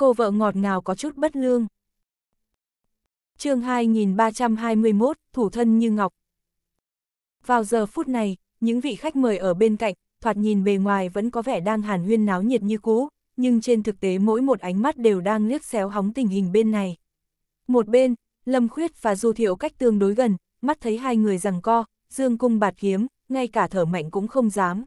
cô vợ ngọt ngào có chút bất lương. chương 2321, Thủ thân như ngọc. Vào giờ phút này, những vị khách mời ở bên cạnh, thoạt nhìn bề ngoài vẫn có vẻ đang hàn huyên náo nhiệt như cũ, nhưng trên thực tế mỗi một ánh mắt đều đang liếc xéo hóng tình hình bên này. Một bên, Lâm Khuyết và Du Thiệu cách tương đối gần, mắt thấy hai người rằng co, dương cung bạt kiếm, ngay cả thở mạnh cũng không dám.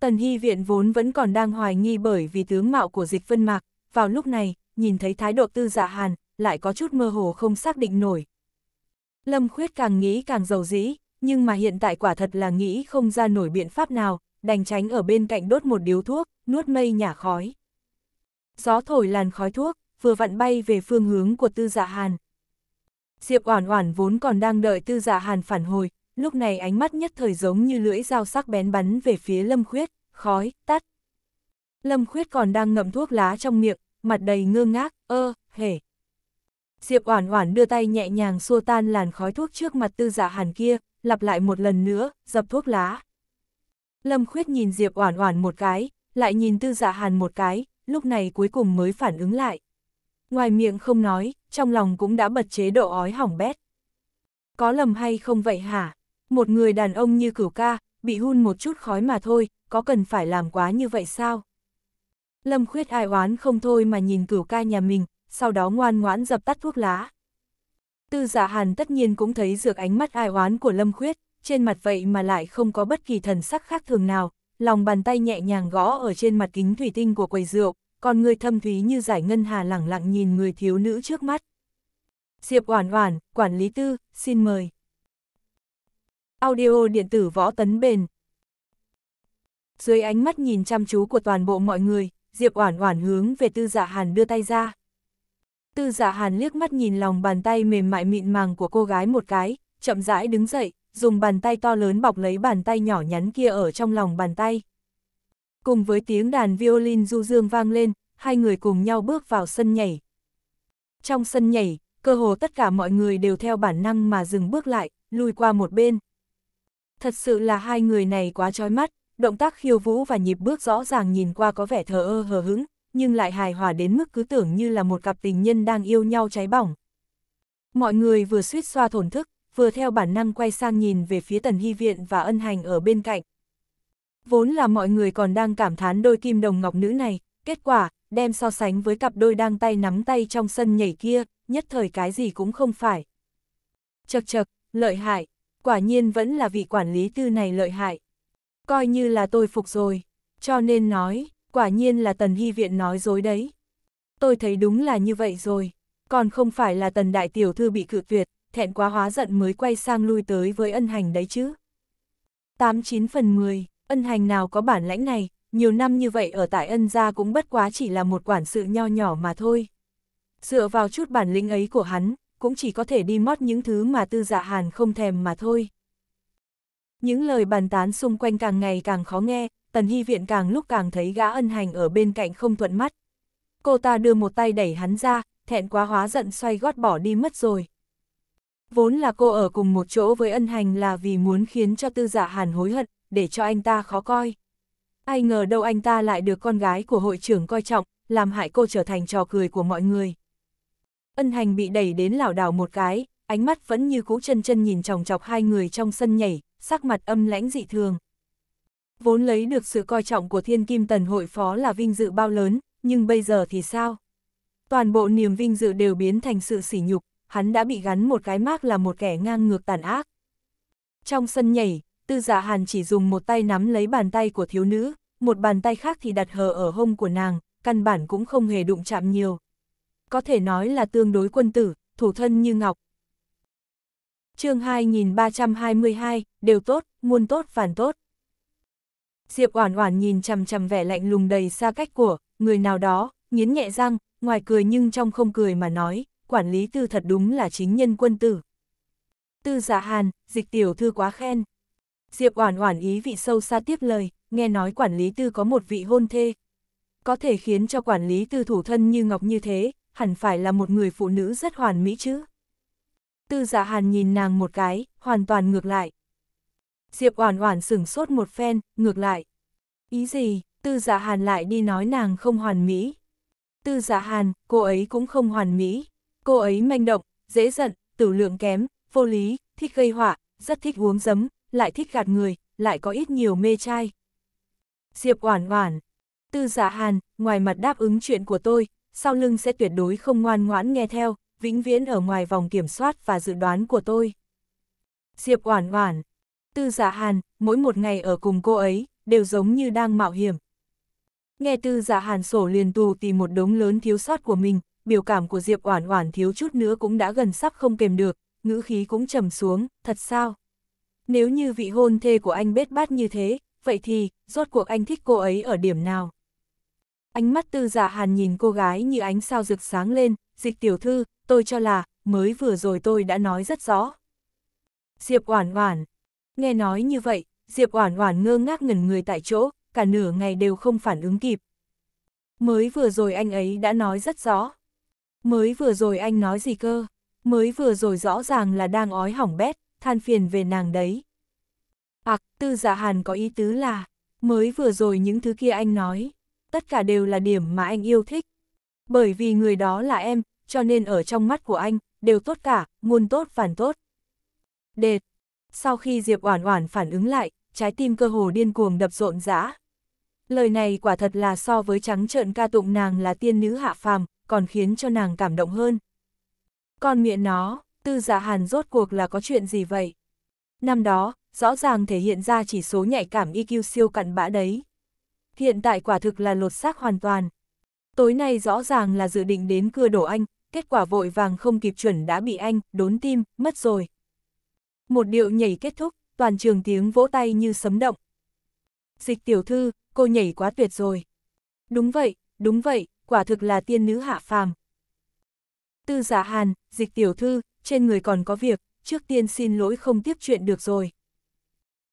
Tần Hy Viện vốn vẫn còn đang hoài nghi bởi vì tướng mạo của dịch vân mạc, vào lúc này, nhìn thấy thái độ tư dạ hàn, lại có chút mơ hồ không xác định nổi. Lâm Khuyết càng nghĩ càng giàu dĩ, nhưng mà hiện tại quả thật là nghĩ không ra nổi biện pháp nào, đành tránh ở bên cạnh đốt một điếu thuốc, nuốt mây nhả khói. Gió thổi làn khói thuốc, vừa vặn bay về phương hướng của tư dạ hàn. Diệp Oản Oản vốn còn đang đợi tư dạ hàn phản hồi, lúc này ánh mắt nhất thời giống như lưỡi dao sắc bén bắn về phía Lâm Khuyết, khói, tắt. Lâm Khuyết còn đang ngậm thuốc lá trong miệng, mặt đầy ngơ ngác, ơ, hề. Diệp Oản Oản đưa tay nhẹ nhàng xua tan làn khói thuốc trước mặt Tư Dạ Hàn kia, lặp lại một lần nữa, dập thuốc lá. Lâm Khuyết nhìn Diệp Oản Oản một cái, lại nhìn Tư Dạ Hàn một cái, lúc này cuối cùng mới phản ứng lại. Ngoài miệng không nói, trong lòng cũng đã bật chế độ ói hỏng bét. Có lầm hay không vậy hả? Một người đàn ông như Cửu ca, bị hun một chút khói mà thôi, có cần phải làm quá như vậy sao? Lâm Khuyết ai oán không thôi mà nhìn cửu ca nhà mình, sau đó ngoan ngoãn dập tắt thuốc lá. Tư giả dạ hàn tất nhiên cũng thấy dược ánh mắt ai oán của Lâm Khuyết, trên mặt vậy mà lại không có bất kỳ thần sắc khác thường nào, lòng bàn tay nhẹ nhàng gõ ở trên mặt kính thủy tinh của quầy rượu, còn người thâm thúy như giải ngân hà lẳng lặng nhìn người thiếu nữ trước mắt. Diệp Oản Oản, quản lý tư, xin mời. Audio điện tử võ tấn bền. Dưới ánh mắt nhìn chăm chú của toàn bộ mọi người, Diệp Oản Oản hướng về Tư Dạ Hàn đưa tay ra. Tư Dạ Hàn liếc mắt nhìn lòng bàn tay mềm mại mịn màng của cô gái một cái, chậm rãi đứng dậy, dùng bàn tay to lớn bọc lấy bàn tay nhỏ nhắn kia ở trong lòng bàn tay. Cùng với tiếng đàn violin du dương vang lên, hai người cùng nhau bước vào sân nhảy. Trong sân nhảy, cơ hồ tất cả mọi người đều theo bản năng mà dừng bước lại, lùi qua một bên. Thật sự là hai người này quá chói mắt, động tác khiêu vũ và nhịp bước rõ ràng nhìn qua có vẻ thờ ơ hờ hững, nhưng lại hài hòa đến mức cứ tưởng như là một cặp tình nhân đang yêu nhau cháy bỏng. Mọi người vừa suýt xoa thổn thức, vừa theo bản năng quay sang nhìn về phía tần hy viện và ân hành ở bên cạnh. Vốn là mọi người còn đang cảm thán đôi kim đồng ngọc nữ này, kết quả, đem so sánh với cặp đôi đang tay nắm tay trong sân nhảy kia, nhất thời cái gì cũng không phải. Chật chật, lợi hại, quả nhiên vẫn là vị quản lý tư này lợi hại coi như là tôi phục rồi. Cho nên nói, quả nhiên là Tần Hy Viện nói dối đấy. Tôi thấy đúng là như vậy rồi, còn không phải là Tần Đại Tiểu Thư bị cự tuyệt, thẹn quá hóa giận mới quay sang lui tới với ân hành đấy chứ. 89 phần 10, ân hành nào có bản lãnh này, nhiều năm như vậy ở tại ân gia cũng bất quá chỉ là một quản sự nho nhỏ mà thôi. Dựa vào chút bản lĩnh ấy của hắn, cũng chỉ có thể đi mót những thứ mà tư dạ hàn không thèm mà thôi. Những lời bàn tán xung quanh càng ngày càng khó nghe, Tần Hy Viện càng lúc càng thấy gã ân hành ở bên cạnh không thuận mắt. Cô ta đưa một tay đẩy hắn ra, thẹn quá hóa giận xoay gót bỏ đi mất rồi. Vốn là cô ở cùng một chỗ với ân hành là vì muốn khiến cho tư giả dạ hàn hối hận, để cho anh ta khó coi. Ai ngờ đâu anh ta lại được con gái của hội trưởng coi trọng, làm hại cô trở thành trò cười của mọi người. Ân hành bị đẩy đến lảo đảo một cái, ánh mắt vẫn như cũ chân chân nhìn chòng chọc hai người trong sân nhảy, sắc mặt âm lãnh dị thường. Vốn lấy được sự coi trọng của thiên kim tần hội phó là vinh dự bao lớn, nhưng bây giờ thì sao? Toàn bộ niềm vinh dự đều biến thành sự sỉ nhục, hắn đã bị gắn một cái mác là một kẻ ngang ngược tàn ác. Trong sân nhảy, tư giả dạ hàn chỉ dùng một tay nắm lấy bàn tay của thiếu nữ, một bàn tay khác thì đặt hờ ở hông của nàng, căn bản cũng không hề đụng chạm nhiều. Có thể nói là tương đối quân tử, thủ thân như ngọc, chương 2322, đều tốt, muôn tốt phản tốt. Diệp Oản Oản nhìn chằm chằm vẻ lạnh lùng đầy xa cách của người nào đó, nghiến nhẹ răng, ngoài cười nhưng trong không cười mà nói, quản lý Tư thật đúng là chính nhân quân tử. Tư giả dạ Hàn, dịch tiểu thư quá khen. Diệp Oản Oản ý vị sâu xa tiếp lời, nghe nói quản lý Tư có một vị hôn thê. Có thể khiến cho quản lý Tư thủ thân như ngọc như thế, hẳn phải là một người phụ nữ rất hoàn mỹ chứ tư dạ hàn nhìn nàng một cái, hoàn toàn ngược lại. Diệp Oản Oản sững sốt một phen, ngược lại. Ý gì, tư dạ hàn lại đi nói nàng không hoàn mỹ. Tư dạ hàn, cô ấy cũng không hoàn mỹ. Cô ấy manh động, dễ giận, tử lượng kém, vô lý, thích gây họa, rất thích uống giấm, lại thích gạt người, lại có ít nhiều mê trai. Diệp Oản Oản, Tư Dạ Hàn, ngoài mặt đáp ứng chuyện của tôi, sau lưng sẽ tuyệt đối không ngoan ngoãn nghe theo, vĩnh viễn ở ngoài vòng kiểm soát và dự đoán của tôi. Diệp Oản Oản, Tư Dạ Hàn, mỗi một ngày ở cùng cô ấy đều giống như đang mạo hiểm. Nghe Tư Dạ Hàn sổ liền tù tì một đống lớn thiếu sót của mình, biểu cảm của Diệp Oản Oản thiếu chút nữa cũng đã gần sắp không kềm được, ngữ khí cũng trầm xuống, thật sao? Nếu như vị hôn thê của anh bết bát như thế, vậy thì, rốt cuộc anh thích cô ấy ở điểm nào? Ánh mắt tư giả dạ hàn nhìn cô gái như ánh sao rực sáng lên, dịch tiểu thư, tôi cho là, mới vừa rồi tôi đã nói rất rõ. Diệp Oản Oản. Nghe nói như vậy, Diệp Oản Oản ngơ ngác ngẩn người tại chỗ, cả nửa ngày đều không phản ứng kịp. Mới vừa rồi anh ấy đã nói rất rõ. Mới vừa rồi anh nói gì cơ? Mới vừa rồi rõ ràng là đang ói hỏng bét, than phiền về nàng đấy. Ặc, Tư Dạ Hàn có ý tứ là, mới vừa rồi những thứ kia anh nói, tất cả đều là điểm mà anh yêu thích. Bởi vì người đó là em, cho nên ở trong mắt của anh, đều tốt cả, muôn tốt phản tốt. Đệt. Sau khi Diệp Oản Oản phản ứng lại, trái tim cơ hồ điên cuồng đập rộn rã. Lời này quả thật là so với trắng trợn ca tụng nàng là tiên nữ hạ phàm, còn khiến cho nàng cảm động hơn. Con miệng nó, tư Dạ hàn rốt cuộc là có chuyện gì vậy? Năm đó, rõ ràng thể hiện ra chỉ số nhạy cảm EQ siêu cặn bã đấy. Hiện tại quả thực là lột xác hoàn toàn. Tối nay rõ ràng là dự định đến cưa đổ anh, kết quả vội vàng không kịp chuẩn đã bị anh, đốn tim, mất rồi. Một điệu nhảy kết thúc, toàn trường tiếng vỗ tay như sấm động. Dịch tiểu thư, cô nhảy quá tuyệt rồi. Đúng vậy, đúng vậy, quả thực là tiên nữ hạ phàm. Tư giả dạ hàn, dịch tiểu thư, trên người còn có việc, trước tiên xin lỗi không tiếp chuyện được rồi.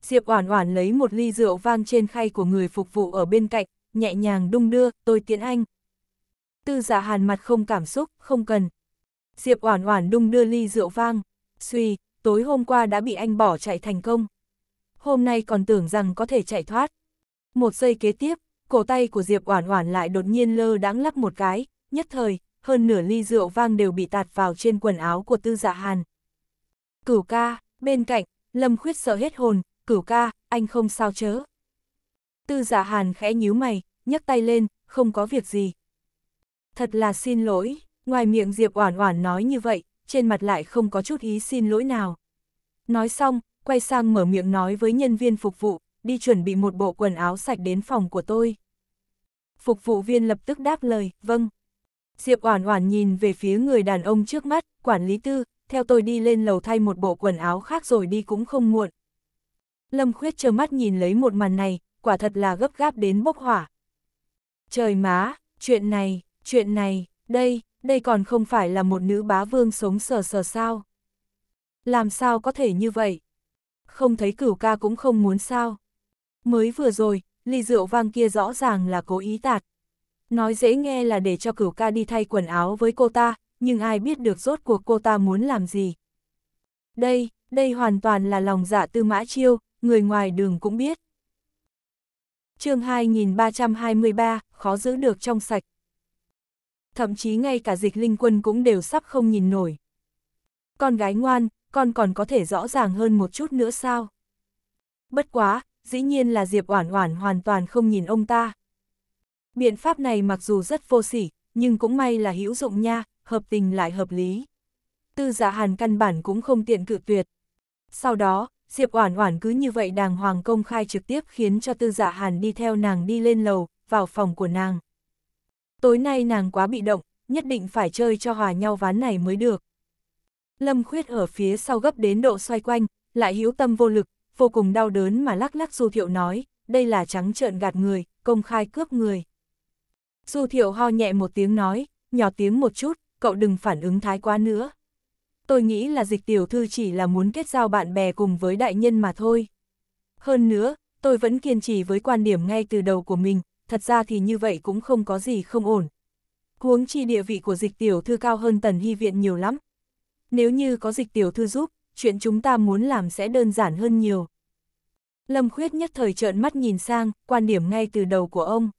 Diệp Oản Oản lấy một ly rượu vang trên khay của người phục vụ ở bên cạnh, nhẹ nhàng đung đưa, tôi tiễn anh tư dạ hàn mặt không cảm xúc, không cần. Diệp Oản Oản đung đưa ly rượu vang, suy, tối hôm qua đã bị anh bỏ chạy thành công. Hôm nay còn tưởng rằng có thể chạy thoát. Một giây kế tiếp, cổ tay của Diệp Oản Oản lại đột nhiên lơ đãng lắc một cái, nhất thời, hơn nửa ly rượu vang đều bị tạt vào trên quần áo của Tư Dạ Hàn. Cửu ca, bên cạnh, Lâm Khuyết sợ hết hồn, "Cửu ca, anh không sao chớ?" Tư Dạ Hàn khẽ nhíu mày, nhấc tay lên, "Không có việc gì." thật là xin lỗi, ngoài miệng Diệp Oản Oản nói như vậy, trên mặt lại không có chút ý xin lỗi nào. Nói xong, quay sang mở miệng nói với nhân viên phục vụ, đi chuẩn bị một bộ quần áo sạch đến phòng của tôi. Phục vụ viên lập tức đáp lời, vâng. Diệp Oản Oản nhìn về phía người đàn ông trước mắt, quản lý tư, theo tôi đi lên lầu thay một bộ quần áo khác rồi đi cũng không muộn. Lâm Khuyết trơ mắt nhìn lấy một màn này, quả thật là gấp gáp đến bốc hỏa. Trời má, chuyện này, Chuyện này, đây, đây còn không phải là một nữ bá vương sống sờ sờ sao. Làm sao có thể như vậy? Không thấy cửu ca cũng không muốn sao. Mới vừa rồi, ly rượu vang kia rõ ràng là cố ý tạt. Nói dễ nghe là để cho cửu ca đi thay quần áo với cô ta, nhưng ai biết được rốt cuộc cô ta muốn làm gì. Đây, đây hoàn toàn là lòng dạ tư mã chiêu, người ngoài đường cũng biết. chương 2323, khó giữ được trong sạch, thậm chí ngay cả dịch linh quân cũng đều sắp không nhìn nổi. Con gái ngoan, con còn có thể rõ ràng hơn một chút nữa sao? Bất quá, dĩ nhiên là Diệp Oản Oản hoàn toàn không nhìn ông ta. Biện pháp này mặc dù rất vô sỉ, nhưng cũng may là hữu dụng nha, hợp tình lại hợp lý. Tư giả dạ Hàn căn bản cũng không tiện cự tuyệt. Sau đó, Diệp Oản Oản cứ như vậy đàng hoàng công khai trực tiếp khiến cho Tư giả dạ Hàn đi theo nàng đi lên lầu, vào phòng của nàng. Tối nay nàng quá bị động, nhất định phải chơi cho hòa nhau ván này mới được. Lâm Khuyết ở phía sau gấp đến độ xoay quanh, lại hữu tâm vô lực, vô cùng đau đớn mà lắc lắc Du Thiệu nói, đây là trắng trợn gạt người, công khai cướp người. Du Thiệu ho nhẹ một tiếng nói, nhỏ tiếng một chút, cậu đừng phản ứng thái quá nữa. Tôi nghĩ là dịch tiểu thư chỉ là muốn kết giao bạn bè cùng với đại nhân mà thôi. Hơn nữa, tôi vẫn kiên trì với quan điểm ngay từ đầu của mình, thật ra thì như vậy cũng không có gì không ổn. Huống chi địa vị của dịch tiểu thư cao hơn tần hy viện nhiều lắm. Nếu như có dịch tiểu thư giúp, chuyện chúng ta muốn làm sẽ đơn giản hơn nhiều. Lâm Khuyết nhất thời trợn mắt nhìn sang, quan điểm ngay từ đầu của ông.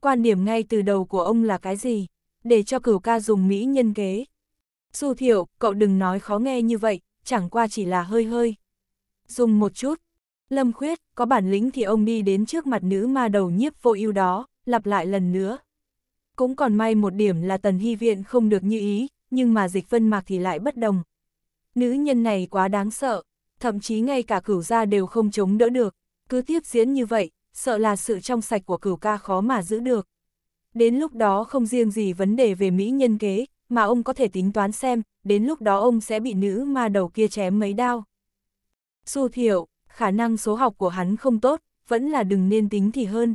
Quan điểm ngay từ đầu của ông là cái gì? Để cho cửu ca dùng Mỹ nhân kế. Su thiệu, cậu đừng nói khó nghe như vậy, chẳng qua chỉ là hơi hơi. Dùng một chút, Lâm Khuyết, có bản lĩnh thì ông đi đến trước mặt nữ ma đầu nhiếp vô ưu đó, lặp lại lần nữa. Cũng còn may một điểm là tần hy viện không được như ý, nhưng mà dịch vân mạc thì lại bất đồng. Nữ nhân này quá đáng sợ, thậm chí ngay cả cửu gia đều không chống đỡ được, cứ tiếp diễn như vậy, sợ là sự trong sạch của cửu ca khó mà giữ được. Đến lúc đó không riêng gì vấn đề về mỹ nhân kế, mà ông có thể tính toán xem, đến lúc đó ông sẽ bị nữ ma đầu kia chém mấy đao. Xu thiệu, khả năng số học của hắn không tốt, vẫn là đừng nên tính thì hơn.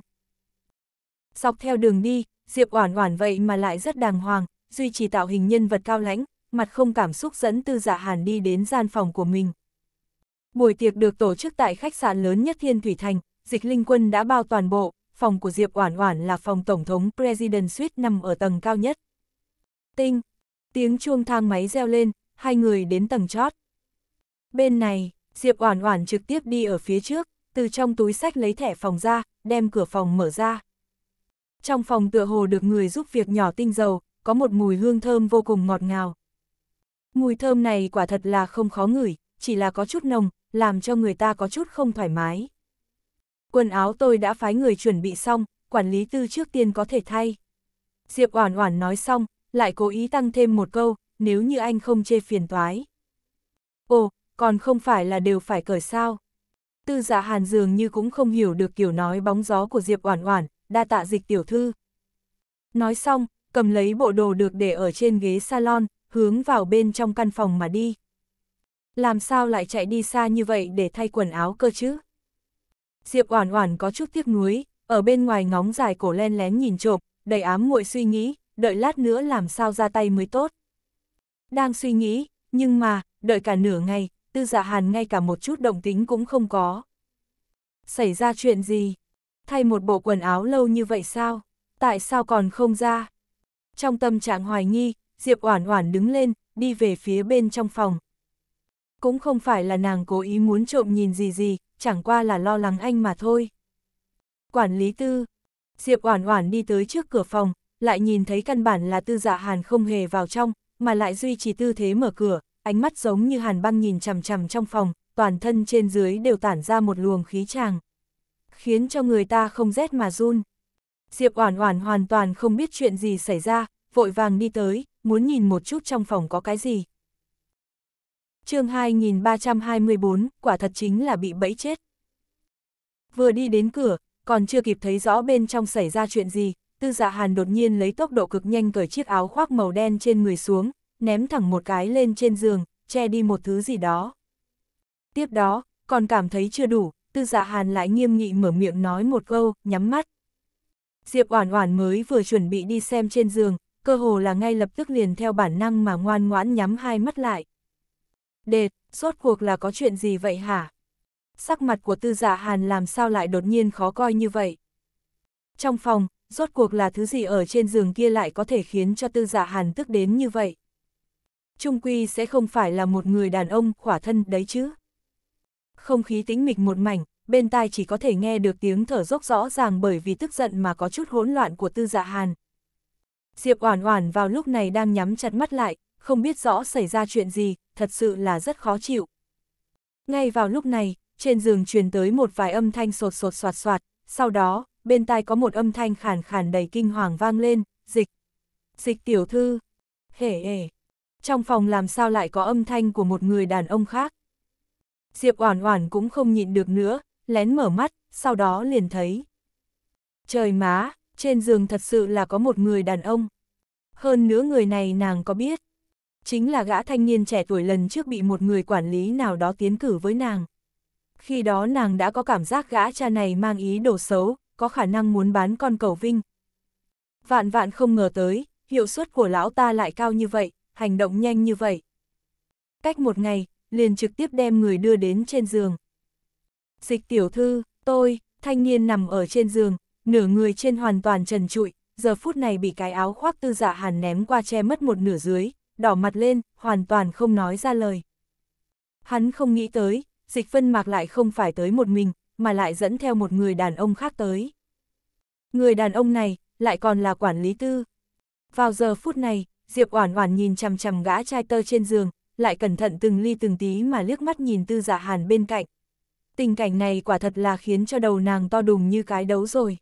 Dọc theo đường đi, Diệp Oản Oản vậy mà lại rất đàng hoàng, duy trì tạo hình nhân vật cao lãnh, mặt không cảm xúc dẫn Tư Dạ Hàn đi đến gian phòng của mình. Buổi tiệc được tổ chức tại khách sạn lớn nhất Thiên Thủy Thành, Dịch Linh Quân đã bao toàn bộ, phòng của Diệp Oản Oản là phòng tổng thống President Suite nằm ở tầng cao nhất. Tinh, tiếng chuông thang máy reo lên, hai người đến tầng chót. Bên này, Diệp Oản Oản trực tiếp đi ở phía trước, từ trong túi sách lấy thẻ phòng ra, đem cửa phòng mở ra. Trong phòng tựa hồ được người giúp việc nhỏ tinh dầu, có một mùi hương thơm vô cùng ngọt ngào. Mùi thơm này quả thật là không khó ngửi, chỉ là có chút nồng, làm cho người ta có chút không thoải mái. Quần áo tôi đã phái người chuẩn bị xong, quản lý tư trước tiên có thể thay. Diệp Oản Oản nói xong, lại cố ý tăng thêm một câu, nếu như anh không chê phiền toái. Ồ, còn không phải là đều phải cởi sao. Tư giả dạ hàn dường như cũng không hiểu được kiểu nói bóng gió của Diệp Oản Oản, đa tạ dịch tiểu thư. Nói xong, cầm lấy bộ đồ được để ở trên ghế salon, hướng vào bên trong căn phòng mà đi. Làm sao lại chạy đi xa như vậy để thay quần áo cơ chứ? Diệp Oản Oản có chút tiếc nuối, ở bên ngoài ngóng dài cổ len lén nhìn trộm, đầy ám muội suy nghĩ, đợi lát nữa làm sao ra tay mới tốt. Đang suy nghĩ, nhưng mà, đợi cả nửa ngày, tư dạ hàn ngay cả một chút động tính cũng không có. Xảy ra chuyện gì? Thay một bộ quần áo lâu như vậy sao? Tại sao còn không ra? Trong tâm trạng hoài nghi, Diệp Oản Oản đứng lên, đi về phía bên trong phòng. Cũng không phải là nàng cố ý muốn trộm nhìn gì gì, chẳng qua là lo lắng anh mà thôi. Quản lý tư, Diệp Oản Oản đi tới trước cửa phòng, lại nhìn thấy căn bản là Tư Dạ Hàn không hề vào trong, mà lại duy trì tư thế mở cửa, ánh mắt giống như hàn băng nhìn chằm chằm trong phòng, toàn thân trên dưới đều tản ra một luồng khí tràng. Khiến cho người ta không rét mà run. Diệp Oản Oản hoàn toàn không biết chuyện gì xảy ra, vội vàng đi tới, muốn nhìn một chút trong phòng có cái gì. Chương 2324, quả thật chính là bị bẫy chết. Vừa đi đến cửa, còn chưa kịp thấy rõ bên trong xảy ra chuyện gì, Tư Dạ Hàn đột nhiên lấy tốc độ cực nhanh cởi chiếc áo khoác màu đen trên người xuống, ném thẳng một cái lên trên giường, che đi một thứ gì đó. Tiếp đó, còn cảm thấy chưa đủ, tư dạ hàn lại nghiêm nghị mở miệng nói một câu, nhắm mắt. Diệp Oản Oản mới vừa chuẩn bị đi xem trên giường, cơ hồ là ngay lập tức liền theo bản năng mà ngoan ngoãn nhắm hai mắt lại. Đệt, rốt cuộc là có chuyện gì vậy hả? Sắc mặt của tư dạ hàn làm sao lại đột nhiên khó coi như vậy? Trong phòng, rốt cuộc là thứ gì ở trên giường kia lại có thể khiến cho tư dạ hàn tức đến như vậy? Trung Quy sẽ không phải là một người đàn ông khỏa thân đấy chứ. Không khí tĩnh mịch một mảnh, bên tai chỉ có thể nghe được tiếng thở dốc rõ ràng bởi vì tức giận mà có chút hỗn loạn của tư dạ hàn. Diệp Oản Oản vào lúc này đang nhắm chặt mắt lại, không biết rõ xảy ra chuyện gì, thật sự là rất khó chịu. Ngay vào lúc này, trên giường truyền tới một vài âm thanh sột sột soạt soạt, sau đó, bên tai có một âm thanh khàn khàn đầy kinh hoàng vang lên, dịch. Dịch tiểu thư. Hề hề trong phòng làm sao lại có âm thanh của một người đàn ông khác. Diệp Oản Oản cũng không nhịn được nữa, lén mở mắt, sau đó liền thấy. Trời má, trên giường thật sự là có một người đàn ông. Hơn nữa người này nàng có biết. Chính là gã thanh niên trẻ tuổi lần trước bị một người quản lý nào đó tiến cử với nàng. Khi đó nàng đã có cảm giác gã cha này mang ý đồ xấu, có khả năng muốn bán con cầu vinh. Vạn vạn không ngờ tới, hiệu suất của lão ta lại cao như vậy, hành động nhanh như vậy. Cách một ngày, liền trực tiếp đem người đưa đến trên giường. Dịch tiểu thư, tôi, thanh niên nằm ở trên giường, nửa người trên hoàn toàn trần trụi, giờ phút này bị cái áo khoác tư dạ hàn ném qua che mất một nửa dưới, đỏ mặt lên, hoàn toàn không nói ra lời. Hắn không nghĩ tới, dịch phân mạc lại không phải tới một mình, mà lại dẫn theo một người đàn ông khác tới. Người đàn ông này, lại còn là quản lý tư. Vào giờ phút này, Diệp Oản Oản nhìn chằm chằm gã trai tơ trên giường, lại cẩn thận từng ly từng tí mà liếc mắt nhìn Tư Dạ Hàn bên cạnh. Tình cảnh này quả thật là khiến cho đầu nàng to đùng như cái đấu rồi.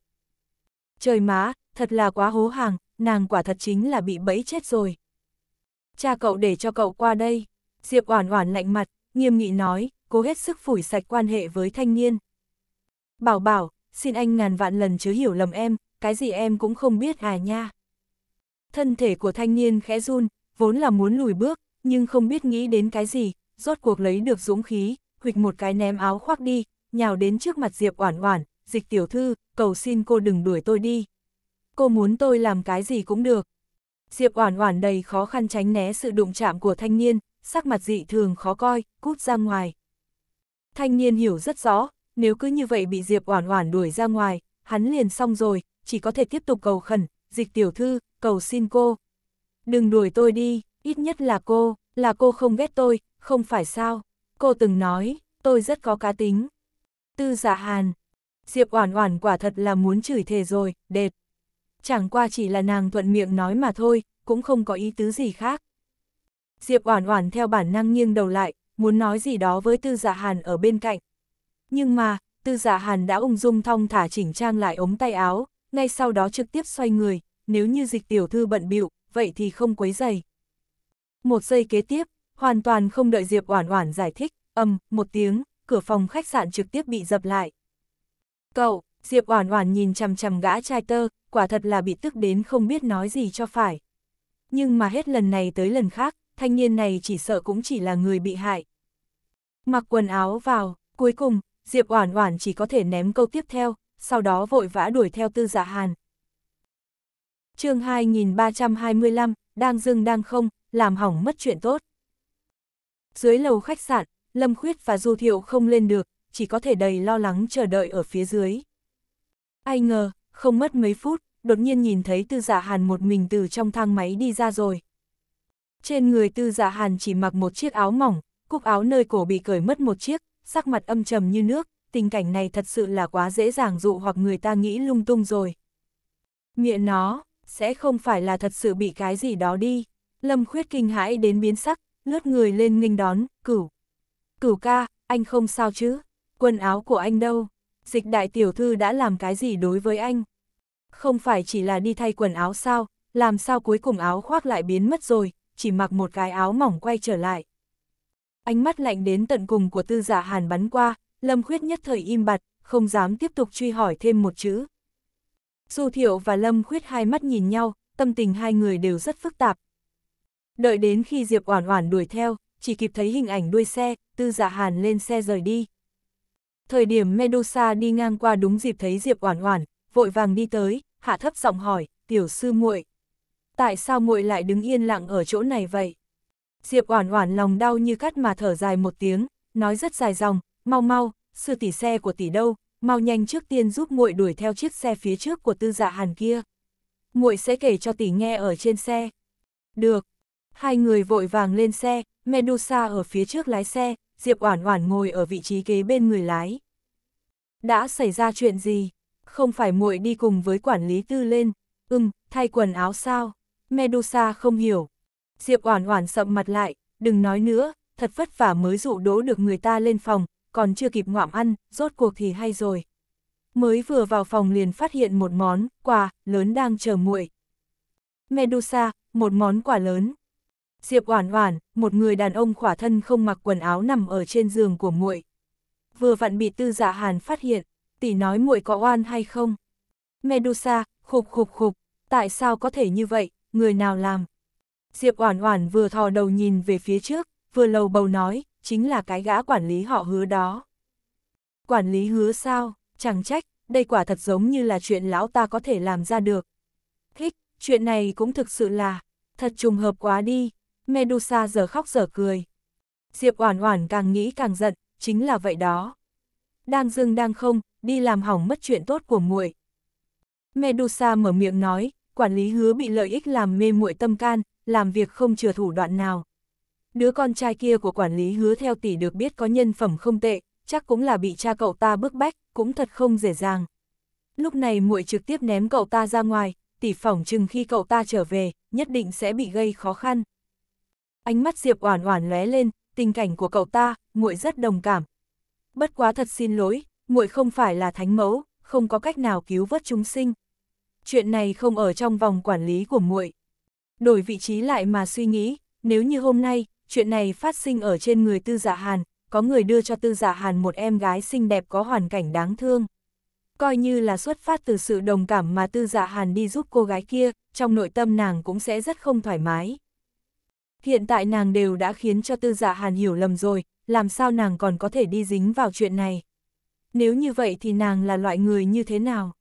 Trời má, thật là quá hố hàng, nàng quả thật chính là bị bẫy chết rồi. Cha cậu để cho cậu qua đây. Diệp Oản Oản lạnh mặt, nghiêm nghị nói, cố hết sức phủi sạch quan hệ với thanh niên. Bảo bảo, xin anh ngàn vạn lần chớ hiểu lầm em, cái gì em cũng không biết à nha thân thể của thanh niên khẽ run, vốn là muốn lùi bước, nhưng không biết nghĩ đến cái gì, rốt cuộc lấy được dũng khí, huịch một cái ném áo khoác đi, nhào đến trước mặt Diệp Oản Oản, "Dịch tiểu thư, cầu xin cô đừng đuổi tôi đi. Cô muốn tôi làm cái gì cũng được." Diệp Oản Oản đầy khó khăn tránh né sự đụng chạm của thanh niên, sắc mặt dị thường khó coi, cút ra ngoài. Thanh niên hiểu rất rõ, nếu cứ như vậy bị Diệp Oản Oản đuổi ra ngoài, hắn liền xong rồi, chỉ có thể tiếp tục cầu khẩn, dịch tiểu thư, cầu xin cô. Đừng đuổi tôi đi, ít nhất là cô, là cô không ghét tôi, không phải sao. Cô từng nói, tôi rất có cá tính. Tư giả dạ hàn. Diệp Oản Oản quả thật là muốn chửi thề rồi, đệt. Chẳng qua chỉ là nàng thuận miệng nói mà thôi, cũng không có ý tứ gì khác. Diệp Oản Oản theo bản năng nghiêng đầu lại, muốn nói gì đó với Tư giả dạ Hàn ở bên cạnh. Nhưng mà, Tư giả dạ Hàn đã ung dung thong thả chỉnh trang lại ống tay áo, ngay sau đó trực tiếp xoay người, nếu như dịch tiểu thư bận bịu vậy thì không quấy dày. Một giây kế tiếp, hoàn toàn không đợi Diệp Oản Oản giải thích, ầm một tiếng, cửa phòng khách sạn trực tiếp bị dập lại. Cậu, Diệp Oản Oản nhìn chằm chằm gã trai tơ, quả thật là bị tức đến không biết nói gì cho phải. Nhưng mà hết lần này tới lần khác, thanh niên này chỉ sợ cũng chỉ là người bị hại. Mặc quần áo vào, cuối cùng, Diệp Oản Oản chỉ có thể ném câu tiếp theo, sau đó vội vã đuổi theo tư giả dạ hàn. chương 2325, đang dưng đang không, làm hỏng mất chuyện tốt. Dưới lầu khách sạn, Lâm Khuyết và Du Thiệu không lên được, chỉ có thể đầy lo lắng chờ đợi ở phía dưới. Ai ngờ, không mất mấy phút, đột nhiên nhìn thấy tư giả dạ hàn một mình từ trong thang máy đi ra rồi. Trên người tư giả dạ hàn chỉ mặc một chiếc áo mỏng, cúc áo nơi cổ bị cởi mất một chiếc, sắc mặt âm trầm như nước, tình cảnh này thật sự là quá dễ dàng dụ hoặc người ta nghĩ lung tung rồi. Miệng nó, sẽ không phải là thật sự bị cái gì đó đi. Lâm khuyết kinh hãi đến biến sắc, lướt người lên nghênh đón, cửu. Cửu ca, anh không sao chứ? Quần áo của anh đâu? Dịch đại tiểu thư đã làm cái gì đối với anh? Không phải chỉ là đi thay quần áo sao, làm sao cuối cùng áo khoác lại biến mất rồi, chỉ mặc một cái áo mỏng quay trở lại. Ánh mắt lạnh đến tận cùng của tư giả dạ hàn bắn qua, Lâm Khuyết nhất thời im bặt, không dám tiếp tục truy hỏi thêm một chữ. Du Thiệu và Lâm Khuyết hai mắt nhìn nhau, tâm tình hai người đều rất phức tạp. Đợi đến khi Diệp Oản Oản đuổi theo, chỉ kịp thấy hình ảnh đuôi xe, Tư Dạ Hàn lên xe rời đi. Thời điểm Medusa đi ngang qua đúng dịp thấy Diệp Oản Oản, vội vàng đi tới, hạ thấp giọng hỏi, "Tiểu sư muội, tại sao muội lại đứng yên lặng ở chỗ này vậy?" Diệp Oản Oản lòng đau như cắt mà thở dài một tiếng, nói rất dài dòng, mau mau, sư tỷ xe của tỷ đâu, mau nhanh trước tiên giúp muội đuổi theo chiếc xe phía trước của tư dạ hàn kia. muội sẽ kể cho tỷ nghe ở trên xe. Được. Hai người vội vàng lên xe, Medusa ở phía trước lái xe, Diệp Oản Oản ngồi ở vị trí kế bên người lái. Đã xảy ra chuyện gì? Không phải muội đi cùng với quản lý tư lên, ừm, thay quần áo sao? Medusa không hiểu. Diệp Oản Oản sầm mặt lại, đừng nói nữa, thật vất vả mới dụ đỗ được người ta lên phòng, còn chưa kịp ngoạm ăn, rốt cuộc thì hay rồi. Mới vừa vào phòng liền phát hiện một món quà lớn đang chờ muội. Medusa, một món quà lớn. Diệp Oản Oản, một người đàn ông khỏa thân không mặc quần áo nằm ở trên giường của muội. Vừa vặn bị Tư Dạ Hàn phát hiện, tỷ nói muội có oan hay không? Medusa, khục khục khục, tại sao có thể như vậy, người nào làm? Diệp Oản Oản vừa thò đầu nhìn về phía trước, vừa lầu bầu nói, chính là cái gã quản lý họ hứa đó. Quản lý hứa sao, chẳng trách, đây quả thật giống như là chuyện lão ta có thể làm ra được. thích chuyện này cũng thực sự là, thật trùng hợp quá đi, Medusa giờ khóc giờ cười. Diệp Oản Oản càng nghĩ càng giận, chính là vậy đó. Đang dưng đang không, đi làm hỏng mất chuyện tốt của muội. Medusa mở miệng nói, quản lý hứa bị lợi ích làm mê muội tâm can, làm việc không chừa thủ đoạn nào. Đứa con trai kia của quản lý hứa theo tỷ được biết có nhân phẩm không tệ, chắc cũng là bị cha cậu ta bức bách, cũng thật không dễ dàng. Lúc này muội trực tiếp ném cậu ta ra ngoài, tỷ phỏng chừng khi cậu ta trở về, nhất định sẽ bị gây khó khăn. Ánh mắt Diệp Oản Oản lóe lên, tình cảnh của cậu ta, muội rất đồng cảm. Bất quá thật xin lỗi, muội không phải là thánh mẫu, không có cách nào cứu vớt chúng sinh. Chuyện này không ở trong vòng quản lý của muội. Đổi vị trí lại mà suy nghĩ, nếu như hôm nay chuyện này phát sinh ở trên người tư Dạ hàn, có người đưa cho tư Dạ hàn một em gái xinh đẹp có hoàn cảnh đáng thương. Coi như là xuất phát từ sự đồng cảm mà tư Dạ hàn đi giúp cô gái kia, trong nội tâm nàng cũng sẽ rất không thoải mái. Hiện tại nàng đều đã khiến cho tư Dạ hàn hiểu lầm rồi, làm sao nàng còn có thể đi dính vào chuyện này. Nếu như vậy thì nàng là loại người như thế nào?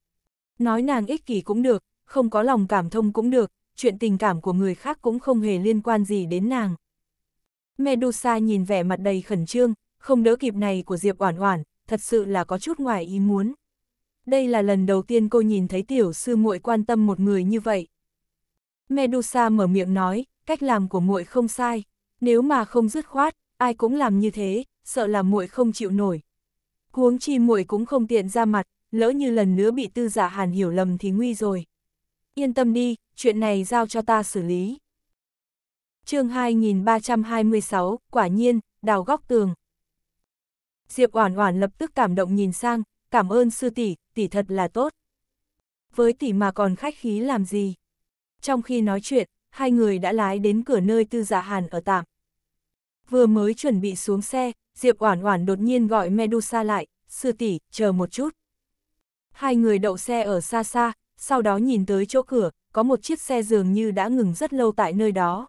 Nói nàng ích kỷ cũng được, không có lòng cảm thông cũng được, chuyện tình cảm của người khác cũng không hề liên quan gì đến nàng. Medusa nhìn vẻ mặt đầy khẩn trương, không đỡ kịp này của Diệp Oản Oản, thật sự là có chút ngoài ý muốn. Đây là lần đầu tiên cô nhìn thấy tiểu sư muội quan tâm một người như vậy. Medusa mở miệng nói, cách làm của muội không sai, nếu mà không dứt khoát, ai cũng làm như thế, sợ là muội không chịu nổi. Huống chi muội cũng không tiện ra mặt, lỡ như lần nữa bị Tư Giả Hàn hiểu lầm thì nguy rồi. Yên tâm đi, chuyện này giao cho ta xử lý chương 2326, quả nhiên, đào góc tường. Diệp Oản Oản lập tức cảm động nhìn sang, cảm ơn sư tỷ, tỷ thật là tốt. Với tỷ mà còn khách khí làm gì? Trong khi nói chuyện, hai người đã lái đến cửa nơi Tư Dạ Hàn ở tạm. Vừa mới chuẩn bị xuống xe, Diệp Oản Oản đột nhiên gọi Medusa lại, "Sư tỷ, chờ một chút." Hai người đậu xe ở xa xa, sau đó nhìn tới chỗ cửa, có một chiếc xe dường như đã ngừng rất lâu tại nơi đó.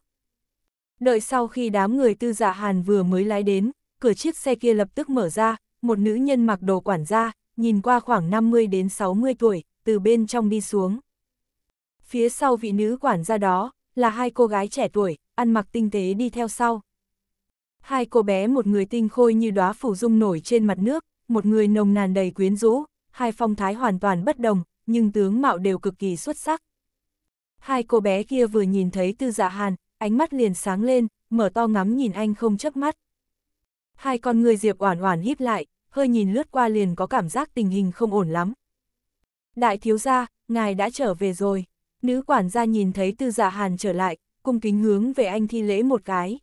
Đợi sau khi đám người tư dạ hàn vừa mới lái đến, cửa chiếc xe kia lập tức mở ra, một nữ nhân mặc đồ quản gia, nhìn qua khoảng 50 đến 60 tuổi, từ bên trong đi xuống. Phía sau vị nữ quản gia đó, là hai cô gái trẻ tuổi, ăn mặc tinh tế đi theo sau. Hai cô bé một người tinh khôi như đóa phủ dung nổi trên mặt nước, một người nồng nàn đầy quyến rũ, hai phong thái hoàn toàn bất đồng, nhưng tướng mạo đều cực kỳ xuất sắc. Hai cô bé kia vừa nhìn thấy tư dạ hàn, ánh mắt liền sáng lên, mở to ngắm nhìn anh không chớp mắt. Hai con người Diệp Oản Oản híp lại, hơi nhìn lướt qua liền có cảm giác tình hình không ổn lắm. Đại thiếu gia, ngài đã trở về rồi. Nữ quản gia nhìn thấy Tư Dạ Hàn trở lại, cung kính hướng về anh thi lễ một cái.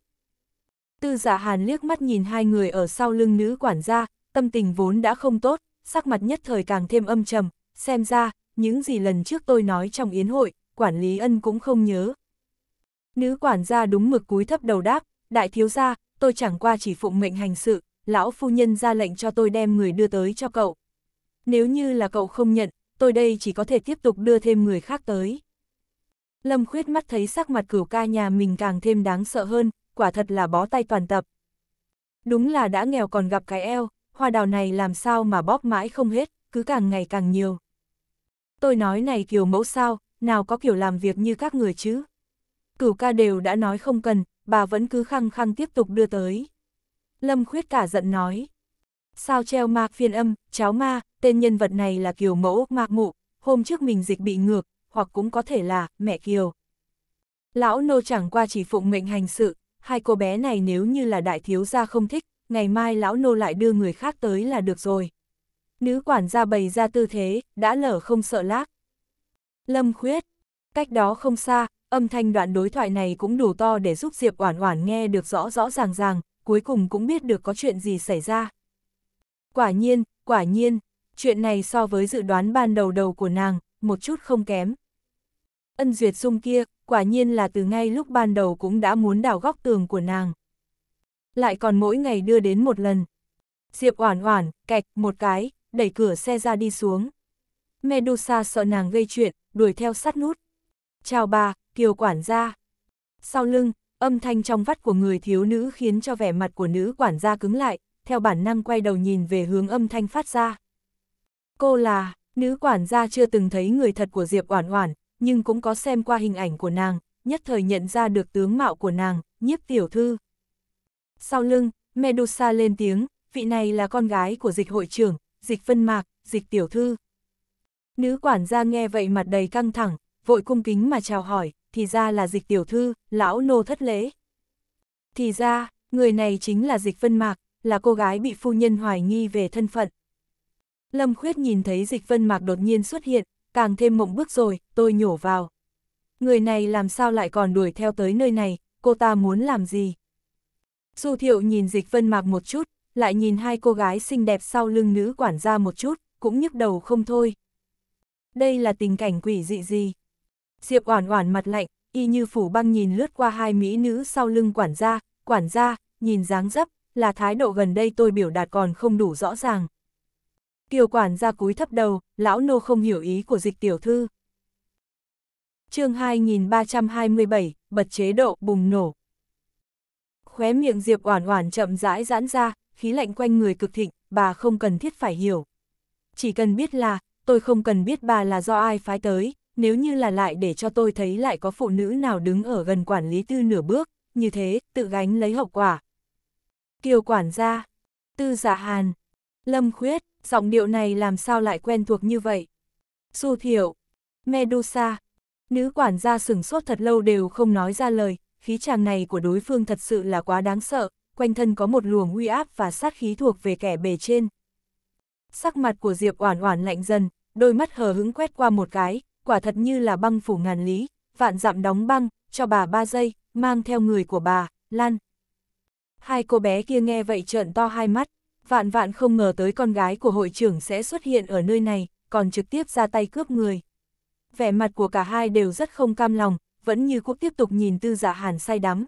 Tư Dạ Hàn liếc mắt nhìn hai người ở sau lưng nữ quản gia, tâm tình vốn đã không tốt, sắc mặt nhất thời càng thêm âm trầm, xem ra, những gì lần trước tôi nói trong yến hội, quản lý ân cũng không nhớ, Nữ quản gia đúng mực cúi thấp đầu đáp, đại thiếu gia, tôi chẳng qua chỉ phụng mệnh hành sự, lão phu nhân ra lệnh cho tôi đem người đưa tới cho cậu. Nếu như là cậu không nhận, tôi đây chỉ có thể tiếp tục đưa thêm người khác tới. Lâm khuyết mắt thấy sắc mặt cửu ca nhà mình càng thêm đáng sợ hơn, quả thật là bó tay toàn tập. Đúng là đã nghèo còn gặp cái eo, hoa đào này làm sao mà bóp mãi không hết, cứ càng ngày càng nhiều. Tôi nói này kiểu mẫu sao, nào có kiểu làm việc như các người chứ cửu ca đều đã nói không cần, bà vẫn cứ khăng khăng tiếp tục đưa tới. Lâm khuyết cả giận nói. Sao treo mạc phiên âm, cháo ma, tên nhân vật này là kiều mẫu, mạc mụ, hôm trước mình dịch bị ngược, hoặc cũng có thể là mẹ kiều. Lão nô chẳng qua chỉ phụng mệnh hành sự, hai cô bé này nếu như là đại thiếu gia không thích, ngày mai lão nô lại đưa người khác tới là được rồi. Nữ quản gia bày ra tư thế, đã lở không sợ lác. Lâm khuyết, cách đó không xa, Âm thanh đoạn đối thoại này cũng đủ to để giúp Diệp Oản Oản nghe được rõ rõ ràng ràng, cuối cùng cũng biết được có chuyện gì xảy ra. Quả nhiên, quả nhiên, chuyện này so với dự đoán ban đầu đầu của nàng, một chút không kém. Ân duyệt dung kia, quả nhiên là từ ngay lúc ban đầu cũng đã muốn đào góc tường của nàng. Lại còn mỗi ngày đưa đến một lần. Diệp oản oản, kẹt một cái, đẩy cửa xe ra đi xuống. Medusa sợ nàng gây chuyện, đuổi theo sát nút. Chào bà, kiều quản gia. Sau lưng, âm thanh trong vắt của người thiếu nữ khiến cho vẻ mặt của nữ quản gia cứng lại, theo bản năng quay đầu nhìn về hướng âm thanh phát ra. Cô là, nữ quản gia chưa từng thấy người thật của Diệp Oản Oản, nhưng cũng có xem qua hình ảnh của nàng, nhất thời nhận ra được tướng mạo của nàng, nhiếp tiểu thư. Sau lưng, Medusa lên tiếng, vị này là con gái của dịch hội trưởng, dịch phân mạc, dịch tiểu thư. Nữ quản gia nghe vậy mặt đầy căng thẳng, vội cung kính mà chào hỏi, thì ra là dịch tiểu thư, lão nô thất lễ. Thì ra, người này chính là dịch vân mạc, là cô gái bị phu nhân hoài nghi về thân phận. Lâm Khuyết nhìn thấy dịch vân mạc đột nhiên xuất hiện, càng thêm mộng bước rồi, tôi nhổ vào. Người này làm sao lại còn đuổi theo tới nơi này, cô ta muốn làm gì? Du thiệu nhìn dịch vân mạc một chút, lại nhìn hai cô gái xinh đẹp sau lưng nữ quản gia một chút, cũng nhức đầu không thôi. Đây là tình cảnh quỷ dị gì? Diệp Oản Oản mặt lạnh, y như phủ băng nhìn lướt qua hai mỹ nữ sau lưng quản gia, quản gia, nhìn dáng dấp, là thái độ gần đây tôi biểu đạt còn không đủ rõ ràng. Kiều quản gia cúi thấp đầu, lão nô không hiểu ý của dịch tiểu thư. chương 2327, bật chế độ bùng nổ. Khóe miệng Diệp Oản Oản chậm rãi giãn ra, khí lạnh quanh người cực thịnh, bà không cần thiết phải hiểu. Chỉ cần biết là, tôi không cần biết bà là do ai phái tới, nếu như là lại để cho tôi thấy lại có phụ nữ nào đứng ở gần quản lý tư nửa bước, như thế, tự gánh lấy hậu quả. Kiều quản gia, tư giả dạ hàn, lâm khuyết, giọng điệu này làm sao lại quen thuộc như vậy? xu thiểu, Medusa, nữ quản gia sừng sốt thật lâu đều không nói ra lời, khí chàng này của đối phương thật sự là quá đáng sợ, quanh thân có một luồng uy áp và sát khí thuộc về kẻ bề trên. Sắc mặt của Diệp Oản Oản lạnh dần, đôi mắt hờ hững quét qua một cái, quả thật như là băng phủ ngàn lý, vạn dặm đóng băng, cho bà ba giây, mang theo người của bà, Lan. Hai cô bé kia nghe vậy trợn to hai mắt, vạn vạn không ngờ tới con gái của hội trưởng sẽ xuất hiện ở nơi này, còn trực tiếp ra tay cướp người. Vẻ mặt của cả hai đều rất không cam lòng, vẫn như cũ tiếp tục nhìn tư giả dạ hàn say đắm.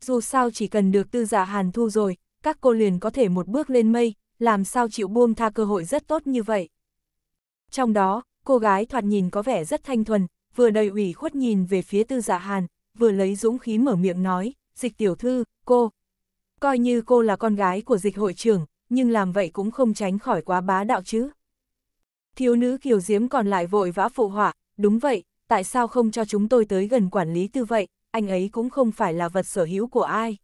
Dù sao chỉ cần được tư giả dạ hàn thu rồi, các cô liền có thể một bước lên mây, làm sao chịu buông tha cơ hội rất tốt như vậy. Trong đó, Cô gái thoạt nhìn có vẻ rất thanh thuần, vừa đầy ủy khuất nhìn về phía tư Dạ hàn, vừa lấy dũng khí mở miệng nói, dịch tiểu thư, cô. Coi như cô là con gái của dịch hội trưởng, nhưng làm vậy cũng không tránh khỏi quá bá đạo chứ. Thiếu nữ kiều diếm còn lại vội vã phụ họa, đúng vậy, tại sao không cho chúng tôi tới gần quản lý tư vậy, anh ấy cũng không phải là vật sở hữu của ai.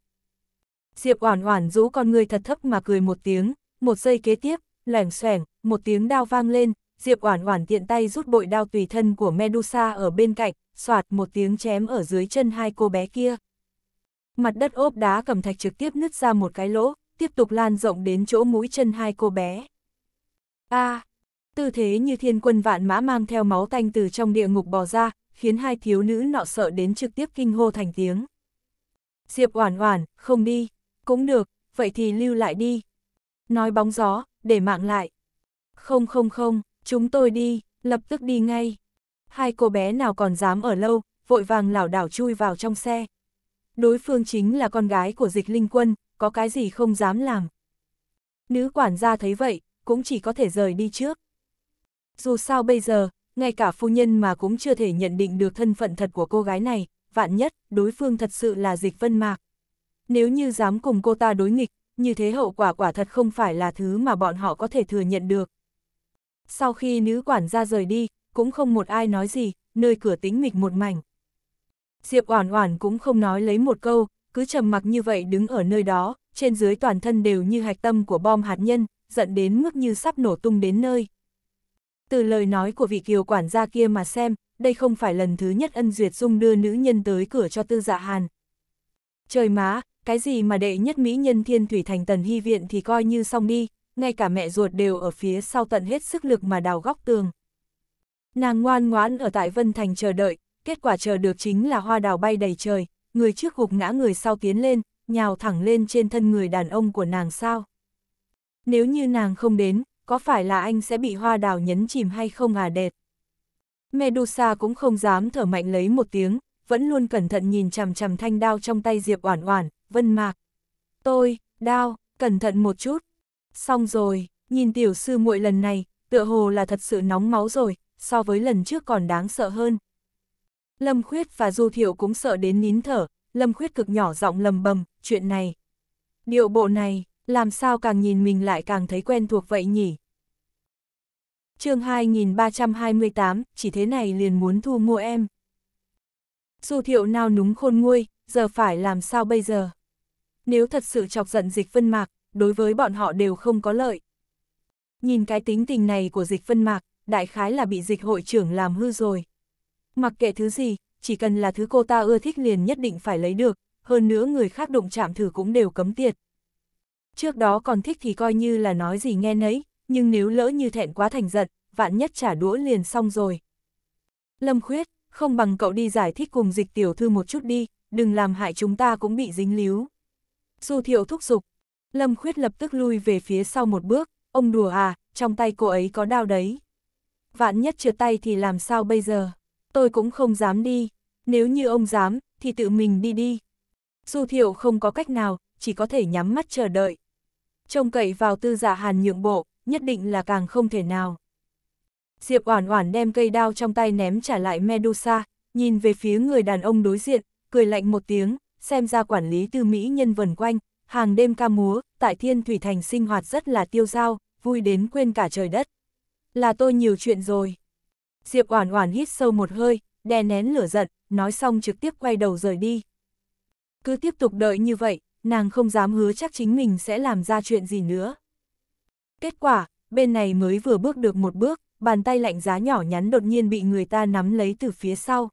Diệp Oản Oản rũ con người thật thấp mà cười một tiếng, một giây kế tiếp, lẻng xoẻng, một tiếng đao vang lên, Diệp Oản Oản tiện tay rút bội đao tùy thân của Medusa ở bên cạnh, xoạt một tiếng chém ở dưới chân hai cô bé kia. Mặt đất ốp đá cẩm thạch trực tiếp nứt ra một cái lỗ, tiếp tục lan rộng đến chỗ mũi chân hai cô bé. A, tư thế như thiên quân vạn mã mang theo máu tanh từ trong địa ngục bò ra, khiến hai thiếu nữ nọ sợ đến trực tiếp kinh hô thành tiếng. Diệp Oản Oản, không đi, cũng được, vậy thì lưu lại đi. Nói bóng gió, để mạng lại. Không không không, Chúng tôi đi, lập tức đi ngay. Hai cô bé nào còn dám ở lâu, vội vàng lảo đảo chui vào trong xe. Đối phương chính là con gái của dịch linh quân, có cái gì không dám làm. Nữ quản gia thấy vậy, cũng chỉ có thể rời đi trước. Dù sao bây giờ, ngay cả phu nhân mà cũng chưa thể nhận định được thân phận thật của cô gái này, vạn nhất, đối phương thật sự là dịch vân mạc. Nếu như dám cùng cô ta đối nghịch, như thế hậu quả quả thật không phải là thứ mà bọn họ có thể thừa nhận được. Sau khi nữ quản gia rời đi, cũng không một ai nói gì, nơi cửa tính mịch một mảnh. Diệp Oản Oản cũng không nói lấy một câu, cứ trầm mặc như vậy đứng ở nơi đó, trên dưới toàn thân đều như hạch tâm của bom hạt nhân, giận đến mức như sắp nổ tung đến nơi. Từ lời nói của vị kiều quản gia kia mà xem, đây không phải lần thứ nhất Ân Duyệt Dung đưa nữ nhân tới cửa cho Tư Dạ Hàn. Trời má, cái gì mà đệ nhất mỹ nhân thiên thủy thành tần hy viện thì coi như xong đi, ngay cả mẹ ruột đều ở phía sau tận hết sức lực mà đào góc tường. Nàng ngoan ngoãn ở tại Vân Thành chờ đợi, kết quả chờ được chính là hoa đào bay đầy trời, người trước gục ngã người sau tiến lên, nhào thẳng lên trên thân người đàn ông của nàng sao. Nếu như nàng không đến, có phải là anh sẽ bị hoa đào nhấn chìm hay không à đẹp? Medusa cũng không dám thở mạnh lấy một tiếng, vẫn luôn cẩn thận nhìn chằm chằm thanh đao trong tay Diệp Oản Oản, Vân Mạc. "Tôi, đao, cẩn thận một chút." Xong rồi, nhìn tiểu sư muội lần này, tựa hồ là thật sự nóng máu rồi, so với lần trước còn đáng sợ hơn. Lâm Khuyết và Du Thiệu cũng sợ đến nín thở, Lâm Khuyết cực nhỏ giọng lầm bầm, chuyện này. Điệu bộ này, làm sao càng nhìn mình lại càng thấy quen thuộc vậy nhỉ? chương 2328, chỉ thế này liền muốn thu mua em. Du Thiệu nao núng khôn nguôi, giờ phải làm sao bây giờ? Nếu thật sự chọc giận dịch vân mạc, đối với bọn họ đều không có lợi. Nhìn cái tính tình này của dịch phân mạc, đại khái là bị dịch hội trưởng làm hư rồi. Mặc kệ thứ gì, chỉ cần là thứ cô ta ưa thích liền nhất định phải lấy được, hơn nữa người khác đụng chạm thử cũng đều cấm tiệt. Trước đó còn thích thì coi như là nói gì nghe nấy, nhưng nếu lỡ như thẹn quá thành giận, vạn nhất trả đũa liền xong rồi. Lâm Khuyết, không bằng cậu đi giải thích cùng dịch tiểu thư một chút đi, đừng làm hại chúng ta cũng bị dính líu. Du thiệu thúc giục, Lâm Khuyết lập tức lui về phía sau một bước, ông đùa à, trong tay cô ấy có đao đấy. Vạn nhất trượt tay thì làm sao bây giờ? Tôi cũng không dám đi, nếu như ông dám, thì tự mình đi đi. Du thiệu không có cách nào, chỉ có thể nhắm mắt chờ đợi. Trông cậy vào tư giả dạ hàn nhượng bộ, nhất định là càng không thể nào. Diệp Oản Oản đem cây đao trong tay ném trả lại Medusa, nhìn về phía người đàn ông đối diện, cười lạnh một tiếng, xem ra quản lý tư Mỹ nhân vần quanh, hàng đêm ca múa, tại Thiên Thủy Thành sinh hoạt rất là tiêu dao, vui đến quên cả trời đất. Là tôi nhiều chuyện rồi. Diệp Oản Oản hít sâu một hơi, đè nén lửa giận, nói xong trực tiếp quay đầu rời đi. Cứ tiếp tục đợi như vậy, nàng không dám hứa chắc chính mình sẽ làm ra chuyện gì nữa. Kết quả, bên này mới vừa bước được một bước, bàn tay lạnh giá nhỏ nhắn đột nhiên bị người ta nắm lấy từ phía sau.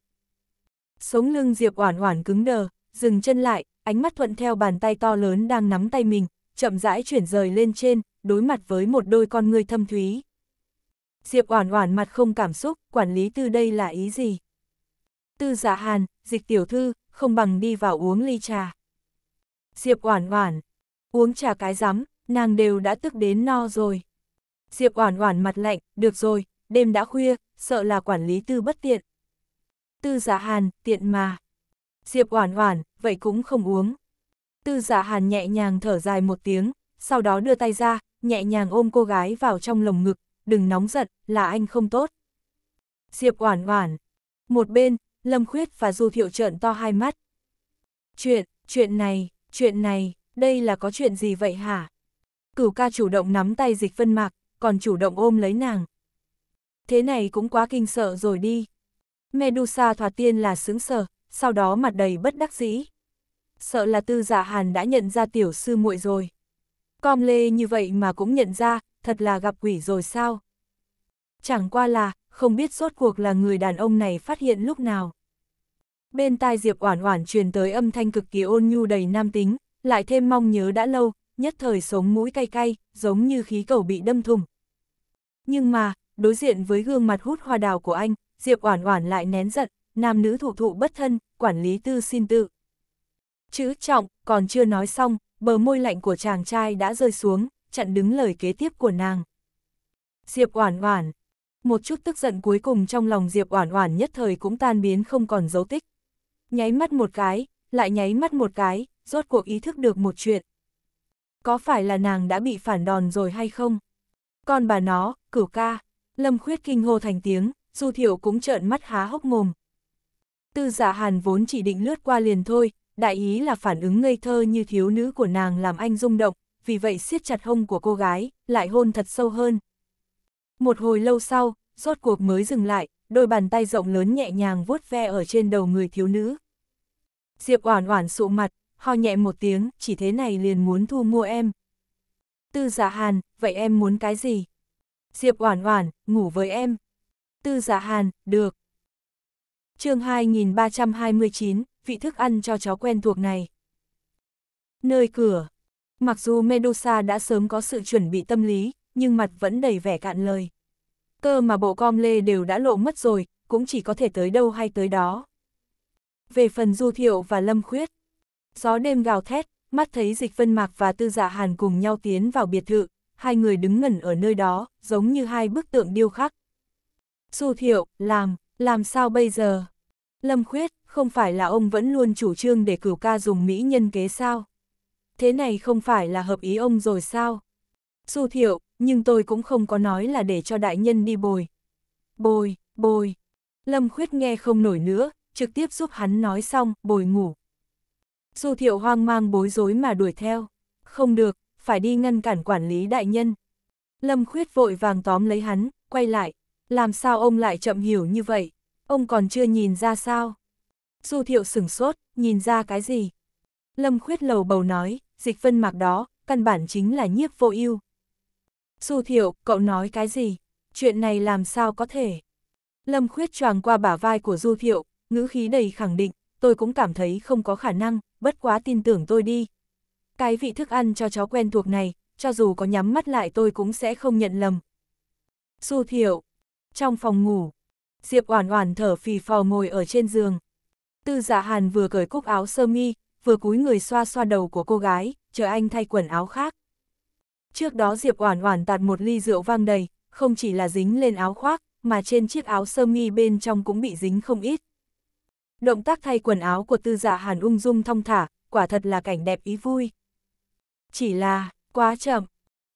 Sống lưng Diệp Oản Oản cứng đờ, dừng chân lại, ánh mắt thuận theo bàn tay to lớn đang nắm tay mình, chậm rãi chuyển rời lên trên, đối mặt với một đôi con người thâm thúy. Diệp Oản Oản mặt không cảm xúc, quản lý tư đây là ý gì? Tư giả dạ Hàn, Dịch tiểu thư, không bằng đi vào uống ly trà. Diệp Oản Oản, uống trà cái rắm, nàng đều đã tức đến no rồi. Diệp Oản Oản mặt lạnh, được rồi, đêm đã khuya, sợ là quản lý tư bất tiện. Tư giả dạ Hàn, tiện mà, Diệp Oản Oản, vậy cũng không uống. Tư Dạ Hàn nhẹ nhàng thở dài một tiếng, sau đó đưa tay ra, nhẹ nhàng ôm cô gái vào trong lồng ngực, đừng nóng giận, là anh không tốt. Diệp Oản Oản. Một bên, Lâm Khuyết và Du Thiệu trợn to hai mắt. Chuyện, chuyện này, chuyện này, đây là có chuyện gì vậy hả? Cửu ca chủ động nắm tay Dịch Vân Mạc, còn chủ động ôm lấy nàng. Thế này cũng quá kinh sợ rồi đi. Medusa thoạt tiên là sướng sở, sau đó mặt đầy bất đắc dĩ. Sợ là tư giả dạ hàn đã nhận ra tiểu sư muội rồi. Com lê như vậy mà cũng nhận ra, thật là gặp quỷ rồi sao? Chẳng qua là, không biết rốt cuộc là người đàn ông này phát hiện lúc nào. Bên tai Diệp Oản Oản truyền tới âm thanh cực kỳ ôn nhu đầy nam tính, lại thêm mong nhớ đã lâu, nhất thời sống mũi cay cay, giống như khí cầu bị đâm thùng. Nhưng mà, đối diện với gương mặt hút hoa đào của anh, Diệp Oản Oản lại nén giận, nam nữ thụ thụ bất thân, quản lý tư xin tự. Chữ trọng, còn chưa nói xong, bờ môi lạnh của chàng trai đã rơi xuống, chặn đứng lời kế tiếp của nàng. Diệp Oản Oản, một chút tức giận cuối cùng trong lòng Diệp Oản Oản nhất thời cũng tan biến không còn dấu tích. Nháy mắt một cái, lại nháy mắt một cái, rốt cuộc ý thức được một chuyện. Có phải là nàng đã bị phản đòn rồi hay không? Con bà nó, cửu ca, Lâm Khuyết kinh hô thành tiếng, Du Thiệu cũng trợn mắt há hốc mồm, tư giả dạ hàn vốn chỉ định lướt qua liền thôi, đại ý là phản ứng ngây thơ như thiếu nữ của nàng làm anh rung động, vì vậy siết chặt hông của cô gái, lại hôn thật sâu hơn. Một hồi lâu sau, rốt cuộc mới dừng lại, đôi bàn tay rộng lớn nhẹ nhàng vuốt ve ở trên đầu người thiếu nữ. Diệp oản oản sụ mặt, ho nhẹ một tiếng, chỉ thế này liền muốn thu mua em. Tư giả dạ hàn, vậy em muốn cái gì? Diệp oản oản, ngủ với em. Tư giả dạ hàn, được chương 2329, vị thức ăn cho chó quen thuộc này. Nơi cửa, mặc dù Medusa đã sớm có sự chuẩn bị tâm lý, nhưng mặt vẫn đầy vẻ cạn lời. Cơ mà bộ com lê đều đã lộ mất rồi, cũng chỉ có thể tới đâu hay tới đó. Về phần du thiệu và lâm khuyết, gió đêm gào thét, mắt thấy dịch vân mạc và tư dạ hàn cùng nhau tiến vào biệt thự, hai người đứng ngẩn ở nơi đó, giống như hai bức tượng điêu khắc. Du thiệu, làm, làm sao bây giờ? Lâm Khuyết, không phải là ông vẫn luôn chủ trương để cửu ca dùng Mỹ nhân kế sao? Thế này không phải là hợp ý ông rồi sao? Su thiệu, nhưng tôi cũng không có nói là để cho đại nhân đi bồi. Bồi, bồi. Lâm Khuyết nghe không nổi nữa, trực tiếp giúp hắn nói xong, bồi ngủ. Du thiệu hoang mang bối rối mà đuổi theo. Không được, phải đi ngăn cản quản lý đại nhân. Lâm Khuyết vội vàng tóm lấy hắn, quay lại. Làm sao ông lại chậm hiểu như vậy? ông còn chưa nhìn ra sao? Du thiệu sửng sốt, nhìn ra cái gì? Lâm khuyết lầu bầu nói, dịch phân mạc đó, căn bản chính là nhiếp vô ưu. Du thiệu, cậu nói cái gì? Chuyện này làm sao có thể? Lâm khuyết choàng qua bả vai của du thiệu, ngữ khí đầy khẳng định, tôi cũng cảm thấy không có khả năng, bất quá tin tưởng tôi đi. Cái vị thức ăn cho chó quen thuộc này, cho dù có nhắm mắt lại tôi cũng sẽ không nhận lầm. Du thiệu, trong phòng ngủ, Diệp Oản Oản thở phì phò ngồi ở trên giường. Tư Dạ Hàn vừa cởi cúc áo sơ mi, vừa cúi người xoa xoa đầu của cô gái, chờ anh thay quần áo khác. Trước đó Diệp Oản Oản tạt một ly rượu vang đầy, không chỉ là dính lên áo khoác, mà trên chiếc áo sơ mi bên trong cũng bị dính không ít. Động tác thay quần áo của Tư Dạ Hàn ung dung thong thả, quả thật là cảnh đẹp ý vui. Chỉ là, quá chậm.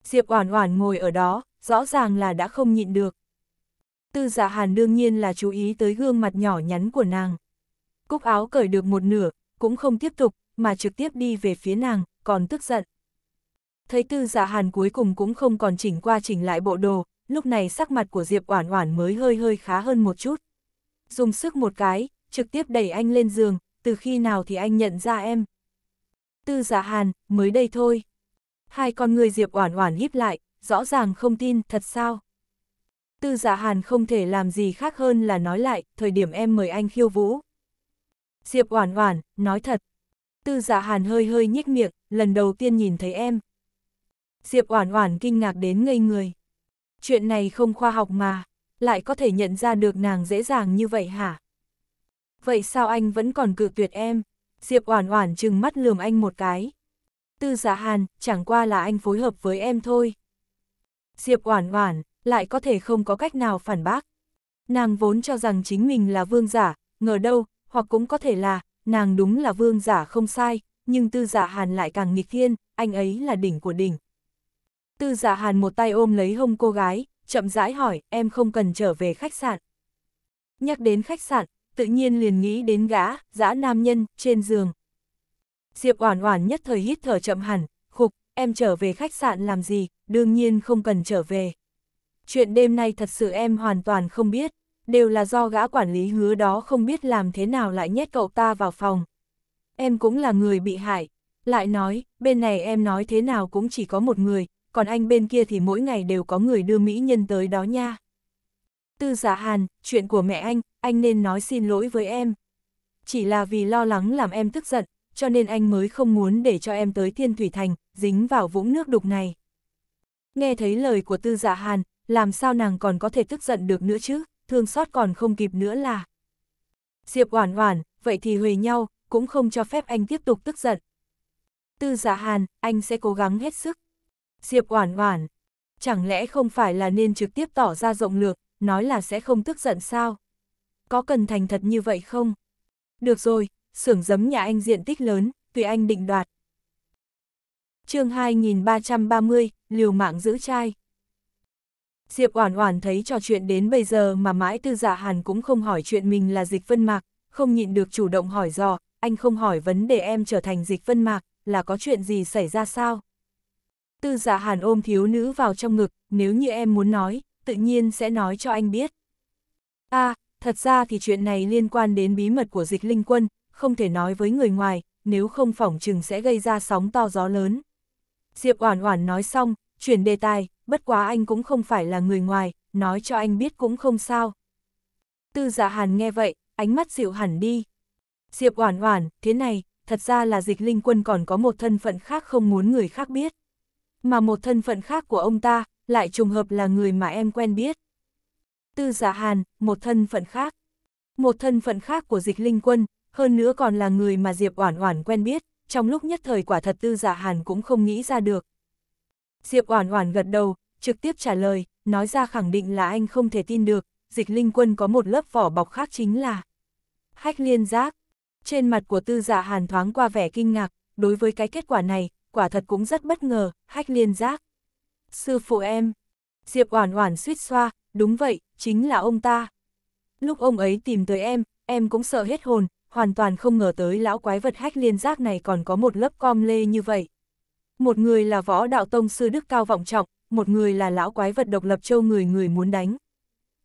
Diệp Oản Oản ngồi ở đó, rõ ràng là đã không nhịn được. Tư dạ hàn đương nhiên là chú ý tới gương mặt nhỏ nhắn của nàng. Cúc áo cởi được một nửa, cũng không tiếp tục, mà trực tiếp đi về phía nàng, còn tức giận. Thấy tư dạ hàn cuối cùng cũng không còn chỉnh qua chỉnh lại bộ đồ, lúc này sắc mặt của Diệp Oản Oản mới hơi hơi khá hơn một chút. Dùng sức một cái, trực tiếp đẩy anh lên giường, từ khi nào thì anh nhận ra em. Tư Dạ hàn, mới đây thôi. Hai con người Diệp Oản Oản híp lại, rõ ràng không tin, thật sao? Tư giả dạ hàn không thể làm gì khác hơn là nói lại, thời điểm em mời anh khiêu vũ. Diệp oản oản, nói thật. Tư giả dạ hàn hơi hơi nhếch miệng, lần đầu tiên nhìn thấy em. Diệp oản oản kinh ngạc đến ngây người. Chuyện này không khoa học mà, lại có thể nhận ra được nàng dễ dàng như vậy hả? Vậy sao anh vẫn còn cự tuyệt em? Diệp oản oản trừng mắt lườm anh một cái. Tư giả dạ hàn, chẳng qua là anh phối hợp với em thôi. Diệp oản oản, lại có thể không có cách nào phản bác. Nàng vốn cho rằng chính mình là vương giả, ngờ đâu, hoặc cũng có thể là, nàng đúng là vương giả không sai, nhưng tư giả hàn lại càng nghịch thiên, anh ấy là đỉnh của đỉnh. Tư giả hàn một tay ôm lấy hông cô gái, chậm rãi hỏi, em không cần trở về khách sạn. Nhắc đến khách sạn, tự nhiên liền nghĩ đến gã, dã nam nhân, trên giường. Diệp Oản Oản nhất thời hít thở chậm hẳn, khục, em trở về khách sạn làm gì, đương nhiên không cần trở về chuyện đêm nay thật sự em hoàn toàn không biết, đều là do gã quản lý hứa đó không biết làm thế nào lại nhét cậu ta vào phòng. Em cũng là người bị hại, lại nói, bên này em nói thế nào cũng chỉ có một người, còn anh bên kia thì mỗi ngày đều có người đưa mỹ nhân tới đó nha. Tư giả dạ hàn, chuyện của mẹ anh, anh nên nói xin lỗi với em. Chỉ là vì lo lắng làm em tức giận, cho nên anh mới không muốn để cho em tới Thiên Thủy Thành, dính vào vũng nước đục này. Nghe thấy lời của tư giả dạ hàn, làm sao nàng còn có thể tức giận được nữa chứ, thương xót còn không kịp nữa là. Diệp Oản Oản, vậy thì huề nhau, cũng không cho phép anh tiếp tục tức giận. Tư Dạ Hàn, anh sẽ cố gắng hết sức. Diệp Oản Oản, chẳng lẽ không phải là nên trực tiếp tỏ ra rộng lượng, nói là sẽ không tức giận sao? Có cần thành thật như vậy không? Được rồi, xưởng giấm nhà anh diện tích lớn, tùy anh định đoạt. Chương 2330, liều mạng giữ trai. Diệp Oản Oản thấy trò chuyện đến bây giờ mà mãi Tư Dạ Hàn cũng không hỏi chuyện mình là dịch vân mạc, không nhịn được chủ động hỏi dò, anh không hỏi vấn đề em trở thành dịch vân mạc, là có chuyện gì xảy ra sao? Tư Dạ Hàn ôm thiếu nữ vào trong ngực, nếu như em muốn nói, tự nhiên sẽ nói cho anh biết. A, à, thật ra thì chuyện này liên quan đến bí mật của dịch linh quân, không thể nói với người ngoài, nếu không phỏng chừng sẽ gây ra sóng to gió lớn. Diệp Oản Oản nói xong, chuyển đề tài, bất quá anh cũng không phải là người ngoài, nói cho anh biết cũng không sao. Tư dạ hàn nghe vậy, ánh mắt dịu hẳn đi. Diệp oản oản, thế này, thật ra là dịch linh quân còn có một thân phận khác không muốn người khác biết. Mà một thân phận khác của ông ta, lại trùng hợp là người mà em quen biết. Tư giả dạ hàn, một thân phận khác. Một thân phận khác của dịch linh quân, hơn nữa còn là người mà Diệp Oản Oản quen biết, trong lúc nhất thời quả thật Tư giả dạ hàn cũng không nghĩ ra được, Diệp Oản Oản gật đầu, trực tiếp trả lời, nói ra khẳng định là anh không thể tin được, dịch linh quân có một lớp vỏ bọc khác chính là hách liên giác. Trên mặt của tư Dạ hàn thoáng qua vẻ kinh ngạc, đối với cái kết quả này, quả thật cũng rất bất ngờ, hách liên giác. Sư phụ em, Diệp Oản Oản suýt xoa, đúng vậy, chính là ông ta. Lúc ông ấy tìm tới em, em cũng sợ hết hồn, hoàn toàn không ngờ tới lão quái vật hách liên giác này còn có một lớp com lê như vậy. Một người là võ đạo tông sư đức cao vọng trọng, một người là lão quái vật độc lập châu người người muốn đánh.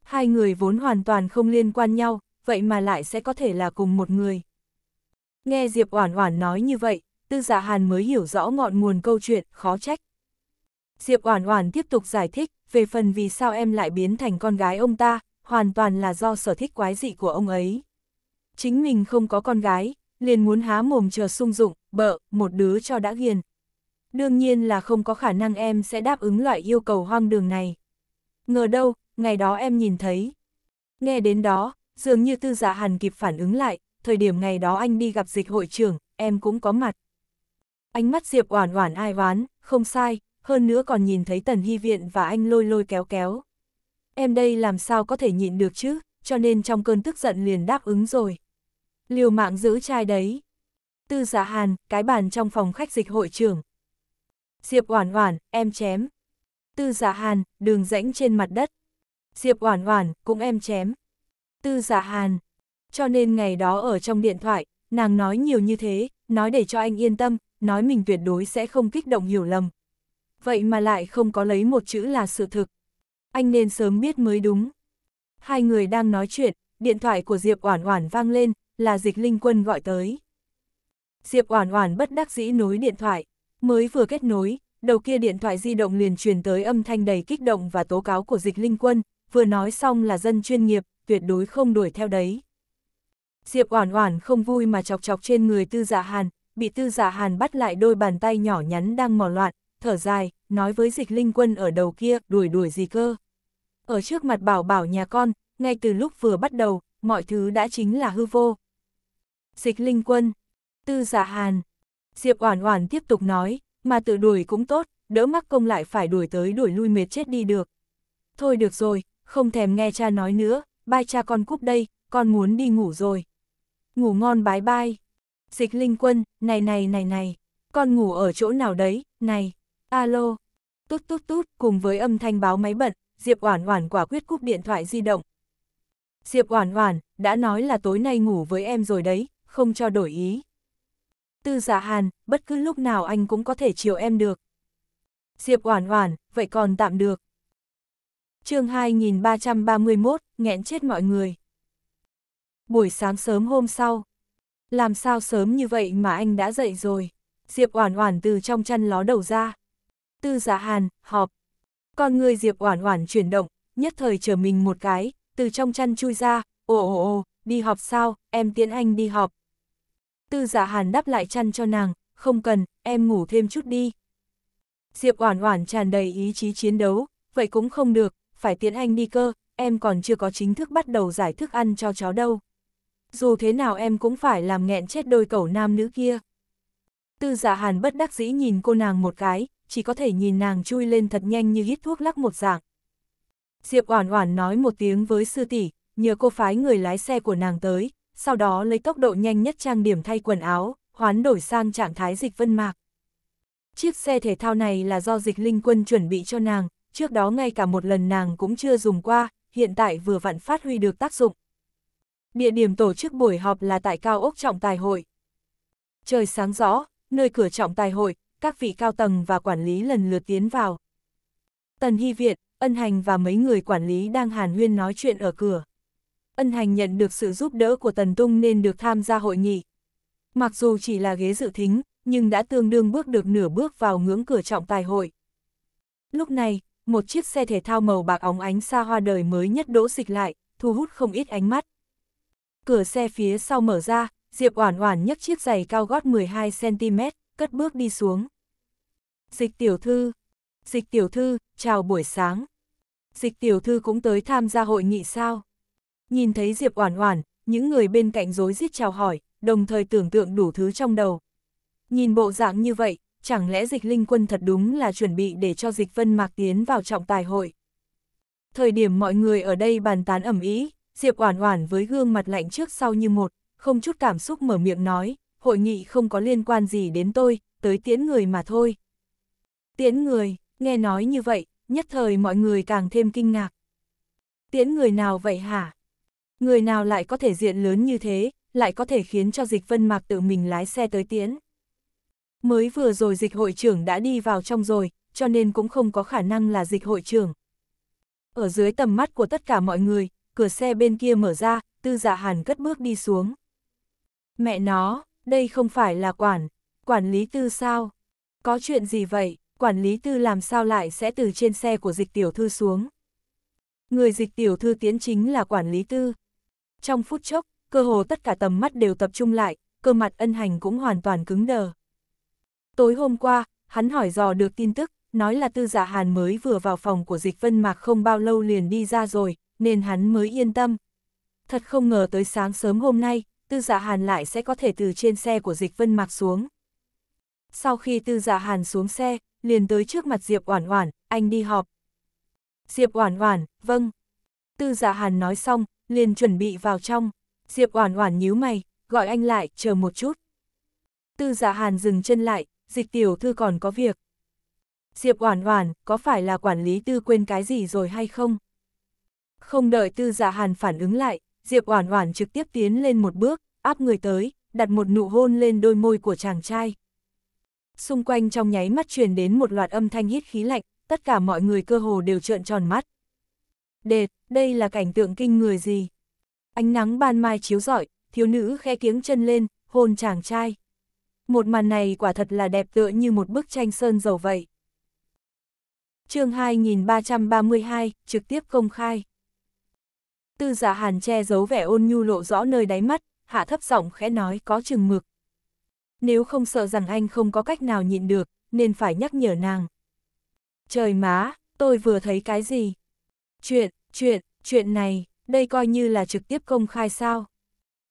Hai người vốn hoàn toàn không liên quan nhau, vậy mà lại sẽ có thể là cùng một người. Nghe Diệp Oản Oản nói như vậy, Tư Dạ Hàn mới hiểu rõ ngọn nguồn câu chuyện, khó trách. Diệp Oản Oản tiếp tục giải thích, về phần vì sao em lại biến thành con gái ông ta, hoàn toàn là do sở thích quái dị của ông ấy. Chính mình không có con gái, liền muốn há mồm chờ sung dụng, bợ, một đứa cho đã ghiền, đương nhiên là không có khả năng em sẽ đáp ứng loại yêu cầu hoang đường này. Ngờ đâu, ngày đó em nhìn thấy. Nghe đến đó, dường như tư dạ hàn kịp phản ứng lại, thời điểm ngày đó anh đi gặp dịch hội trưởng, em cũng có mặt. Ánh mắt Diệp oản oản ai oán, không sai, hơn nữa còn nhìn thấy tần hy viện và anh lôi lôi kéo kéo. Em đây làm sao có thể nhịn được chứ, cho nên trong cơn tức giận liền đáp ứng rồi. Liều mạng giữ trai đấy. Tư dạ hàn, cái bàn trong phòng khách dịch hội trưởng, Diệp Oản Oản, em chém. Tư Dạ Hàn, đường rãnh trên mặt đất. Diệp Oản Oản, cũng em chém. Tư Dạ Hàn. Cho nên ngày đó ở trong điện thoại, nàng nói nhiều như thế, nói để cho anh yên tâm, nói mình tuyệt đối sẽ không kích động hiểu lầm. Vậy mà lại không có lấy một chữ là sự thực. Anh nên sớm biết mới đúng. Hai người đang nói chuyện, điện thoại của Diệp Oản Oản vang lên, là Dịch Linh Quân gọi tới. Diệp Oản Oản bất đắc dĩ nối điện thoại. Mới vừa kết nối, đầu kia điện thoại di động liền truyền tới âm thanh đầy kích động và tố cáo của dịch linh quân, vừa nói xong là dân chuyên nghiệp, tuyệt đối không đuổi theo đấy. Diệp Oản Oản không vui mà chọc chọc trên người Tư Dạ Hàn, bị Tư Dạ Hàn bắt lại đôi bàn tay nhỏ nhắn đang mò loạn, thở dài, nói với Dịch Linh Quân ở đầu kia, đuổi đuổi gì cơ? Ở trước mặt Bảo Bảo nhà con, ngay từ lúc vừa bắt đầu, mọi thứ đã chính là hư vô. Dịch Linh Quân, Tư Dạ Hàn, Diệp Oản Oản tiếp tục nói, mà tự đuổi cũng tốt, đỡ mắc công lại phải đuổi tới đuổi lui mệt chết đi được. Thôi được rồi, không thèm nghe cha nói nữa, bai cha con cúp đây, con muốn đi ngủ rồi. Ngủ ngon bái bai. Dịch Linh Quân, này này này này, con ngủ ở chỗ nào đấy, này, alo. Tút tút tút, cùng với âm thanh báo máy bận, Diệp Oản Oản quả quyết cúp điện thoại di động. Diệp Oản Oản, đã nói là tối nay ngủ với em rồi đấy, không cho đổi ý. Tư Dạ Hàn, bất cứ lúc nào anh cũng có thể chiều em được. Diệp Oản Oản, vậy còn tạm được. Chương 2331, nghẹn chết mọi người. Buổi sáng sớm hôm sau. Làm sao sớm như vậy mà anh đã dậy rồi? Diệp Oản Oản từ trong chăn ló đầu ra. Tư Dạ Hàn, họp. Con người Diệp Oản Oản chuyển động, nhất thời chờ mình một cái, từ trong chăn chui ra, ồ ồ ồ, đi họp sao, em tiến anh đi họp, tư dạ hàn đáp lại chăn cho nàng, không cần, em ngủ thêm chút đi. Diệp Oản Oản tràn đầy ý chí chiến đấu, vậy cũng không được, phải tiến anh đi cơ, em còn chưa có chính thức bắt đầu giải thức ăn cho cháu đâu. Dù thế nào em cũng phải làm nghẹn chết đôi cẩu nam nữ kia. Tư Dạ Hàn bất đắc dĩ nhìn cô nàng một cái, chỉ có thể nhìn nàng chui lên thật nhanh như hít thuốc lắc một dạng. Diệp Oản Oản nói một tiếng với sư tỷ, nhờ cô phái người lái xe của nàng tới, sau đó lấy tốc độ nhanh nhất trang điểm thay quần áo, hoán đổi sang trạng thái dịch vân mạc. Chiếc xe thể thao này là do dịch linh quân chuẩn bị cho nàng, trước đó ngay cả một lần nàng cũng chưa dùng qua, hiện tại vừa vặn phát huy được tác dụng. Địa điểm tổ chức buổi họp là tại cao ốc trọng tài hội. Trời sáng rõ, nơi cửa trọng tài hội, các vị cao tầng và quản lý lần lượt tiến vào. Tần Hy Viện, Ân Hành và mấy người quản lý đang hàn huyên nói chuyện ở cửa ân hành nhận được sự giúp đỡ của Tần Tung nên được tham gia hội nghị. Mặc dù chỉ là ghế dự thính, nhưng đã tương đương bước được nửa bước vào ngưỡng cửa trọng tài hội. Lúc này, một chiếc xe thể thao màu bạc óng ánh xa hoa đời mới nhất đỗ dịch lại, thu hút không ít ánh mắt. Cửa xe phía sau mở ra, Diệp Oản Oản nhấc chiếc giày cao gót 12cm, cất bước đi xuống. Dịch tiểu thư, dịch tiểu thư, chào buổi sáng. Dịch tiểu thư cũng tới tham gia hội nghị sao? Nhìn thấy Diệp Oản Oản, những người bên cạnh rối rít chào hỏi, đồng thời tưởng tượng đủ thứ trong đầu. Nhìn bộ dạng như vậy, chẳng lẽ dịch linh quân thật đúng là chuẩn bị để cho dịch vân mạc tiến vào trọng tài hội. Thời điểm mọi người ở đây bàn tán ầm ĩ Diệp Oản Oản với gương mặt lạnh trước sau như một, không chút cảm xúc mở miệng nói, hội nghị không có liên quan gì đến tôi, tới tiễn người mà thôi. Tiễn người, nghe nói như vậy, nhất thời mọi người càng thêm kinh ngạc. Tiễn người nào vậy hả? Người nào lại có thể diện lớn như thế, lại có thể khiến cho dịch vân mạc tự mình lái xe tới tiến? Mới vừa rồi dịch hội trưởng đã đi vào trong rồi, cho nên cũng không có khả năng là dịch hội trưởng. Ở dưới tầm mắt của tất cả mọi người, cửa xe bên kia mở ra, tư dạ hàn cất bước đi xuống. Mẹ nó, đây không phải là quản, quản lý tư sao? Có chuyện gì vậy, quản lý tư làm sao lại sẽ từ trên xe của dịch tiểu thư xuống? Người dịch tiểu thư tiến chính là quản lý tư. Trong phút chốc, cơ hồ tất cả tầm mắt đều tập trung lại, cơ mặt ân hành cũng hoàn toàn cứng đờ. Tối hôm qua, hắn hỏi dò được tin tức, nói là tư giả dạ hàn mới vừa vào phòng của dịch vân mạc không bao lâu liền đi ra rồi, nên hắn mới yên tâm. Thật không ngờ tới sáng sớm hôm nay, tư giả dạ hàn lại sẽ có thể từ trên xe của dịch vân mạc xuống. Sau khi tư giả dạ hàn xuống xe, liền tới trước mặt Diệp Oản Oản, anh đi họp. Diệp Oản Oản, vâng. Tư giả hàn nói xong, liền chuẩn bị vào trong. Diệp Oản Oản nhíu mày, gọi anh lại, chờ một chút. Tư Dạ Hàn dừng chân lại, dịch tiểu thư còn có việc. Diệp Oản Oản, có phải là quản lý tư quên cái gì rồi hay không? Không đợi Tư Dạ Hàn phản ứng lại, Diệp Oản Oản trực tiếp tiến lên một bước, áp người tới, đặt một nụ hôn lên đôi môi của chàng trai. Xung quanh trong nháy mắt truyền đến một loạt âm thanh hít khí lạnh, tất cả mọi người cơ hồ đều trợn tròn mắt, đệt, đây là cảnh tượng kinh người gì. Ánh nắng ban mai chiếu rọi, thiếu nữ khe kiếng chân lên, hôn chàng trai. Một màn này quả thật là đẹp tựa như một bức tranh sơn dầu vậy. chương 2332, trực tiếp công khai. Tư giả dạ hàn che giấu vẻ ôn nhu lộ rõ nơi đáy mắt, hạ thấp giọng khẽ nói có chừng mực. Nếu không sợ rằng anh không có cách nào nhịn được, nên phải nhắc nhở nàng. Trời má, tôi vừa thấy cái gì? Chuyện, chuyện, chuyện này, đây coi như là trực tiếp công khai sao?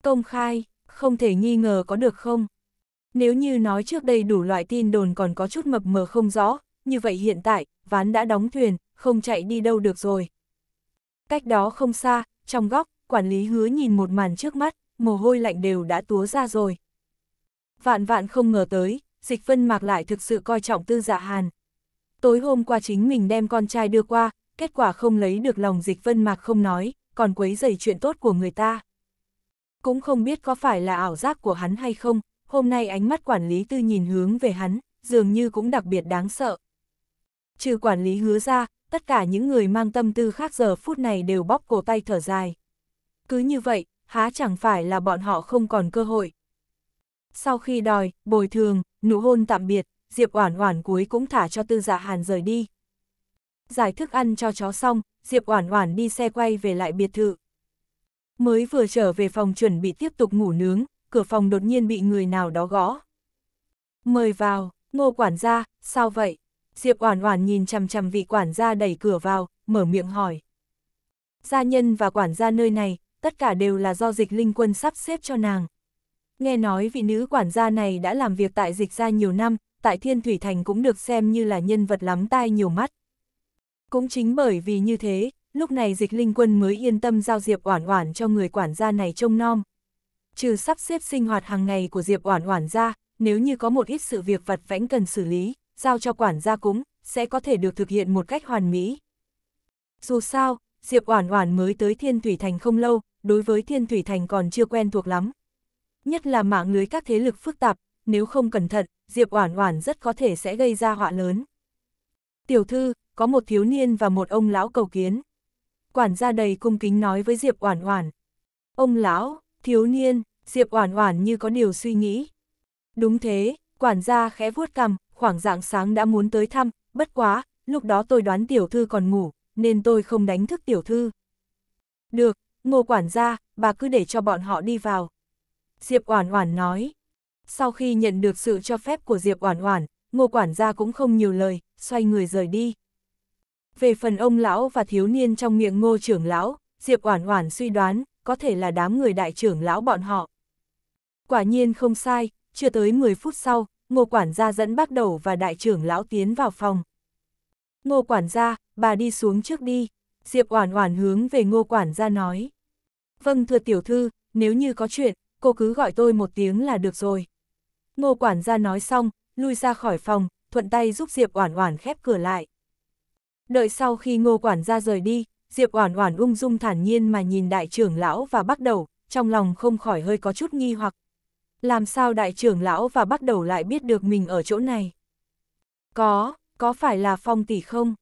Công khai, không thể nghi ngờ có được không? Nếu như nói trước đây đủ loại tin đồn còn có chút mập mờ không rõ, như vậy hiện tại, ván đã đóng thuyền, không chạy đi đâu được rồi. Cách đó không xa, trong góc, quản lý hứa nhìn một màn trước mắt, mồ hôi lạnh đều đã túa ra rồi. Vạn vạn không ngờ tới, dịch vân mạc lại thực sự coi trọng tư dạ hàn. Tối hôm qua chính mình đem con trai đưa qua, kết quả không lấy được lòng dịch vân mạc không nói, còn quấy dày chuyện tốt của người ta. Cũng không biết có phải là ảo giác của hắn hay không, hôm nay ánh mắt quản lý tư nhìn hướng về hắn, dường như cũng đặc biệt đáng sợ. Trừ quản lý hứa ra, tất cả những người mang tâm tư khác giờ phút này đều bóp cổ tay thở dài. Cứ như vậy, há chẳng phải là bọn họ không còn cơ hội. Sau khi đòi, bồi thường, nụ hôn tạm biệt, Diệp Oản Oản cuối cũng thả cho Tư Dạ Hàn rời đi, giải thức ăn cho chó xong, Diệp Oản Oản đi xe quay về lại biệt thự. Mới vừa trở về phòng chuẩn bị tiếp tục ngủ nướng, cửa phòng đột nhiên bị người nào đó gõ. "Mời vào, Ngô quản gia, sao vậy?" Diệp Oản Oản nhìn chằm chằm vị quản gia đẩy cửa vào, mở miệng hỏi. Gia nhân và quản gia nơi này, tất cả đều là do dịch linh quân sắp xếp cho nàng. Nghe nói vị nữ quản gia này đã làm việc tại dịch gia nhiều năm, tại Thiên Thủy Thành cũng được xem như là nhân vật lắm tai nhiều mắt. Cũng chính bởi vì như thế, lúc này dịch linh quân mới yên tâm giao Diệp Oản Oản cho người quản gia này trông nom. Trừ sắp xếp sinh hoạt hàng ngày của Diệp Oản Oản ra, nếu như có một ít sự việc vặt vãnh cần xử lý, giao cho quản gia cũng sẽ có thể được thực hiện một cách hoàn mỹ. Dù sao, Diệp Oản Oản mới tới Thiên Thủy Thành không lâu, đối với Thiên Thủy Thành còn chưa quen thuộc lắm. Nhất là mạng lưới các thế lực phức tạp, nếu không cẩn thận, Diệp Oản Oản rất có thể sẽ gây ra họa lớn. "Tiểu thư, có một thiếu niên và một ông lão cầu kiến. Quản gia đầy cung kính nói với Diệp Oản Oản. Ông lão, thiếu niên, Diệp Oản Oản như có điều suy nghĩ. Đúng thế, quản gia khẽ vuốt cằm, khoảng dạng sáng đã muốn tới thăm, bất quá, lúc đó tôi đoán tiểu thư còn ngủ, nên tôi không đánh thức tiểu thư. Được, ngô quản gia, bà cứ để cho bọn họ đi vào. Diệp Oản Oản nói. Sau khi nhận được sự cho phép của Diệp Oản Oản, ngô quản gia cũng không nhiều lời, xoay người rời đi. Về phần ông lão và thiếu niên trong miệng ngô trưởng lão, Diệp Oản Oản suy đoán, có thể là đám người đại trưởng lão bọn họ. Quả nhiên không sai, chưa tới 10 phút sau, ngô quản gia dẫn bác đầu và đại trưởng lão tiến vào phòng. Ngô quản gia, bà đi xuống trước đi, Diệp Oản Oản hướng về ngô quản gia nói. Vâng thưa tiểu thư, nếu như có chuyện, cô cứ gọi tôi một tiếng là được rồi. Ngô quản gia nói xong, lui ra khỏi phòng, thuận tay giúp Diệp Oản Oản khép cửa lại. Đợi sau khi ngô quản gia rời đi, Diệp Oản Oản ung dung thản nhiên mà nhìn đại trưởng lão và bắt đầu, trong lòng không khỏi hơi có chút nghi hoặc. Làm sao đại trưởng lão và bắt đầu lại biết được mình ở chỗ này? Có, có phải là phong tỷ không?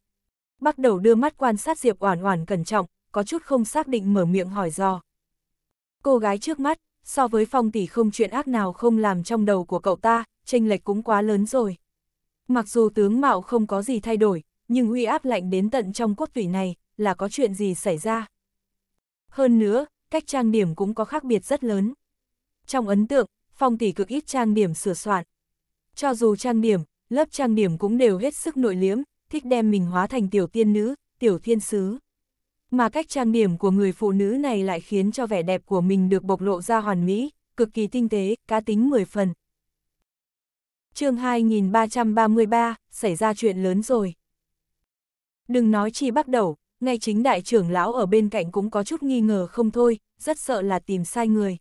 Bắt đầu đưa mắt quan sát Diệp Oản Oản cẩn trọng, có chút không xác định mở miệng hỏi do Cô gái trước mắt, so với phong tỷ không chuyện ác nào không làm trong đầu của cậu ta, chênh lệch cũng quá lớn rồi. Mặc dù tướng mạo không có gì thay đổi, nhưng uy áp lạnh đến tận trong cốt tủy này, là có chuyện gì xảy ra. Hơn nữa, cách trang điểm cũng có khác biệt rất lớn. Trong ấn tượng, phong tỷ cực ít trang điểm sửa soạn. Cho dù trang điểm, lớp trang điểm cũng đều hết sức nội liếm, thích đem mình hóa thành tiểu tiên nữ, tiểu thiên sứ. Mà cách trang điểm của người phụ nữ này lại khiến cho vẻ đẹp của mình được bộc lộ ra hoàn mỹ, cực kỳ tinh tế, cá tính 10 phần. chương 2333, xảy ra chuyện lớn rồi. Đừng nói chi bắt đầu, ngay chính đại trưởng lão ở bên cạnh cũng có chút nghi ngờ không thôi, rất sợ là tìm sai người.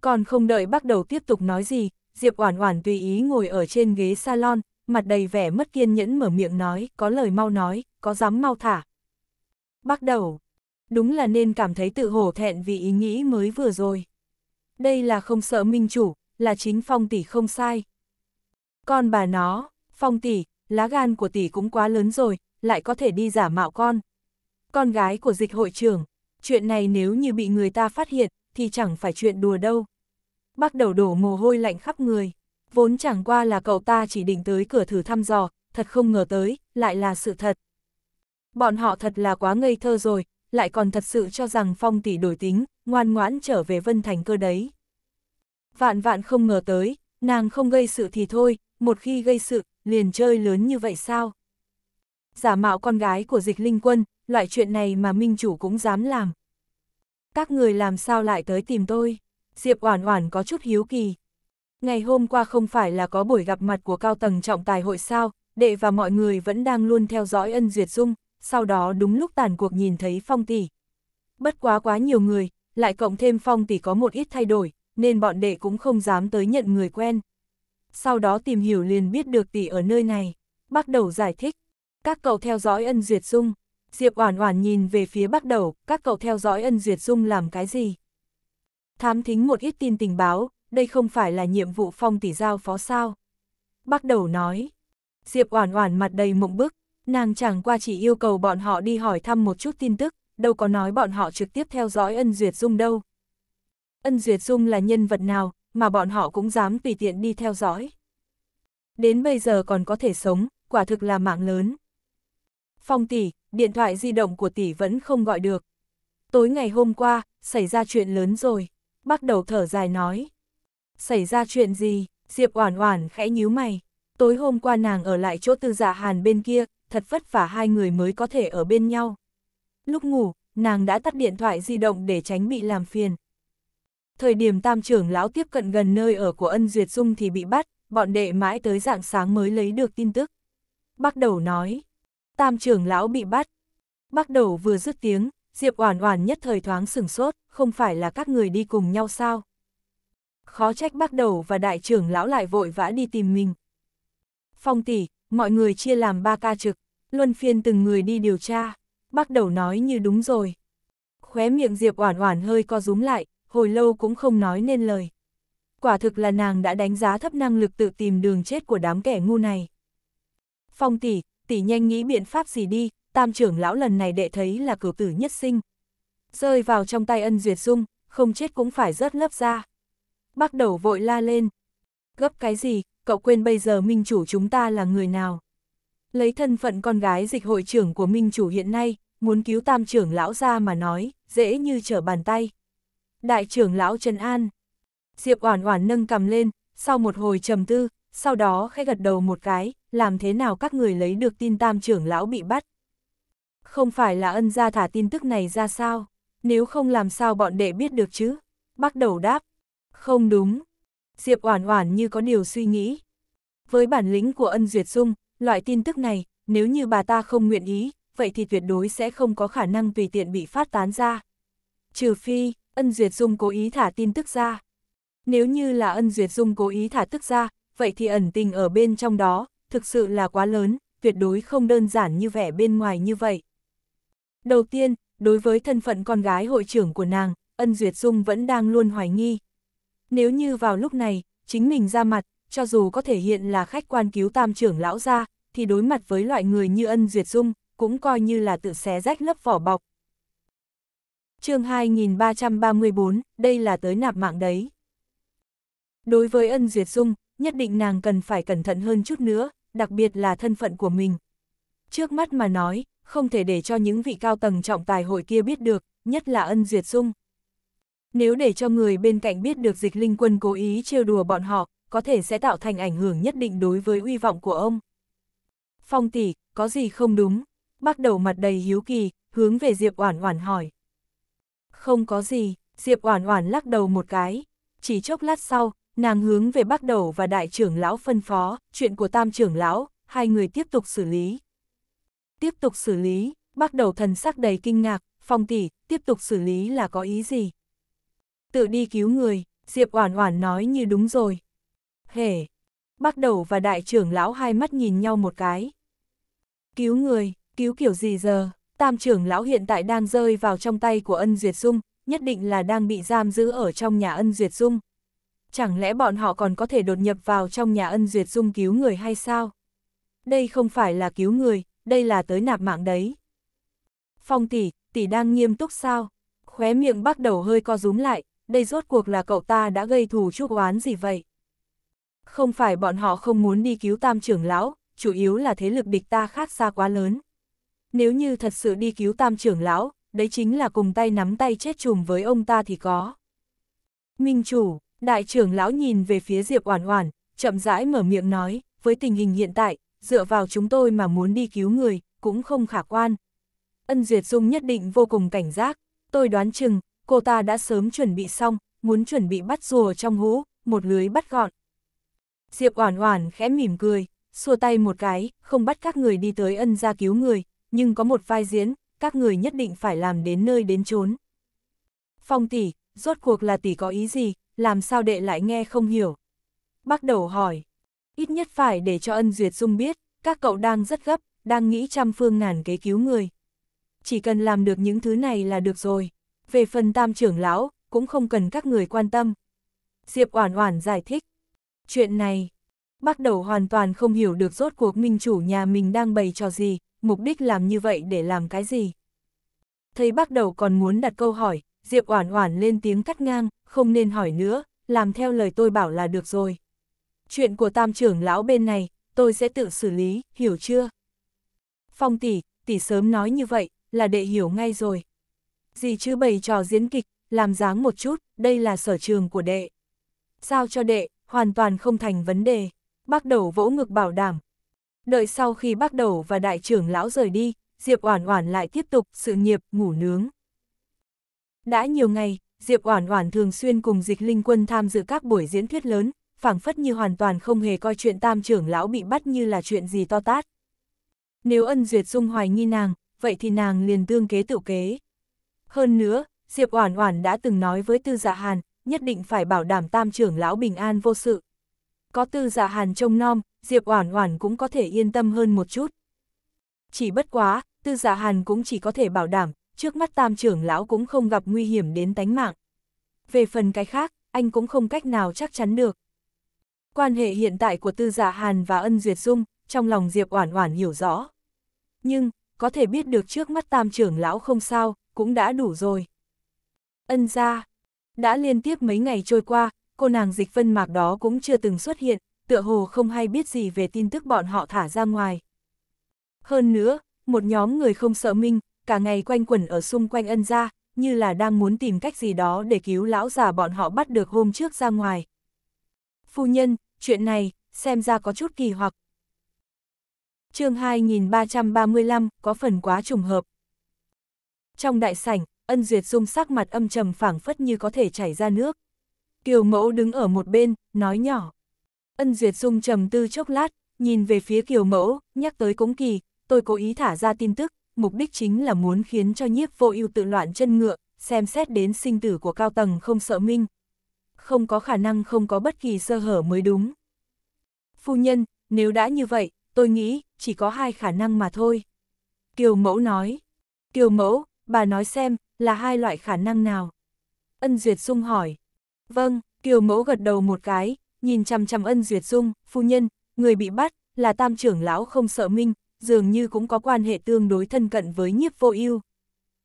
Còn không đợi bắt đầu tiếp tục nói gì, Diệp Oản Oản tùy ý ngồi ở trên ghế salon, mặt đầy vẻ mất kiên nhẫn mở miệng nói, có lời mau nói, có dám mau thả. Bắt đầu, đúng là nên cảm thấy tự hổ thẹn vì ý nghĩ mới vừa rồi. Đây là không sợ minh chủ, là chính phong tỷ không sai. còn bà nó, phong tỷ, lá gan của tỷ cũng quá lớn rồi, lại có thể đi giả mạo con. Con gái của dịch hội trưởng, chuyện này nếu như bị người ta phát hiện, thì chẳng phải chuyện đùa đâu. Bác đầu đổ mồ hôi lạnh khắp người, vốn chẳng qua là cậu ta chỉ định tới cửa thử thăm dò, thật không ngờ tới, lại là sự thật. Bọn họ thật là quá ngây thơ rồi, lại còn thật sự cho rằng Phong tỷ đổi tính, ngoan ngoãn trở về Vân Thành cơ đấy. Vạn vạn không ngờ tới, nàng không gây sự thì thôi, một khi gây sự, liền chơi lớn như vậy sao? giả mạo con gái của dịch linh quân, loại chuyện này mà minh chủ cũng dám làm. Các người làm sao lại tới tìm tôi? Diệp Oản Oản có chút hiếu kỳ. Ngày hôm qua không phải là có buổi gặp mặt của cao tầng trọng tài hội sao, đệ và mọi người vẫn đang luôn theo dõi ân duyệt dung, sau đó đúng lúc tàn cuộc nhìn thấy phong tỷ. Bất quá quá nhiều người, lại cộng thêm phong tỷ có một ít thay đổi, nên bọn đệ cũng không dám tới nhận người quen. Sau đó tìm hiểu liền biết được tỷ ở nơi này, bắt đầu giải thích. Các cậu theo dõi ân duyệt dung. Diệp Oản Oản nhìn về phía Bắc Đầu, các cậu theo dõi ân duyệt dung làm cái gì? Thám thính một ít tin tình báo, đây không phải là nhiệm vụ phong tỷ giao phó sao? Bắc Đầu nói. Diệp Oản Oản mặt đầy mộng bức, nàng chẳng qua chỉ yêu cầu bọn họ đi hỏi thăm một chút tin tức, đâu có nói bọn họ trực tiếp theo dõi ân duyệt dung đâu. Ân duyệt dung là nhân vật nào, mà bọn họ cũng dám tùy tiện đi theo dõi. Đến bây giờ còn có thể sống, quả thực là mạng lớn. Phong tỷ, điện thoại di động của tỷ vẫn không gọi được. Tối ngày hôm qua, xảy ra chuyện lớn rồi. Bắt đầu thở dài nói. Xảy ra chuyện gì? Diệp Oản Oản khẽ nhíu mày. Tối hôm qua nàng ở lại chỗ Tư Dạ Hàn bên kia, thật vất vả hai người mới có thể ở bên nhau. Lúc ngủ, nàng đã tắt điện thoại di động để tránh bị làm phiền. Thời điểm Tam trưởng lão tiếp cận gần nơi ở của Ân Duyệt Dung thì bị bắt, bọn đệ mãi tới rạng sáng mới lấy được tin tức. Bắt đầu nói, tam trưởng lão bị bắt. Bác đầu vừa dứt tiếng, Diệp Oản Oản nhất thời thoáng sừng sốt, không phải là các người đi cùng nhau sao? Khó trách bác đầu và đại trưởng lão lại vội vã đi tìm mình. Phong tỷ, mọi người chia làm 3 ca trực, luân phiên từng người đi điều tra, bác đầu nói như đúng rồi. Khóe miệng Diệp Oản Oản hơi co rúm lại, hồi lâu cũng không nói nên lời. Quả thực là nàng đã đánh giá thấp năng lực tự tìm đường chết của đám kẻ ngu này. Phong tỷ, tỷ nhanh nghĩ biện pháp gì đi, tam trưởng lão lần này đệ thấy là cửu tử nhất sinh. Rơi vào trong tay ân duyệt dung, không chết cũng phải rớt lấp ra. bắt đầu vội la lên. Gấp cái gì, cậu quên bây giờ minh chủ chúng ta là người nào? Lấy thân phận con gái dịch hội trưởng của minh chủ hiện nay, muốn cứu tam trưởng lão ra mà nói, dễ như trở bàn tay. Đại trưởng lão Trần An. Diệp Oản Oản nâng cầm lên, sau một hồi trầm tư, sau đó khẽ gật đầu một cái, làm thế nào các người lấy được tin tam trưởng lão bị bắt? Không phải là ân ra thả tin tức này ra sao? Nếu không làm sao bọn đệ biết được chứ? Bác đầu đáp. Không đúng. Diệp Oản Oản như có điều suy nghĩ. Với bản lĩnh của Ân Duyệt Dung, loại tin tức này, nếu như bà ta không nguyện ý, vậy thì tuyệt đối sẽ không có khả năng tùy tiện bị phát tán ra. Trừ phi, Ân Duyệt Dung cố ý thả tin tức ra. Nếu như là Ân Duyệt Dung cố ý thả tức ra, vậy thì ẩn tình ở bên trong đó, thực sự là quá lớn, tuyệt đối không đơn giản như vẻ bên ngoài như vậy. Đầu tiên, đối với thân phận con gái hội trưởng của nàng, Ân Duyệt Dung vẫn đang luôn hoài nghi. Nếu như vào lúc này, chính mình ra mặt, cho dù có thể hiện là khách quan cứu tam trưởng lão ra, thì đối mặt với loại người như Ân Duyệt Dung, cũng coi như là tự xé rách lớp vỏ bọc. chương 2334, đây là tới nạp mạng đấy. Đối với Ân Duyệt Dung, nhất định nàng cần phải cẩn thận hơn chút nữa, đặc biệt là thân phận của mình. Trước mắt mà nói, không thể để cho những vị cao tầng trọng tài hội kia biết được, nhất là ân duyệt dung. Nếu để cho người bên cạnh biết được dịch linh quân cố ý trêu đùa bọn họ, có thể sẽ tạo thành ảnh hưởng nhất định đối với uy vọng của ông. Phong tỷ, có gì không đúng? Bắt đầu mặt đầy hiếu kỳ, hướng về Diệp Oản Oản hỏi. Không có gì, Diệp Oản Oản lắc đầu một cái, chỉ chốc lát sau, nàng hướng về bắt đầu và đại trưởng lão phân phó, chuyện của tam trưởng lão, hai người tiếp tục xử lý. Tiếp tục xử lý, bắt đầu thần sắc đầy kinh ngạc, phong tỷ, tiếp tục xử lý là có ý gì? Tự đi cứu người, Diệp Oản Oản nói như đúng rồi. Hề, bắt đầu và đại trưởng lão hai mắt nhìn nhau một cái. Cứu người, cứu kiểu gì giờ? Tam trưởng lão hiện tại đang rơi vào trong tay của ân duyệt dung, nhất định là đang bị giam giữ ở trong nhà ân duyệt dung chẳng lẽ bọn họ còn có thể đột nhập vào trong nhà ân duyệt dung cứu người hay sao? Đây không phải là cứu người, đây là tới nạp mạng đấy. Phong tỷ, tỷ đang nghiêm túc sao? Khóe miệng bắt đầu hơi co rúm lại, đây rốt cuộc là cậu ta đã gây thù chuốc oán gì vậy? Không phải bọn họ không muốn đi cứu tam trưởng lão, chủ yếu là thế lực địch ta khác xa quá lớn. Nếu như thật sự đi cứu tam trưởng lão, đấy chính là cùng tay nắm tay chết chùm với ông ta thì có. Minh chủ, Đại trưởng lão nhìn về phía Diệp Oản Oản, chậm rãi mở miệng nói, với tình hình hiện tại, dựa vào chúng tôi mà muốn đi cứu người, cũng không khả quan. Ân Diệt Dung nhất định vô cùng cảnh giác, tôi đoán chừng, cô ta đã sớm chuẩn bị xong, muốn chuẩn bị bắt rùa trong hũ, một lưới bắt gọn. Diệp Oản Oản khẽ mỉm cười, xua tay một cái, không bắt các người đi tới ân gia cứu người, nhưng có một vai diễn, các người nhất định phải làm đến nơi đến chốn. Phong tỷ, rốt cuộc là tỷ có ý gì, làm sao đệ lại nghe không hiểu? bắt đầu hỏi, ít nhất phải để cho ân duyệt dung biết, các cậu đang rất gấp, đang nghĩ trăm phương ngàn kế cứu người. Chỉ cần làm được những thứ này là được rồi. Về phần tam trưởng lão, cũng không cần các người quan tâm. Diệp Oản Oản giải thích. Chuyện này, bắt đầu hoàn toàn không hiểu được rốt cuộc minh chủ nhà mình đang bày trò gì, mục đích làm như vậy để làm cái gì. Thấy bắt đầu còn muốn đặt câu hỏi, Diệp Oản Oản lên tiếng cắt ngang, không nên hỏi nữa, làm theo lời tôi bảo là được rồi. Chuyện của tam trưởng lão bên này, tôi sẽ tự xử lý, hiểu chưa? Phong tỷ, tỷ sớm nói như vậy, là đệ hiểu ngay rồi. Gì chứ bày trò diễn kịch, làm dáng một chút, đây là sở trường của đệ. Sao cho đệ, hoàn toàn không thành vấn đề. bắt đầu vỗ ngực bảo đảm. Đợi sau khi bắt đầu và đại trưởng lão rời đi, Diệp Oản Oản lại tiếp tục sự nghiệp ngủ nướng. Đã nhiều ngày, Diệp Oản Oản thường xuyên cùng Dịch Linh Quân tham dự các buổi diễn thuyết lớn, phảng phất như hoàn toàn không hề coi chuyện Tam trưởng lão bị bắt như là chuyện gì to tát. Nếu Ân Duyệt Dung hoài nghi nàng, vậy thì nàng liền tương kế tự kế. Hơn nữa, Diệp Oản Oản đã từng nói với Tư Dạ Hàn, nhất định phải bảo đảm Tam trưởng lão bình an vô sự. Có Tư Dạ Hàn trông nom, Diệp Oản Oản cũng có thể yên tâm hơn một chút. Chỉ bất quá, Tư Dạ Hàn cũng chỉ có thể bảo đảm trước mắt tam trưởng lão cũng không gặp nguy hiểm đến tánh mạng. Về phần cái khác, anh cũng không cách nào chắc chắn được. Quan hệ hiện tại của Tư giả dạ Hàn và Ân Duyệt Dung, trong lòng Diệp Oản Oản hiểu rõ. Nhưng, có thể biết được trước mắt tam trưởng lão không sao, cũng đã đủ rồi. Ân gia đã liên tiếp mấy ngày trôi qua, cô nàng dịch vân mạc đó cũng chưa từng xuất hiện, tựa hồ không hay biết gì về tin tức bọn họ thả ra ngoài. Hơn nữa, một nhóm người không sợ minh, cả ngày quanh quẩn ở xung quanh ân gia, như là đang muốn tìm cách gì đó để cứu lão già bọn họ bắt được hôm trước ra ngoài. Phu nhân, chuyện này, xem ra có chút kỳ hoặc. chương 2335, có phần quá trùng hợp. Trong đại sảnh, ân duyệt dung sắc mặt âm trầm phảng phất như có thể chảy ra nước. Kiều mẫu đứng ở một bên, nói nhỏ. Ân duyệt dung trầm tư chốc lát, nhìn về phía kiều mẫu, nhắc tới cũng kỳ, tôi cố ý thả ra tin tức, mục đích chính là muốn khiến cho nhiếp vô ưu tự loạn chân ngựa, xem xét đến sinh tử của cao tầng không sợ minh. Không có khả năng không có bất kỳ sơ hở mới đúng. Phu nhân, nếu đã như vậy, tôi nghĩ chỉ có hai khả năng mà thôi. Kiều mẫu nói. Kiều mẫu, bà nói xem, là hai loại khả năng nào? Ân Duyệt Dung hỏi. Vâng, Kiều mẫu gật đầu một cái, nhìn chăm chăm ân Duyệt Dung, phu nhân, người bị bắt, là tam trưởng lão không sợ minh, dường như cũng có quan hệ tương đối thân cận với nhiếp vô ưu.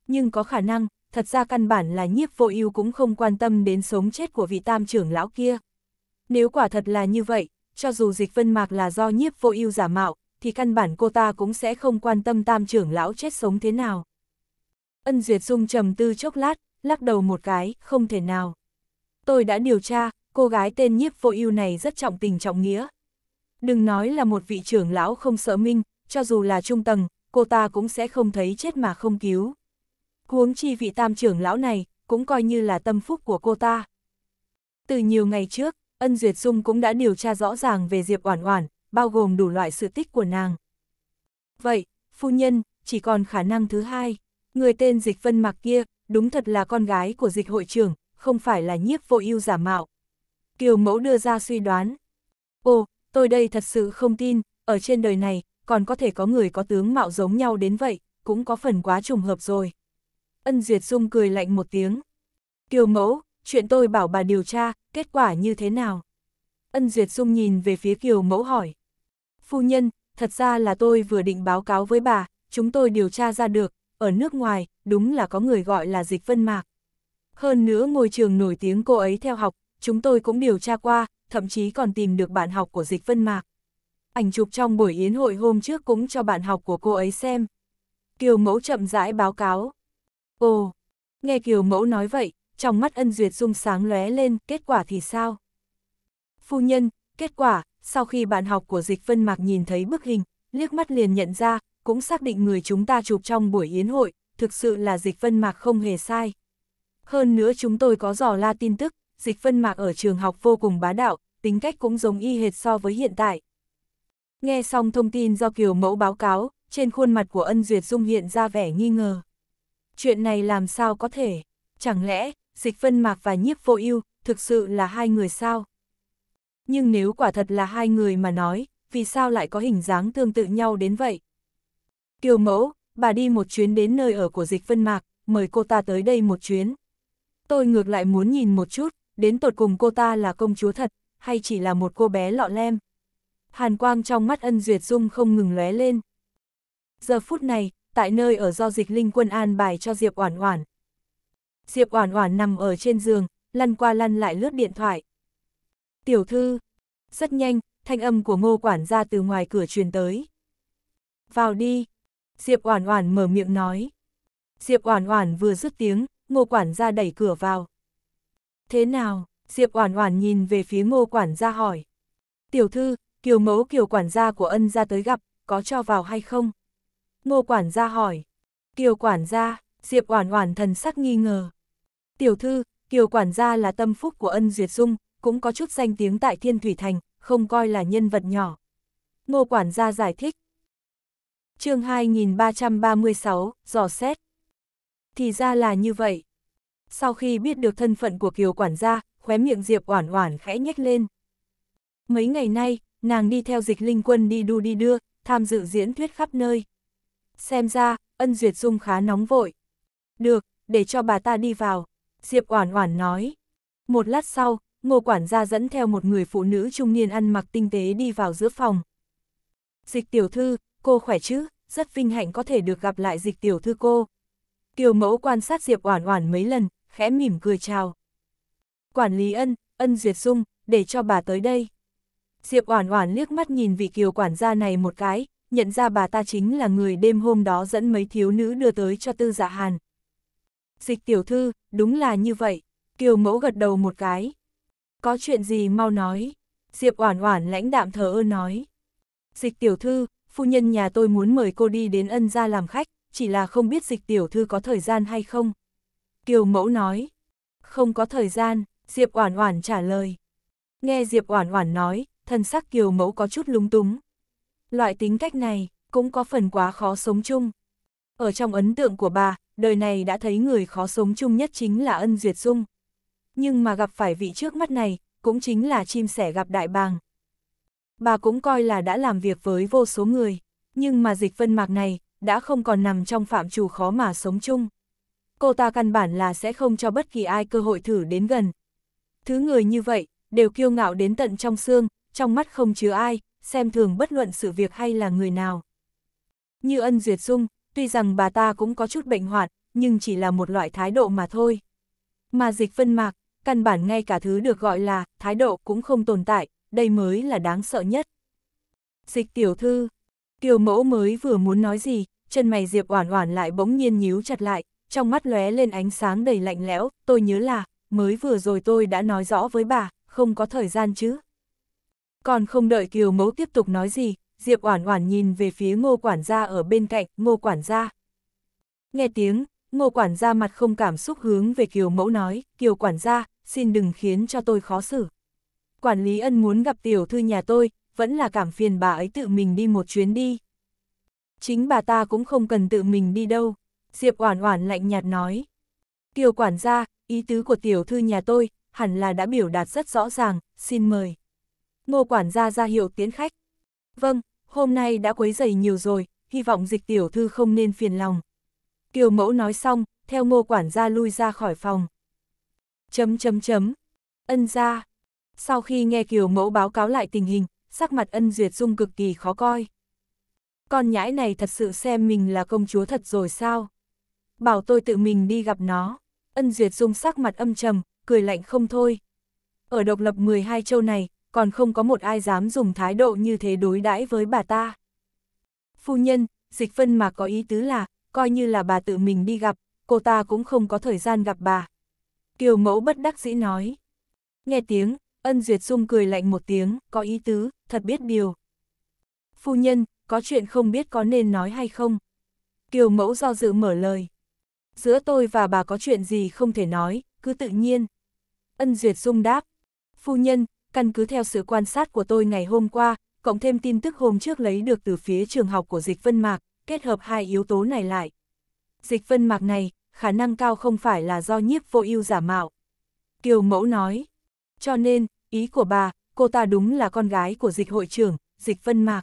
Nhưng có khả năng, thật ra căn bản là nhiếp vô ưu cũng không quan tâm đến sống chết của vị tam trưởng lão kia. Nếu quả thật là như vậy, cho dù dịch vân mạc là do nhiếp vô ưu giả mạo, thì căn bản cô ta cũng sẽ không quan tâm tam trưởng lão chết sống thế nào. Ân Duyệt Dung trầm tư chốc lát, lắc đầu một cái, không thể nào. Tôi đã điều tra, cô gái tên nhiếp vô ưu này rất trọng tình trọng nghĩa. Đừng nói là một vị trưởng lão không sợ minh, cho dù là trung tầng, cô ta cũng sẽ không thấy chết mà không cứu. Huống chi vị tam trưởng lão này, cũng coi như là tâm phúc của cô ta. Từ nhiều ngày trước, Ân Duyệt Dung cũng đã điều tra rõ ràng về Diệp Oản Oản, bao gồm đủ loại sự tích của nàng. Vậy, phu nhân, chỉ còn khả năng thứ hai, người tên Dịch Vân Mặc kia, đúng thật là con gái của Dịch hội trưởng, không phải là nhiếp vô ưu giả mạo. Kiều Mẫu đưa ra suy đoán. Ồ, tôi đây thật sự không tin, ở trên đời này, còn có thể có người có tướng mạo giống nhau đến vậy, cũng có phần quá trùng hợp rồi. Ân Duyệt Dung cười lạnh một tiếng. Kiều mẫu, chuyện tôi bảo bà điều tra, kết quả như thế nào? Ân Duyệt Dung nhìn về phía Kiều mẫu hỏi. Phu nhân, thật ra là tôi vừa định báo cáo với bà, chúng tôi điều tra ra được, ở nước ngoài, đúng là có người gọi là dịch vân mạc. Hơn nữa ngôi trường nổi tiếng cô ấy theo học, chúng tôi cũng điều tra qua, thậm chí còn tìm được bạn học của dịch vân mạc ảnh chụp trong buổi yến hội hôm trước cũng cho bạn học của cô ấy xem. Kiều Mẫu chậm rãi báo cáo. Ồ, nghe Kiều Mẫu nói vậy, trong mắt ân duyệt dung sáng lóe lên, kết quả thì sao? Phu nhân, kết quả, sau khi bạn học của dịch vân mạc nhìn thấy bức hình, liếc mắt liền nhận ra, cũng xác định người chúng ta chụp trong buổi yến hội, thực sự là dịch vân mạc không hề sai. Hơn nữa chúng tôi có dò la tin tức, dịch vân mạc ở trường học vô cùng bá đạo, tính cách cũng giống y hệt so với hiện tại, Nghe xong thông tin do Kiều Mẫu báo cáo, trên khuôn mặt của Ân Duyệt Dung hiện ra vẻ nghi ngờ. Chuyện này làm sao có thể? Chẳng lẽ, dịch phân mạc và nhiếp vô ưu thực sự là hai người sao? Nhưng nếu quả thật là hai người mà nói, vì sao lại có hình dáng tương tự nhau đến vậy? Kiều Mẫu, bà đi một chuyến đến nơi ở của dịch phân mạc, mời cô ta tới đây một chuyến. Tôi ngược lại muốn nhìn một chút, đến tột cùng cô ta là công chúa thật, hay chỉ là một cô bé lọ lem hàn quang trong mắt ân duyệt dung không ngừng lóe lên. Giờ phút này, tại nơi ở do dịch linh quân an bài cho Diệp Oản Oản. Diệp Oản Oản nằm ở trên giường, lăn qua lăn lại lướt điện thoại. "Tiểu thư." Rất nhanh, thanh âm của Ngô quản gia từ ngoài cửa truyền tới. "Vào đi." Diệp Oản Oản mở miệng nói. Diệp Oản Oản vừa dứt tiếng, Ngô quản gia đẩy cửa vào. "Thế nào?" Diệp Oản Oản nhìn về phía Ngô quản gia hỏi. "Tiểu thư, Kiều mẫu kiều quản gia của ân ra tới gặp, có cho vào hay không? Ngô quản gia hỏi. Kiều quản gia, Diệp Oản Oản thần sắc nghi ngờ. Tiểu thư, Kiều quản gia là tâm phúc của Ân Duyệt Dung, cũng có chút danh tiếng tại Thiên Thủy Thành, không coi là nhân vật nhỏ. Ngô quản gia giải thích. Chương 2336, dò xét. Thì ra là như vậy. Sau khi biết được thân phận của Kiều quản gia, khóe miệng Diệp Oản Oản khẽ nhếch lên. Mấy ngày nay, nàng đi theo dịch linh quân đi đu đi đưa, tham dự diễn thuyết khắp nơi. Xem ra, ân duyệt dung khá nóng vội. Được, để cho bà ta đi vào, Diệp Oản Oản nói. Một lát sau, ngô quản gia dẫn theo một người phụ nữ trung niên ăn mặc tinh tế đi vào giữa phòng. Dịch tiểu thư, cô khỏe chứ, rất vinh hạnh có thể được gặp lại dịch tiểu thư cô. Kiều mẫu quan sát Diệp Oản Oản mấy lần, khẽ mỉm cười chào. Quản lý ân, ân duyệt dung, để cho bà tới đây. Diệp Oản Oản liếc mắt nhìn vị kiều quản gia này một cái, nhận ra bà ta chính là người đêm hôm đó dẫn mấy thiếu nữ đưa tới cho Tư Dạ Hàn. Dịch tiểu thư, đúng là như vậy, kiều mẫu gật đầu một cái. Có chuyện gì mau nói, Diệp Oản Oản lãnh đạm thờ ơ nói. Dịch tiểu thư, phu nhân nhà tôi muốn mời cô đi đến ân gia làm khách, chỉ là không biết dịch tiểu thư có thời gian hay không. Kiều mẫu nói, không có thời gian, Diệp Oản Oản trả lời. Nghe Diệp Oản Oản nói, thần sắc kiều mẫu có chút lúng túng. Loại tính cách này, cũng có phần quá khó sống chung. Ở trong ấn tượng của bà, đời này đã thấy người khó sống chung nhất chính là ân duyệt dung. Nhưng mà gặp phải vị trước mắt này, cũng chính là chim sẻ gặp đại bàng. Bà cũng coi là đã làm việc với vô số người, nhưng mà dịch vân mạc này, đã không còn nằm trong phạm trù khó mà sống chung. Cô ta căn bản là sẽ không cho bất kỳ ai cơ hội thử đến gần. Thứ người như vậy, đều kiêu ngạo đến tận trong xương, trong mắt không chứa ai, xem thường bất luận sự việc hay là người nào. Như ân duyệt dung, tuy rằng bà ta cũng có chút bệnh hoạn, nhưng chỉ là một loại thái độ mà thôi. Mà dịch phân mạc, căn bản ngay cả thứ được gọi là thái độ cũng không tồn tại, đây mới là đáng sợ nhất. Dịch tiểu thư, kiều mẫu mới vừa muốn nói gì, chân mày diệp oản oản lại bỗng nhiên nhíu chặt lại, trong mắt lóe lên ánh sáng đầy lạnh lẽo, tôi nhớ là, mới vừa rồi tôi đã nói rõ với bà, không có thời gian chứ. Còn không đợi Kiều Mẫu tiếp tục nói gì, Diệp Oản Oản nhìn về phía Ngô quản gia ở bên cạnh, Ngô quản gia. Nghe tiếng, Ngô quản gia mặt không cảm xúc hướng về Kiều Mẫu nói, Kiều quản gia, xin đừng khiến cho tôi khó xử. Quản lý ân muốn gặp tiểu thư nhà tôi, vẫn là cảm phiền bà ấy tự mình đi một chuyến đi. Chính bà ta cũng không cần tự mình đi đâu, Diệp Oản Oản lạnh nhạt nói. Kiều quản gia, ý tứ của tiểu thư nhà tôi, hẳn là đã biểu đạt rất rõ ràng, xin mời ngô quản gia ra hiệu tiến khách. Vâng, hôm nay đã quấy dày nhiều rồi, hy vọng dịch tiểu thư không nên phiền lòng. Kiều mẫu nói xong, theo ngô quản gia lui ra khỏi phòng. Chấm chấm chấm. Ân ra. Sau khi nghe Kiều mẫu báo cáo lại tình hình, sắc mặt ân duyệt dung cực kỳ khó coi. Con nhãi này thật sự xem mình là công chúa thật rồi sao? Bảo tôi tự mình đi gặp nó. Ân duyệt dung sắc mặt âm trầm, cười lạnh không thôi. Ở độc lập 12 châu này, còn không có một ai dám dùng thái độ như thế đối đãi với bà ta. Phu nhân, dịch phân mà có ý tứ là, coi như là bà tự mình đi gặp, cô ta cũng không có thời gian gặp bà. Kiều mẫu bất đắc dĩ nói. Nghe tiếng, ân duyệt dung cười lạnh một tiếng, có ý tứ, thật biết điều. Phu nhân, có chuyện không biết có nên nói hay không? Kiều mẫu do dự mở lời. Giữa tôi và bà có chuyện gì không thể nói, cứ tự nhiên. Ân duyệt dung đáp. Phu nhân, căn cứ theo sự quan sát của tôi ngày hôm qua, cộng thêm tin tức hôm trước lấy được từ phía trường học của dịch vân mạc, kết hợp hai yếu tố này lại. Dịch vân mạc này, khả năng cao không phải là do nhiếp vô ưu giả mạo. Kiều Mẫu nói, cho nên, ý của bà, cô ta đúng là con gái của dịch hội trưởng, dịch vân mạc.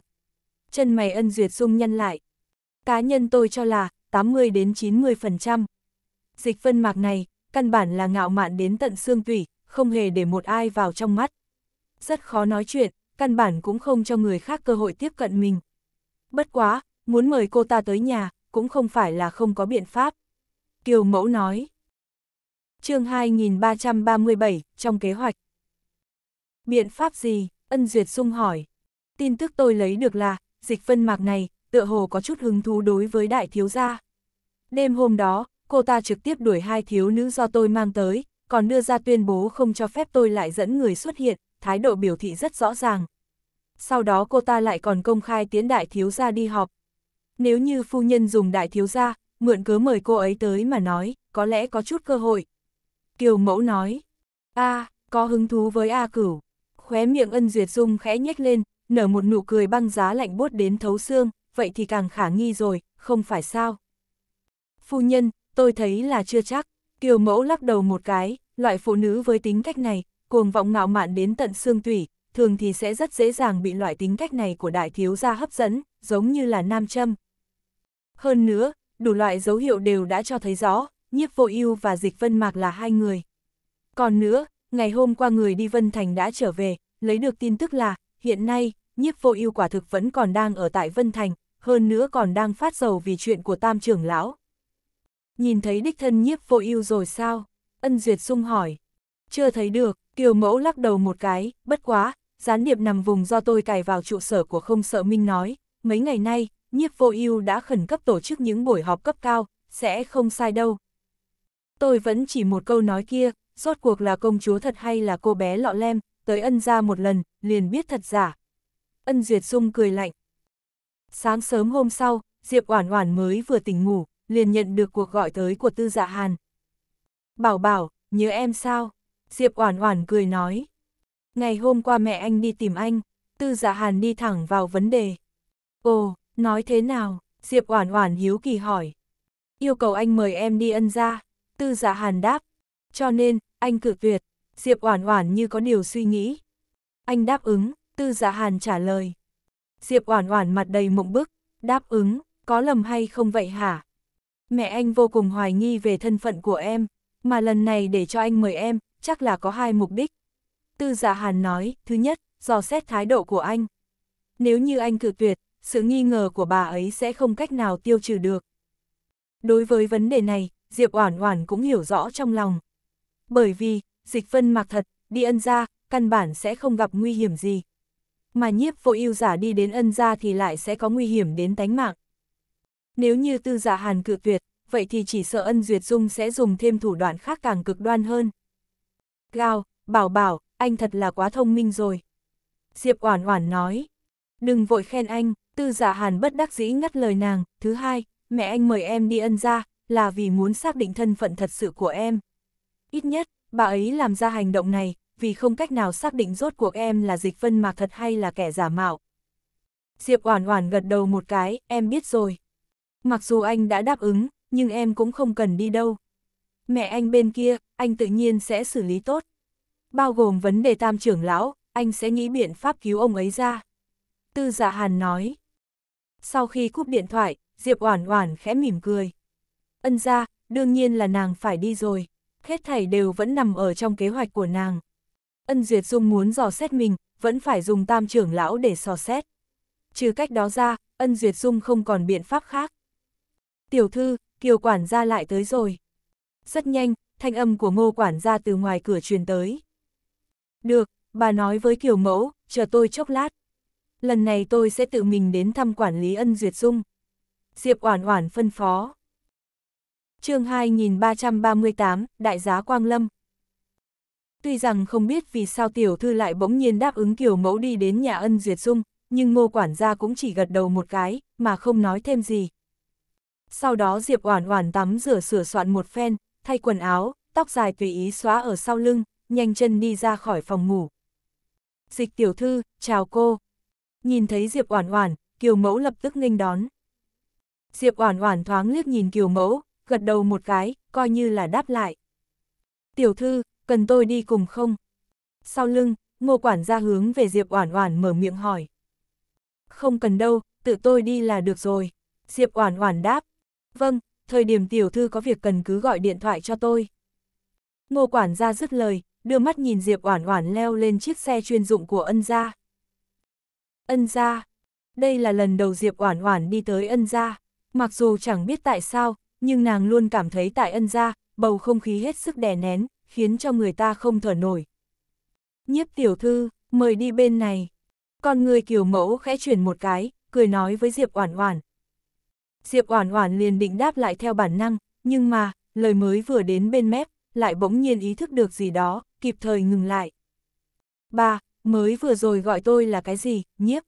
Chân mày ân duyệt sung nhân lại. Cá nhân tôi cho là, 80 đến 90%. Dịch vân mạc này, căn bản là ngạo mạn đến tận xương tủy, không hề để một ai vào trong mắt rất khó nói chuyện, căn bản cũng không cho người khác cơ hội tiếp cận mình. Bất quá, muốn mời cô ta tới nhà, cũng không phải là không có biện pháp. Kiều Mẫu nói. chương 2337, trong kế hoạch. Biện pháp gì? Ân Duyệt Dung hỏi. Tin tức tôi lấy được là, dịch vân mạc này, tựa hồ có chút hứng thú đối với đại thiếu gia. Đêm hôm đó, cô ta trực tiếp đuổi hai thiếu nữ do tôi mang tới, còn đưa ra tuyên bố không cho phép tôi lại dẫn người xuất hiện, thái độ biểu thị rất rõ ràng. Sau đó cô ta lại còn công khai tiến đại thiếu gia đi họp. Nếu như phu nhân dùng đại thiếu gia, mượn cớ mời cô ấy tới mà nói, có lẽ có chút cơ hội. Kiều mẫu nói, a có hứng thú với A cửu. Khóe miệng ân duyệt dung khẽ nhếch lên, nở một nụ cười băng giá lạnh buốt đến thấu xương, vậy thì càng khả nghi rồi, không phải sao. Phu nhân, tôi thấy là chưa chắc. Kiều mẫu lắc đầu một cái, loại phụ nữ với tính cách này, cuồng vọng ngạo mạn đến tận xương tủy, thường thì sẽ rất dễ dàng bị loại tính cách này của đại thiếu gia hấp dẫn, giống như là nam châm. Hơn nữa, đủ loại dấu hiệu đều đã cho thấy rõ, nhiếp vô ưu và dịch vân mạc là hai người. Còn nữa, ngày hôm qua người đi Vân Thành đã trở về, lấy được tin tức là, hiện nay, nhiếp vô ưu quả thực vẫn còn đang ở tại Vân Thành, hơn nữa còn đang phát dầu vì chuyện của tam trưởng lão. Nhìn thấy đích thân nhiếp vô ưu rồi sao? Ân Duyệt sung hỏi. Chưa thấy được, Kiều mẫu lắc đầu một cái, bất quá, gián điệp nằm vùng do tôi cài vào trụ sở của không sợ Minh nói, mấy ngày nay, nhiếp vô ưu đã khẩn cấp tổ chức những buổi họp cấp cao, sẽ không sai đâu. Tôi vẫn chỉ một câu nói kia, rốt cuộc là công chúa thật hay là cô bé lọ lem, tới ân ra một lần, liền biết thật giả. Ân Duyệt Dung cười lạnh. Sáng sớm hôm sau, Diệp Oản Oản mới vừa tỉnh ngủ, liền nhận được cuộc gọi tới của Tư Dạ Hàn. "Bảo Bảo, nhớ em sao?" Diệp Oản Oản cười nói. Ngày hôm qua mẹ anh đi tìm anh, Tư Dạ Hàn đi thẳng vào vấn đề. Ồ, nói thế nào? Diệp Oản Oản hiếu kỳ hỏi. Yêu cầu anh mời em đi ân gia, Tư Dạ Hàn đáp. Cho nên, anh cự tuyệt. Diệp Oản Oản như có điều suy nghĩ. Anh đáp ứng, Tư Dạ Hàn trả lời. Diệp Oản Oản mặt đầy mộng bức, đáp ứng, có lầm hay không vậy hả? Mẹ anh vô cùng hoài nghi về thân phận của em, mà lần này để cho anh mời em, chắc là có hai mục đích. Tư Dạ Hàn nói, thứ nhất, dò xét thái độ của anh. Nếu như anh cự tuyệt, sự nghi ngờ của bà ấy sẽ không cách nào tiêu trừ được. Đối với vấn đề này, Diệp Oản Oản cũng hiểu rõ trong lòng. Bởi vì, Dịch Vân mặc thật, đi ân gia, căn bản sẽ không gặp nguy hiểm gì. Mà nhiếp vô ưu giả đi đến ân gia thì lại sẽ có nguy hiểm đến tánh mạng. Nếu như tư giả dạ hàn cự tuyệt, vậy thì chỉ sợ ân duyệt dung sẽ dùng thêm thủ đoạn khác càng cực đoan hơn gào, bảo bảo, anh thật là quá thông minh rồi. Diệp Oản Oản nói, đừng vội khen anh, tư giả dạ hàn bất đắc dĩ ngắt lời nàng, thứ hai, mẹ anh mời em đi ân ra, là vì muốn xác định thân phận thật sự của em. Ít nhất, bà ấy làm ra hành động này, vì không cách nào xác định rốt cuộc em là dịch vân mạc thật hay là kẻ giả mạo. Diệp Oản Oản gật đầu một cái, em biết rồi. Mặc dù anh đã đáp ứng, nhưng em cũng không cần đi đâu mẹ anh bên kia, anh tự nhiên sẽ xử lý tốt. Bao gồm vấn đề tam trưởng lão, anh sẽ nghĩ biện pháp cứu ông ấy ra. Tư giả dạ hàn nói. Sau khi cúp điện thoại, Diệp Oản Oản khẽ mỉm cười. Ân ra, đương nhiên là nàng phải đi rồi. Hết thảy đều vẫn nằm ở trong kế hoạch của nàng. Ân Duyệt Dung muốn dò xét mình, vẫn phải dùng tam trưởng lão để dò xét. Trừ cách đó ra, Ân Duyệt Dung không còn biện pháp khác. Tiểu thư, Kiều quản gia lại tới rồi. Rất nhanh, thanh âm của ngô quản gia từ ngoài cửa truyền tới. Được, bà nói với Kiều Mẫu, chờ tôi chốc lát. Lần này tôi sẽ tự mình đến thăm quản lý ân duyệt dung. Diệp Oản Oản phân phó. Chương 2338, đại giá Quang Lâm. Tuy rằng không biết vì sao tiểu thư lại bỗng nhiên đáp ứng Kiều Mẫu đi đến nhà Ân Duyệt Dung, nhưng Ngô quản gia cũng chỉ gật đầu một cái, mà không nói thêm gì. Sau đó Diệp Oản Oản tắm rửa sửa soạn một phen, thay quần áo, tóc dài tùy ý xóa ở sau lưng, nhanh chân đi ra khỏi phòng ngủ. Dịch tiểu thư, chào cô. Nhìn thấy Diệp Oản Oản, Kiều Mẫu lập tức nghênh đón. Diệp Oản Oản thoáng liếc nhìn Kiều Mẫu, gật đầu một cái, coi như là đáp lại. "Tiểu thư, cần tôi đi cùng không?" Sau lưng, Ngô quản gia hướng về Diệp Oản Oản mở miệng hỏi. "Không cần đâu, tự tôi đi là được rồi." Diệp Oản Oản đáp. "Vâng, thời điểm tiểu thư có việc cần cứ gọi điện thoại cho tôi. Ngô quản gia dứt lời, đưa mắt nhìn Diệp Oản Oản leo lên chiếc xe chuyên dụng của Ân gia. Ân gia. Đây là lần đầu Diệp Oản Oản đi tới Ân gia, mặc dù chẳng biết tại sao, nhưng nàng luôn cảm thấy tại Ân gia, bầu không khí hết sức đè nén, khiến cho người ta không thở nổi. Nhiếp tiểu thư, mời đi bên này. Con người Kiều Mẫu khẽ chuyển một cái, cười nói với Diệp Oản Oản, Diệp Oản Oản liền định đáp lại theo bản năng, nhưng mà, lời mới vừa đến bên mép, lại bỗng nhiên ý thức được gì đó, kịp thời ngừng lại. Ba, mới vừa rồi gọi tôi là cái gì, nhiếp?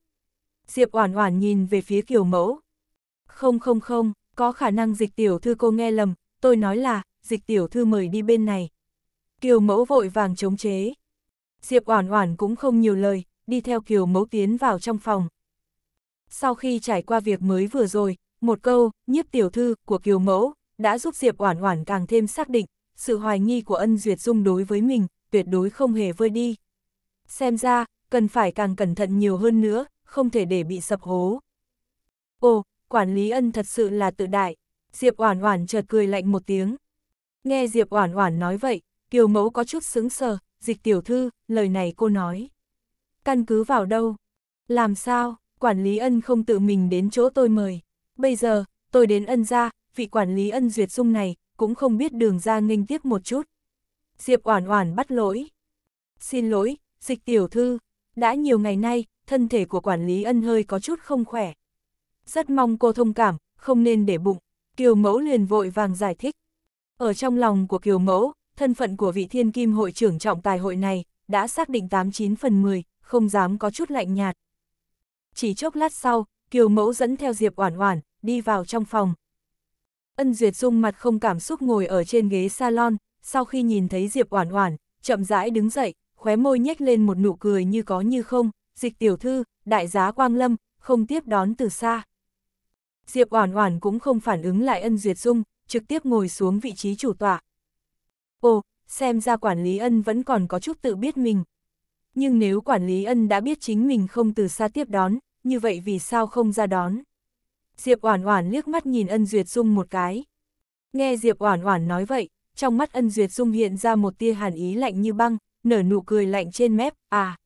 Diệp Oản Oản nhìn về phía Kiều Mẫu. Không không không, có khả năng dịch tiểu thư cô nghe lầm, tôi nói là, dịch tiểu thư mời đi bên này. Kiều Mẫu vội vàng chống chế. Diệp Oản Oản cũng không nhiều lời, đi theo Kiều Mẫu tiến vào trong phòng. Sau khi trải qua việc mới vừa rồi, một câu, nhiếp tiểu thư của kiều mẫu, đã giúp Diệp Oản Oản càng thêm xác định, sự hoài nghi của ân duyệt dung đối với mình, tuyệt đối không hề vơi đi. Xem ra, cần phải càng cẩn thận nhiều hơn nữa, không thể để bị sập hố. Ồ, quản lý ân thật sự là tự đại. Diệp Oản Oản chợt cười lạnh một tiếng. Nghe Diệp Oản Oản nói vậy, Kiều Mẫu có chút sững sờ, "Dịch tiểu thư, lời này cô nói, căn cứ vào đâu? Làm sao? Quản lý Ân không tự mình đến chỗ tôi mời?" Bây giờ, tôi đến ân gia, vị quản lý ân duyệt dung này, cũng không biết đường ra nghênh tiếp một chút. Diệp Oản Oản bắt lỗi. Xin lỗi, dịch tiểu thư, đã nhiều ngày nay, thân thể của quản lý ân hơi có chút không khỏe. Rất mong cô thông cảm, không nên để bụng. Kiều Mẫu liền vội vàng giải thích. Ở trong lòng của Kiều Mẫu, thân phận của vị thiên kim hội trưởng trọng tài hội này, đã xác định 89 phần 10, không dám có chút lạnh nhạt. Chỉ chốc lát sau, Kiều Mẫu dẫn theo Diệp Oản Oản, đi vào trong phòng. Ân Duyệt Dung mặt không cảm xúc ngồi ở trên ghế salon, sau khi nhìn thấy Diệp Oản Oản, chậm rãi đứng dậy, khóe môi nhếch lên một nụ cười như có như không, "Dịch tiểu thư, đại giá Quang Lâm, không tiếp đón từ xa." Diệp Oản Oản cũng không phản ứng lại Ân Duyệt Dung, trực tiếp ngồi xuống vị trí chủ tọa. "Ồ, xem ra quản lý Ân vẫn còn có chút tự biết mình." Nhưng nếu quản lý Ân đã biết chính mình không từ xa tiếp đón, như vậy vì sao không ra đón? Diệp Oản Oản liếc mắt nhìn Ân Duyệt Dung một cái. Nghe Diệp Oản Oản nói vậy, trong mắt Ân Duyệt Dung hiện ra một tia hàn ý lạnh như băng, nở nụ cười lạnh trên mép, "À,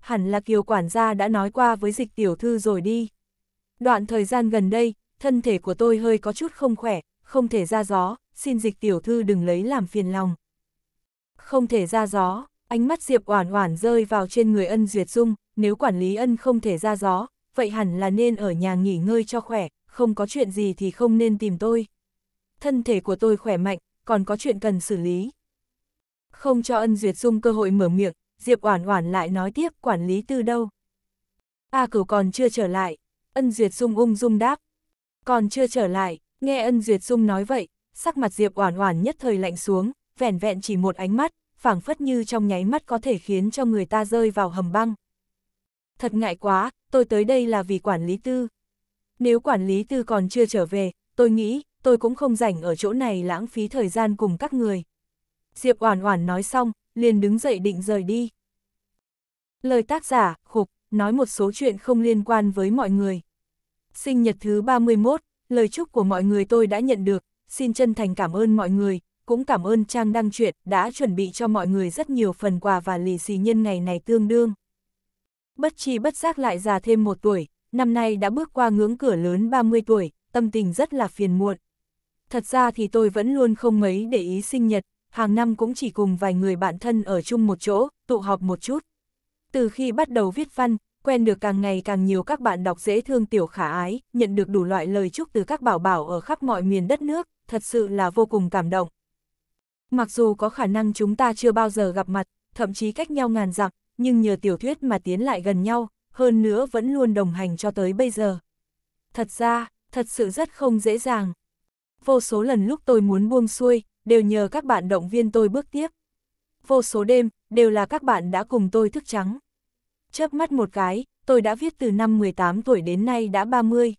hẳn là Kiều quản gia đã nói qua với Dịch tiểu thư rồi đi. Đoạn thời gian gần đây, thân thể của tôi hơi có chút không khỏe, không thể ra gió, xin Dịch tiểu thư đừng lấy làm phiền lòng." Không thể ra gió, ánh mắt Diệp Oản Oản rơi vào trên người Ân Duyệt Dung, nếu quản lý Ân không thể ra gió, vậy hẳn là nên ở nhà nghỉ ngơi cho khỏe, không có chuyện gì thì không nên tìm tôi. Thân thể của tôi khỏe mạnh, còn có chuyện cần xử lý. Không cho ân duyệt dung cơ hội mở miệng, Diệp Oản Oản lại nói tiếp quản lý từ đâu. A cửu còn chưa trở lại, ân duyệt dung ung dung đáp. Còn chưa trở lại, nghe ân duyệt dung nói vậy, sắc mặt Diệp Oản Oản nhất thời lạnh xuống, vẻn vẹn chỉ một ánh mắt, phảng phất như trong nháy mắt có thể khiến cho người ta rơi vào hầm băng, thật ngại quá, tôi tới đây là vì quản lý tư. Nếu quản lý tư còn chưa trở về, tôi nghĩ, tôi cũng không rảnh ở chỗ này lãng phí thời gian cùng các người. Diệp Oản Oản nói xong, liền đứng dậy định rời đi. Lời tác giả, khục, nói một số chuyện không liên quan với mọi người. Sinh nhật thứ 31, lời chúc của mọi người tôi đã nhận được, xin chân thành cảm ơn mọi người, cũng cảm ơn Trang Đăng truyện đã chuẩn bị cho mọi người rất nhiều phần quà và lì xì nhân ngày này tương đương bất chi bất giác lại già thêm một tuổi, năm nay đã bước qua ngưỡng cửa lớn 30 tuổi, tâm tình rất là phiền muộn. Thật ra thì tôi vẫn luôn không mấy để ý sinh nhật, hàng năm cũng chỉ cùng vài người bạn thân ở chung một chỗ, tụ họp một chút. Từ khi bắt đầu viết văn, quen được càng ngày càng nhiều các bạn đọc dễ thương tiểu khả ái, nhận được đủ loại lời chúc từ các bảo bảo ở khắp mọi miền đất nước, thật sự là vô cùng cảm động. Mặc dù có khả năng chúng ta chưa bao giờ gặp mặt, thậm chí cách nhau ngàn dặm, nhưng nhờ tiểu thuyết mà tiến lại gần nhau, hơn nữa vẫn luôn đồng hành cho tới bây giờ. Thật ra, thật sự rất không dễ dàng. Vô số lần lúc tôi muốn buông xuôi, đều nhờ các bạn động viên tôi bước tiếp. Vô số đêm, đều là các bạn đã cùng tôi thức trắng. Chớp mắt một cái, tôi đã viết từ năm 18 tuổi đến nay đã 30.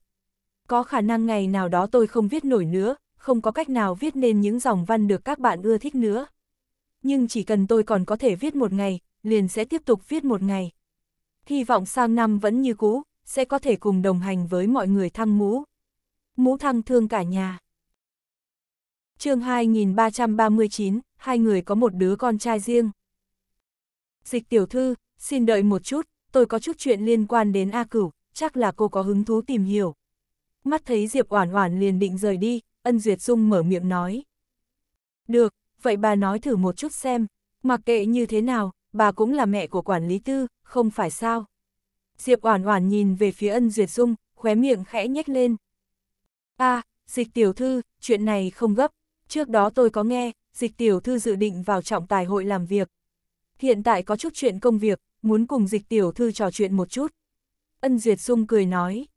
Có khả năng ngày nào đó tôi không viết nổi nữa, không có cách nào viết nên những dòng văn được các bạn ưa thích nữa. Nhưng chỉ cần tôi còn có thể viết một ngày, liền sẽ tiếp tục viết một ngày. Hy vọng sang năm vẫn như cũ, sẽ có thể cùng đồng hành với mọi người thăng mũ. Mũ thăng thương cả nhà. chương 2339, hai người có một đứa con trai riêng. Dịch tiểu thư, xin đợi một chút, tôi có chút chuyện liên quan đến A Cửu, chắc là cô có hứng thú tìm hiểu. Mắt thấy Diệp Oản Oản liền định rời đi, Ân Duyệt Dung mở miệng nói. Được, vậy bà nói thử một chút xem, mặc kệ như thế nào, bà cũng là mẹ của quản lý tư, không phải sao. Diệp Oản Oản nhìn về phía Ân Duyệt Dung, khóe miệng khẽ nhếch lên. "A, à, Dịch tiểu thư, chuyện này không gấp, trước đó tôi có nghe, Dịch tiểu thư dự định vào trọng tài hội làm việc. Hiện tại có chút chuyện công việc, muốn cùng Dịch tiểu thư trò chuyện một chút." Ân Duyệt Dung cười nói.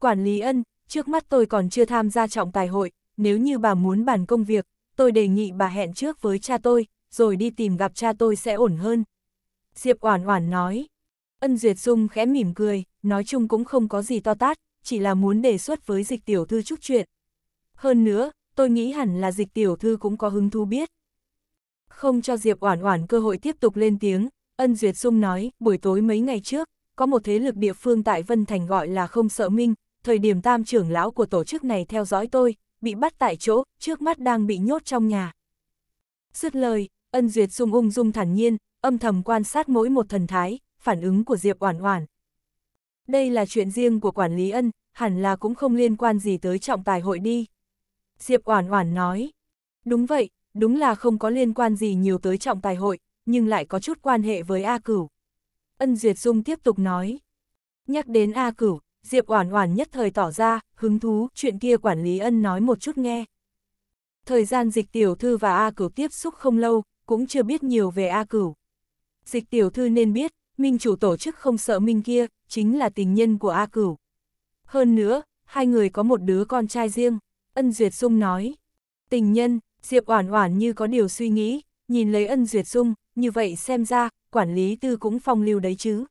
"Quản lý Ân, trước mắt tôi còn chưa tham gia trọng tài hội, nếu như bà muốn bàn công việc, tôi đề nghị bà hẹn trước với cha tôi, rồi đi tìm gặp cha tôi sẽ ổn hơn. Diệp Oản Oản nói. Ân Duyệt Dung khẽ mỉm cười, nói chung cũng không có gì to tát, chỉ là muốn đề xuất với dịch tiểu thư chút chuyện. Hơn nữa, tôi nghĩ hẳn là dịch tiểu thư cũng có hứng thú biết. Không cho Diệp Oản Oản cơ hội tiếp tục lên tiếng, Ân Duyệt Dung nói, buổi tối mấy ngày trước, có một thế lực địa phương tại Vân Thành gọi là không sợ minh, thời điểm tam trưởng lão của tổ chức này theo dõi tôi, bị bắt tại chỗ, trước mắt đang bị nhốt trong nhà. Dứt lời, Ân Duyệt Dung ung dung thản nhiên, âm thầm quan sát mỗi một thần thái, phản ứng của Diệp Oản Oản. Đây là chuyện riêng của quản lý Ân, hẳn là cũng không liên quan gì tới trọng tài hội đi. Diệp Oản Oản nói, đúng vậy, đúng là không có liên quan gì nhiều tới trọng tài hội, nhưng lại có chút quan hệ với A Cửu. Ân Duyệt Dung tiếp tục nói, nhắc đến A Cửu, Diệp Oản Oản nhất thời tỏ ra hứng thú, chuyện kia quản lý Ân nói một chút nghe. Thời gian dịch tiểu thư và A Cửu tiếp xúc không lâu, cũng chưa biết nhiều về A Cửu. Dịch tiểu thư nên biết, Minh chủ tổ chức không sợ Minh kia, chính là tình nhân của A Cửu. Hơn nữa, hai người có một đứa con trai riêng, Ân Duyệt Dung nói. Tình nhân, Diệp Oản Oản như có điều suy nghĩ, nhìn lấy Ân Duyệt Dung, như vậy xem ra, quản lý tư cũng phong lưu đấy chứ.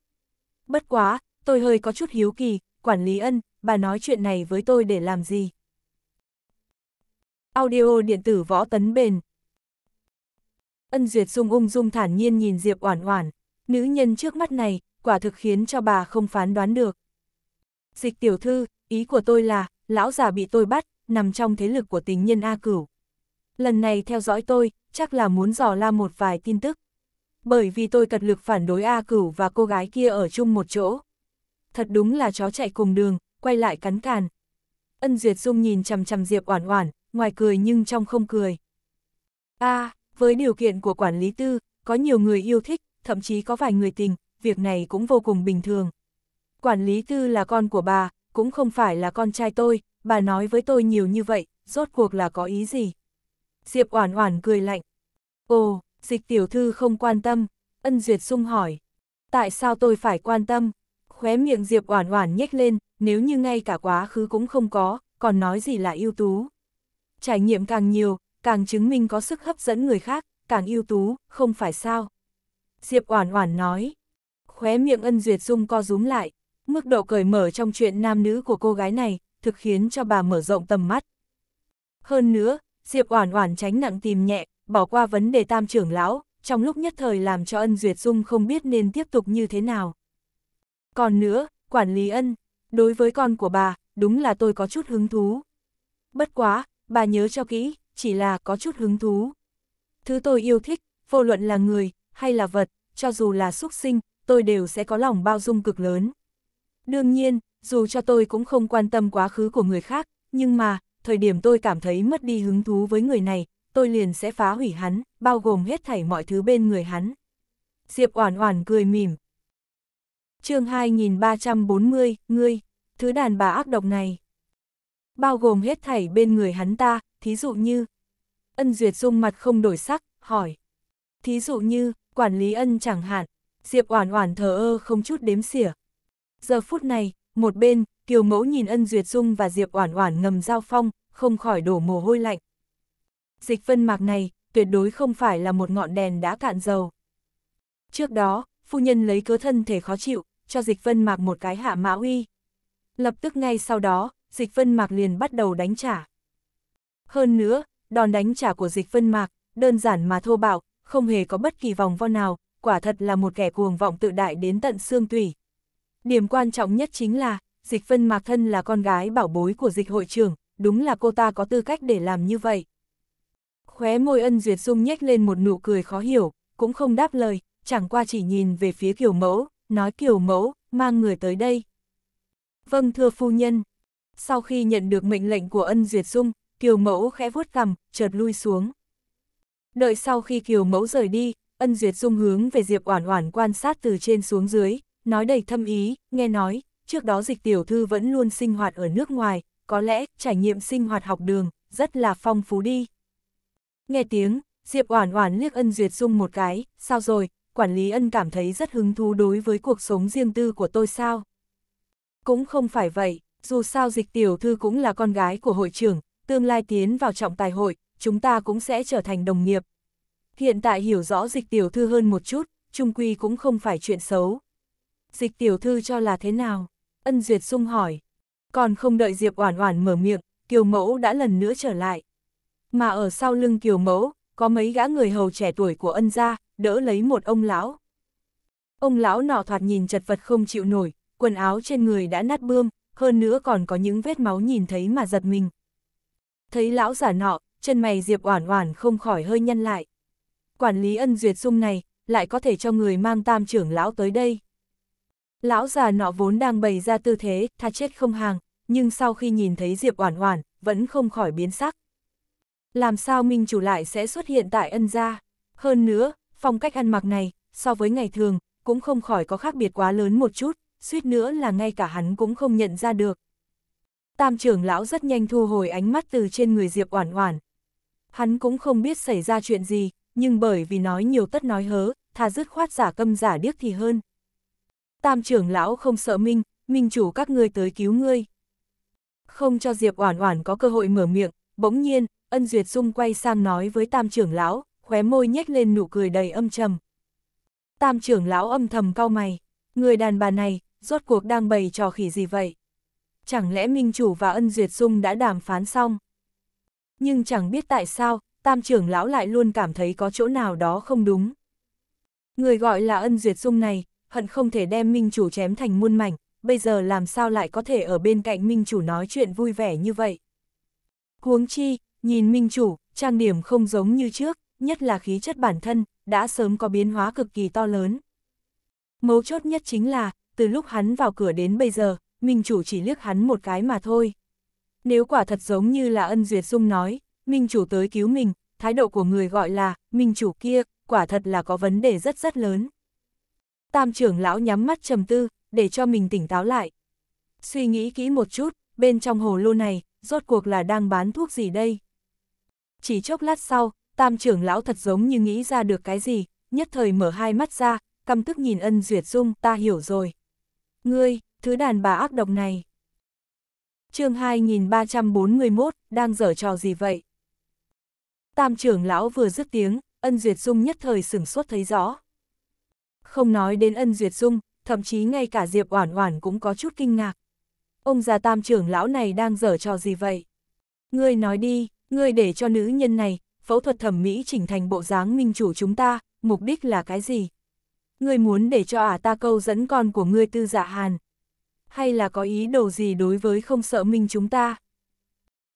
Bất quá, tôi hơi có chút hiếu kỳ, quản lý ân, bà nói chuyện này với tôi để làm gì? Audio điện tử võ tấn bền, Ân Duyệt Dung ung dung thản nhiên nhìn Diệp Oản Oản, nữ nhân trước mắt này, quả thực khiến cho bà không phán đoán được. Dịch tiểu thư, ý của tôi là, lão già bị tôi bắt, nằm trong thế lực của tình nhân A Cửu. Lần này theo dõi tôi, chắc là muốn dò la một vài tin tức. Bởi vì tôi cật lực phản đối A Cửu và cô gái kia ở chung một chỗ. Thật đúng là chó chạy cùng đường, quay lại cắn càn. Ân Duyệt Dung nhìn chằm chằm Diệp Oản Oản, ngoài cười nhưng trong không cười. A, với điều kiện của quản lý tư, có nhiều người yêu thích, thậm chí có vài người tình, việc này cũng vô cùng bình thường. Quản lý tư là con của bà, cũng không phải là con trai tôi, bà nói với tôi nhiều như vậy, rốt cuộc là có ý gì? Diệp Oản Oản cười lạnh. Ồ, dịch tiểu thư không quan tâm, ân duyệt sung hỏi. Tại sao tôi phải quan tâm? Khóe miệng Diệp Oản Oản nhếch lên, nếu như ngay cả quá khứ cũng không có, còn nói gì là ưu tú. Trải nghiệm càng nhiều, càng chứng minh có sức hấp dẫn người khác, càng ưu tú, không phải sao. Diệp Oản Oản nói, khóe miệng ân duyệt dung co rúm lại, mức độ cởi mở trong chuyện nam nữ của cô gái này, thực khiến cho bà mở rộng tầm mắt. Hơn nữa, Diệp Oản Oản tránh nặng tìm nhẹ, bỏ qua vấn đề tam trưởng lão, trong lúc nhất thời làm cho ân duyệt dung không biết nên tiếp tục như thế nào. Còn nữa, quản lý ân, đối với con của bà, đúng là tôi có chút hứng thú. Bất quá, bà nhớ cho kỹ, chỉ là có chút hứng thú. Thứ tôi yêu thích, vô luận là người, hay là vật, cho dù là súc sinh, tôi đều sẽ có lòng bao dung cực lớn. Đương nhiên, dù cho tôi cũng không quan tâm quá khứ của người khác, nhưng mà, thời điểm tôi cảm thấy mất đi hứng thú với người này, tôi liền sẽ phá hủy hắn, bao gồm hết thảy mọi thứ bên người hắn. Diệp Oản Oản cười mỉm. Chương 2340, ngươi, thứ đàn bà ác độc này. Bao gồm hết thảy bên người hắn ta, thí dụ như. Ân Duyệt Dung mặt không đổi sắc, hỏi. Thí dụ như, quản lý ân chẳng hạn, Diệp Oản Oản thờ ơ không chút đếm xỉa. Giờ phút này, một bên, Kiều Mẫu nhìn Ân Duyệt Dung và Diệp Oản Oản ngầm giao phong, không khỏi đổ mồ hôi lạnh. Dịch vân mạc này, tuyệt đối không phải là một ngọn đèn đã cạn dầu. Trước đó, phu nhân lấy cớ thân thể khó chịu, cho dịch vân mạc một cái hạ mã uy. Lập tức ngay sau đó, dịch vân mạc liền bắt đầu đánh trả. Hơn nữa, đòn đánh trả của dịch vân mạc, đơn giản mà thô bạo, không hề có bất kỳ vòng vo nào, quả thật là một kẻ cuồng vọng tự đại đến tận xương tủy. Điểm quan trọng nhất chính là, dịch vân mạc thân là con gái bảo bối của dịch hội trưởng, đúng là cô ta có tư cách để làm như vậy. Khóe môi ân duyệt dung nhếch lên một nụ cười khó hiểu, cũng không đáp lời, chẳng qua chỉ nhìn về phía kiều mẫu, nói kiều mẫu, mang người tới đây. Vâng thưa phu nhân, sau khi nhận được mệnh lệnh của ân duyệt dung, Kiều Mẫu khẽ vuốt cằm, chợt lui xuống. Đợi sau khi Kiều Mẫu rời đi, Ân Duyệt Dung hướng về Diệp Oản Oản quan sát từ trên xuống dưới, nói đầy thâm ý, nghe nói, trước đó dịch tiểu thư vẫn luôn sinh hoạt ở nước ngoài, có lẽ trải nghiệm sinh hoạt học đường, rất là phong phú đi. Nghe tiếng, Diệp Oản Oản liếc Ân Duyệt Dung một cái, sao rồi, quản lý Ân cảm thấy rất hứng thú đối với cuộc sống riêng tư của tôi sao? Cũng không phải vậy, dù sao dịch tiểu thư cũng là con gái của hội trưởng, tương lai tiến vào trọng tài hội, chúng ta cũng sẽ trở thành đồng nghiệp. Hiện tại hiểu rõ dịch tiểu thư hơn một chút, trung quy cũng không phải chuyện xấu. Dịch tiểu thư cho là thế nào? Ân Duyệt sung hỏi. Còn không đợi Diệp Oản Oản mở miệng, Kiều Mẫu đã lần nữa trở lại. Mà ở sau lưng Kiều Mẫu, có mấy gã người hầu trẻ tuổi của ân gia, đỡ lấy một ông lão. Ông lão nọ thoạt nhìn chật vật không chịu nổi, quần áo trên người đã nát bươm, hơn nữa còn có những vết máu nhìn thấy mà giật mình, Thấy lão giả nọ, chân mày Diệp Oản Oản không khỏi hơi nhăn lại. Quản lý ân duyệt dung này, lại có thể cho người mang tam trưởng lão tới đây. Lão già nọ vốn đang bày ra tư thế, tha chết không hàng, nhưng sau khi nhìn thấy Diệp Oản Oản, vẫn không khỏi biến sắc. Làm sao Minh chủ lại sẽ xuất hiện tại ân gia? Hơn nữa, phong cách ăn mặc này, so với ngày thường, cũng không khỏi có khác biệt quá lớn một chút, suýt nữa là ngay cả hắn cũng không nhận ra được tam trưởng lão rất nhanh thu hồi ánh mắt từ trên người Diệp Oản Oản. Hắn cũng không biết xảy ra chuyện gì, nhưng bởi vì nói nhiều tất nói hớ, thà dứt khoát giả câm giả điếc thì hơn. Tam trưởng lão không sợ Minh, Minh chủ các ngươi tới cứu ngươi. Không cho Diệp Oản Oản có cơ hội mở miệng, bỗng nhiên, Ân Duyệt Dung quay sang nói với Tam trưởng lão, khóe môi nhếch lên nụ cười đầy âm trầm. Tam trưởng lão âm thầm cau mày, người đàn bà này rốt cuộc đang bày trò khỉ gì vậy? chẳng lẽ Minh Chủ và Ân Duyệt Dung đã đàm phán xong? Nhưng chẳng biết tại sao, tam trưởng lão lại luôn cảm thấy có chỗ nào đó không đúng. Người gọi là Ân Duyệt Dung này, hận không thể đem Minh Chủ chém thành muôn mảnh, bây giờ làm sao lại có thể ở bên cạnh Minh Chủ nói chuyện vui vẻ như vậy? Huống chi, nhìn Minh Chủ, trang điểm không giống như trước, nhất là khí chất bản thân, đã sớm có biến hóa cực kỳ to lớn. Mấu chốt nhất chính là, từ lúc hắn vào cửa đến bây giờ, Minh Chủ chỉ liếc hắn một cái mà thôi. Nếu quả thật giống như là ân duyệt sung nói, Minh Chủ tới cứu mình, thái độ của người gọi là, Minh Chủ kia, quả thật là có vấn đề rất rất lớn. Tam trưởng lão nhắm mắt trầm tư, để cho mình tỉnh táo lại. Suy nghĩ kỹ một chút, bên trong hồ lô này, rốt cuộc là đang bán thuốc gì đây? Chỉ chốc lát sau, tam trưởng lão thật giống như nghĩ ra được cái gì, nhất thời mở hai mắt ra, căm tức nhìn ân duyệt dung, ta hiểu rồi. Ngươi, thứ đàn bà ác độc này. chương 2341, đang dở trò gì vậy? Tam trưởng lão vừa dứt tiếng, ân duyệt dung nhất thời sửng sốt thấy rõ. Không nói đến ân duyệt dung, thậm chí ngay cả Diệp Oản Oản cũng có chút kinh ngạc. Ông già tam trưởng lão này đang dở trò gì vậy? Ngươi nói đi, ngươi để cho nữ nhân này, phẫu thuật thẩm mỹ chỉnh thành bộ dáng minh chủ chúng ta, mục đích là cái gì? Ngươi muốn để cho ả à ta câu dẫn con của ngươi tư dạ hàn hay là có ý đồ gì đối với không sợ minh chúng ta.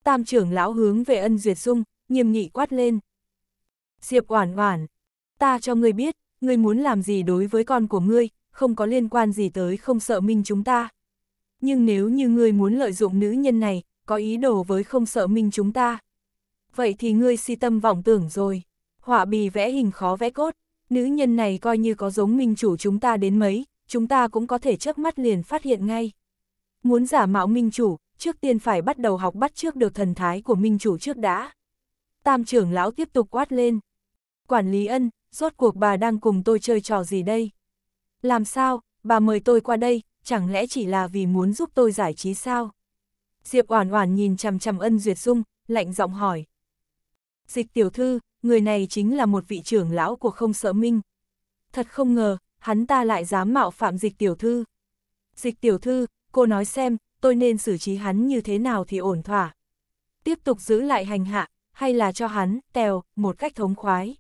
Tam trưởng lão hướng về ân duyệt dung, nghiêm nghị quát lên. Diệp oản oản, ta cho ngươi biết, ngươi muốn làm gì đối với con của ngươi, không có liên quan gì tới không sợ minh chúng ta. Nhưng nếu như ngươi muốn lợi dụng nữ nhân này, có ý đồ với không sợ minh chúng ta. Vậy thì ngươi si tâm vọng tưởng rồi. Họa bì vẽ hình khó vẽ cốt, nữ nhân này coi như có giống minh chủ chúng ta đến mấy, chúng ta cũng có thể trước mắt liền phát hiện ngay. Muốn giả mạo minh chủ, trước tiên phải bắt đầu học bắt trước được thần thái của minh chủ trước đã. Tam trưởng lão tiếp tục quát lên. Quản lý ân, rốt cuộc bà đang cùng tôi chơi trò gì đây? Làm sao, bà mời tôi qua đây, chẳng lẽ chỉ là vì muốn giúp tôi giải trí sao? Diệp Oản Oản nhìn chằm chằm Ân Duyệt Dung, lạnh giọng hỏi. Dịch tiểu thư, người này chính là một vị trưởng lão của không sợ minh. Thật không ngờ, hắn ta lại dám mạo phạm dịch tiểu thư. Dịch tiểu thư, cô nói xem, tôi nên xử trí hắn như thế nào thì ổn thỏa. Tiếp tục giữ lại hành hạ, hay là cho hắn, tèo, một cách thống khoái.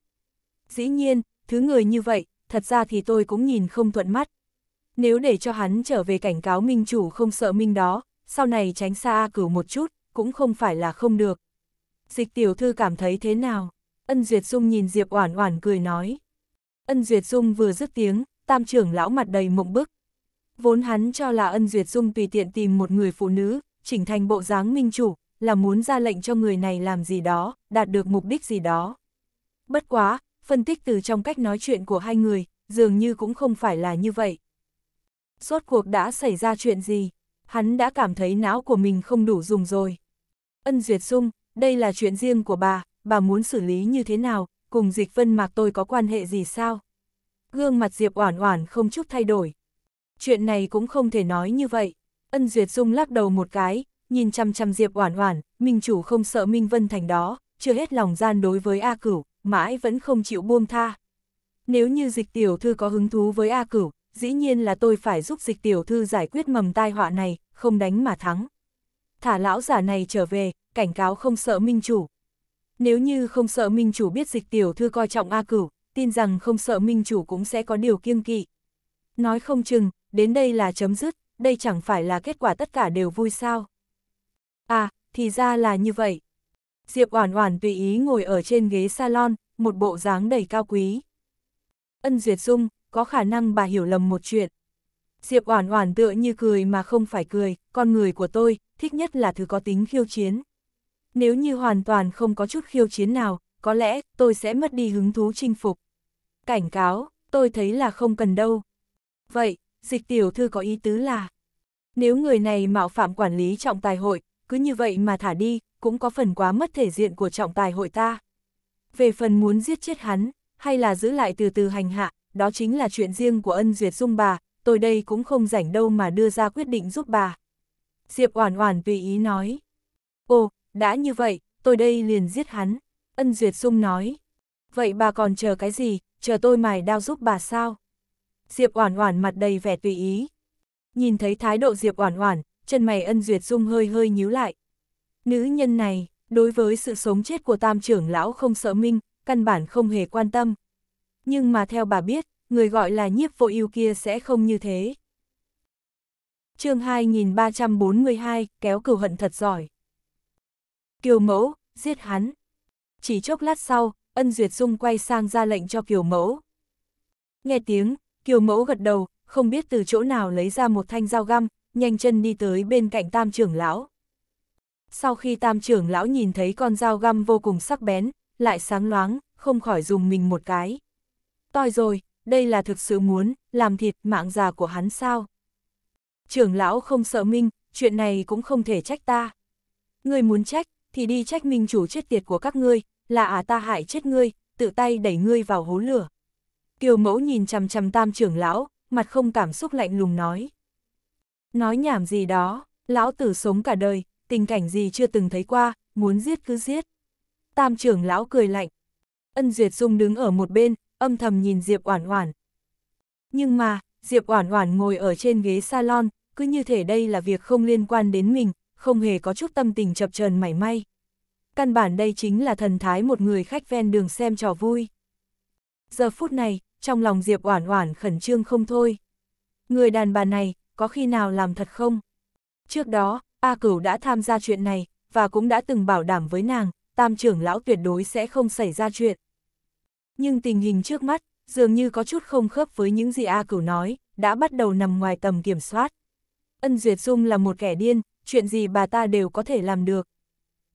Dĩ nhiên, thứ người như vậy, thật ra thì tôi cũng nhìn không thuận mắt. Nếu để cho hắn trở về cảnh cáo minh chủ không sợ minh đó, sau này tránh xa A cửu một chút, cũng không phải là không được. Dịch tiểu thư cảm thấy thế nào? Ân Duyệt Dung nhìn Diệp Oản Oản cười nói. Ân Duyệt Dung vừa dứt tiếng, tam trưởng lão mặt đầy mộng bức. Vốn hắn cho là ân duyệt dung tùy tiện tìm một người phụ nữ, chỉnh thành bộ dáng minh chủ, là muốn ra lệnh cho người này làm gì đó, đạt được mục đích gì đó. Bất quá, phân tích từ trong cách nói chuyện của hai người, dường như cũng không phải là như vậy. Suốt cuộc đã xảy ra chuyện gì? Hắn đã cảm thấy não của mình không đủ dùng rồi. Ân Duyệt Dung, đây là chuyện riêng của bà, bà muốn xử lý như thế nào, cùng dịch vân mạc tôi có quan hệ gì sao? gương mặt Diệp Oản Oản không chút thay đổi. Chuyện này cũng không thể nói như vậy. Ân Duyệt Dung lắc đầu một cái, nhìn chăm chăm Diệp Oản Oản, minh chủ không sợ Minh Vân Thành đó, chưa hết lòng gian đối với A Cửu, mãi vẫn không chịu buông tha. Nếu như Dịch tiểu thư có hứng thú với A Cửu, dĩ nhiên là tôi phải giúp Dịch tiểu thư giải quyết mầm tai họa này, không đánh mà thắng. Thả lão giả này trở về, cảnh cáo không sợ minh chủ. Nếu như không sợ minh chủ biết Dịch tiểu thư coi trọng A Cửu, tin rằng không sợ minh chủ cũng sẽ có điều kiêng kỵ. Nói không chừng, đến đây là chấm dứt, đây chẳng phải là kết quả tất cả đều vui sao. À, thì ra là như vậy. Diệp Oản Oản tùy ý ngồi ở trên ghế salon, một bộ dáng đầy cao quý. Ân Duyệt Dung, có khả năng bà hiểu lầm một chuyện. Diệp Oản Oản tựa như cười mà không phải cười, con người của tôi, thích nhất là thứ có tính khiêu chiến. Nếu như hoàn toàn không có chút khiêu chiến nào, có lẽ tôi sẽ mất đi hứng thú chinh phục cảnh cáo, tôi thấy là không cần đâu. Vậy, dịch tiểu thư có ý tứ là, nếu người này mạo phạm quản lý trọng tài hội, cứ như vậy mà thả đi, cũng có phần quá mất thể diện của trọng tài hội ta. Về phần muốn giết chết hắn, hay là giữ lại từ từ hành hạ, đó chính là chuyện riêng của ân duyệt dung bà, tôi đây cũng không rảnh đâu mà đưa ra quyết định giúp bà. Diệp Oản Oản tùy ý nói. Ồ, đã như vậy, tôi đây liền giết hắn. Ân Duyệt Dung nói vậy bà còn chờ cái gì, chờ tôi mài đao giúp bà sao? Diệp Oản Oản mặt đầy vẻ tùy ý. Nhìn thấy thái độ Diệp Oản Oản, chân mày Ân Duyệt Dung hơi hơi nhíu lại. Nữ nhân này, đối với sự sống chết của Tam trưởng lão không sợ minh, căn bản không hề quan tâm. Nhưng mà theo bà biết, người gọi là Nhiếp Vô yêu kia sẽ không như thế. Chương 2342, kéo cừu hận thật giỏi. Kiều Mẫu, giết hắn. Chỉ chốc lát sau, Ân Duyệt Dung quay sang ra lệnh cho Kiều Mẫu. Nghe tiếng, Kiều Mẫu gật đầu, không biết từ chỗ nào lấy ra một thanh dao găm, nhanh chân đi tới bên cạnh tam trưởng lão. Sau khi tam trưởng lão nhìn thấy con dao găm vô cùng sắc bén, lại sáng loáng, không khỏi dùng mình một cái. Toi rồi, đây là thực sự muốn, làm thịt mạng già của hắn sao? Trưởng lão không sợ minh, chuyện này cũng không thể trách ta. Người muốn trách, thì đi trách minh chủ chết tiệt của các ngươi, là à ta hại chết ngươi, tự tay đẩy ngươi vào hố lửa. Kiều mẫu nhìn chằm chằm tam trưởng lão, mặt không cảm xúc lạnh lùng nói. Nói nhảm gì đó, lão tử sống cả đời, tình cảnh gì chưa từng thấy qua, muốn giết cứ giết. Tam trưởng lão cười lạnh. Ân Duyệt Dung đứng ở một bên, âm thầm nhìn Diệp Oản Oản. Nhưng mà, Diệp Oản Oản ngồi ở trên ghế salon, cứ như thể đây là việc không liên quan đến mình, không hề có chút tâm tình chập chờn mảy may căn bản đây chính là thần thái một người khách ven đường xem trò vui. Giờ phút này, trong lòng Diệp Oản Oản khẩn trương không thôi. Người đàn bà này, có khi nào làm thật không? Trước đó, A Cửu đã tham gia chuyện này, và cũng đã từng bảo đảm với nàng, tam trưởng lão tuyệt đối sẽ không xảy ra chuyện. Nhưng tình hình trước mắt, dường như có chút không khớp với những gì A Cửu nói, đã bắt đầu nằm ngoài tầm kiểm soát. Ân Duyệt Dung là một kẻ điên, chuyện gì bà ta đều có thể làm được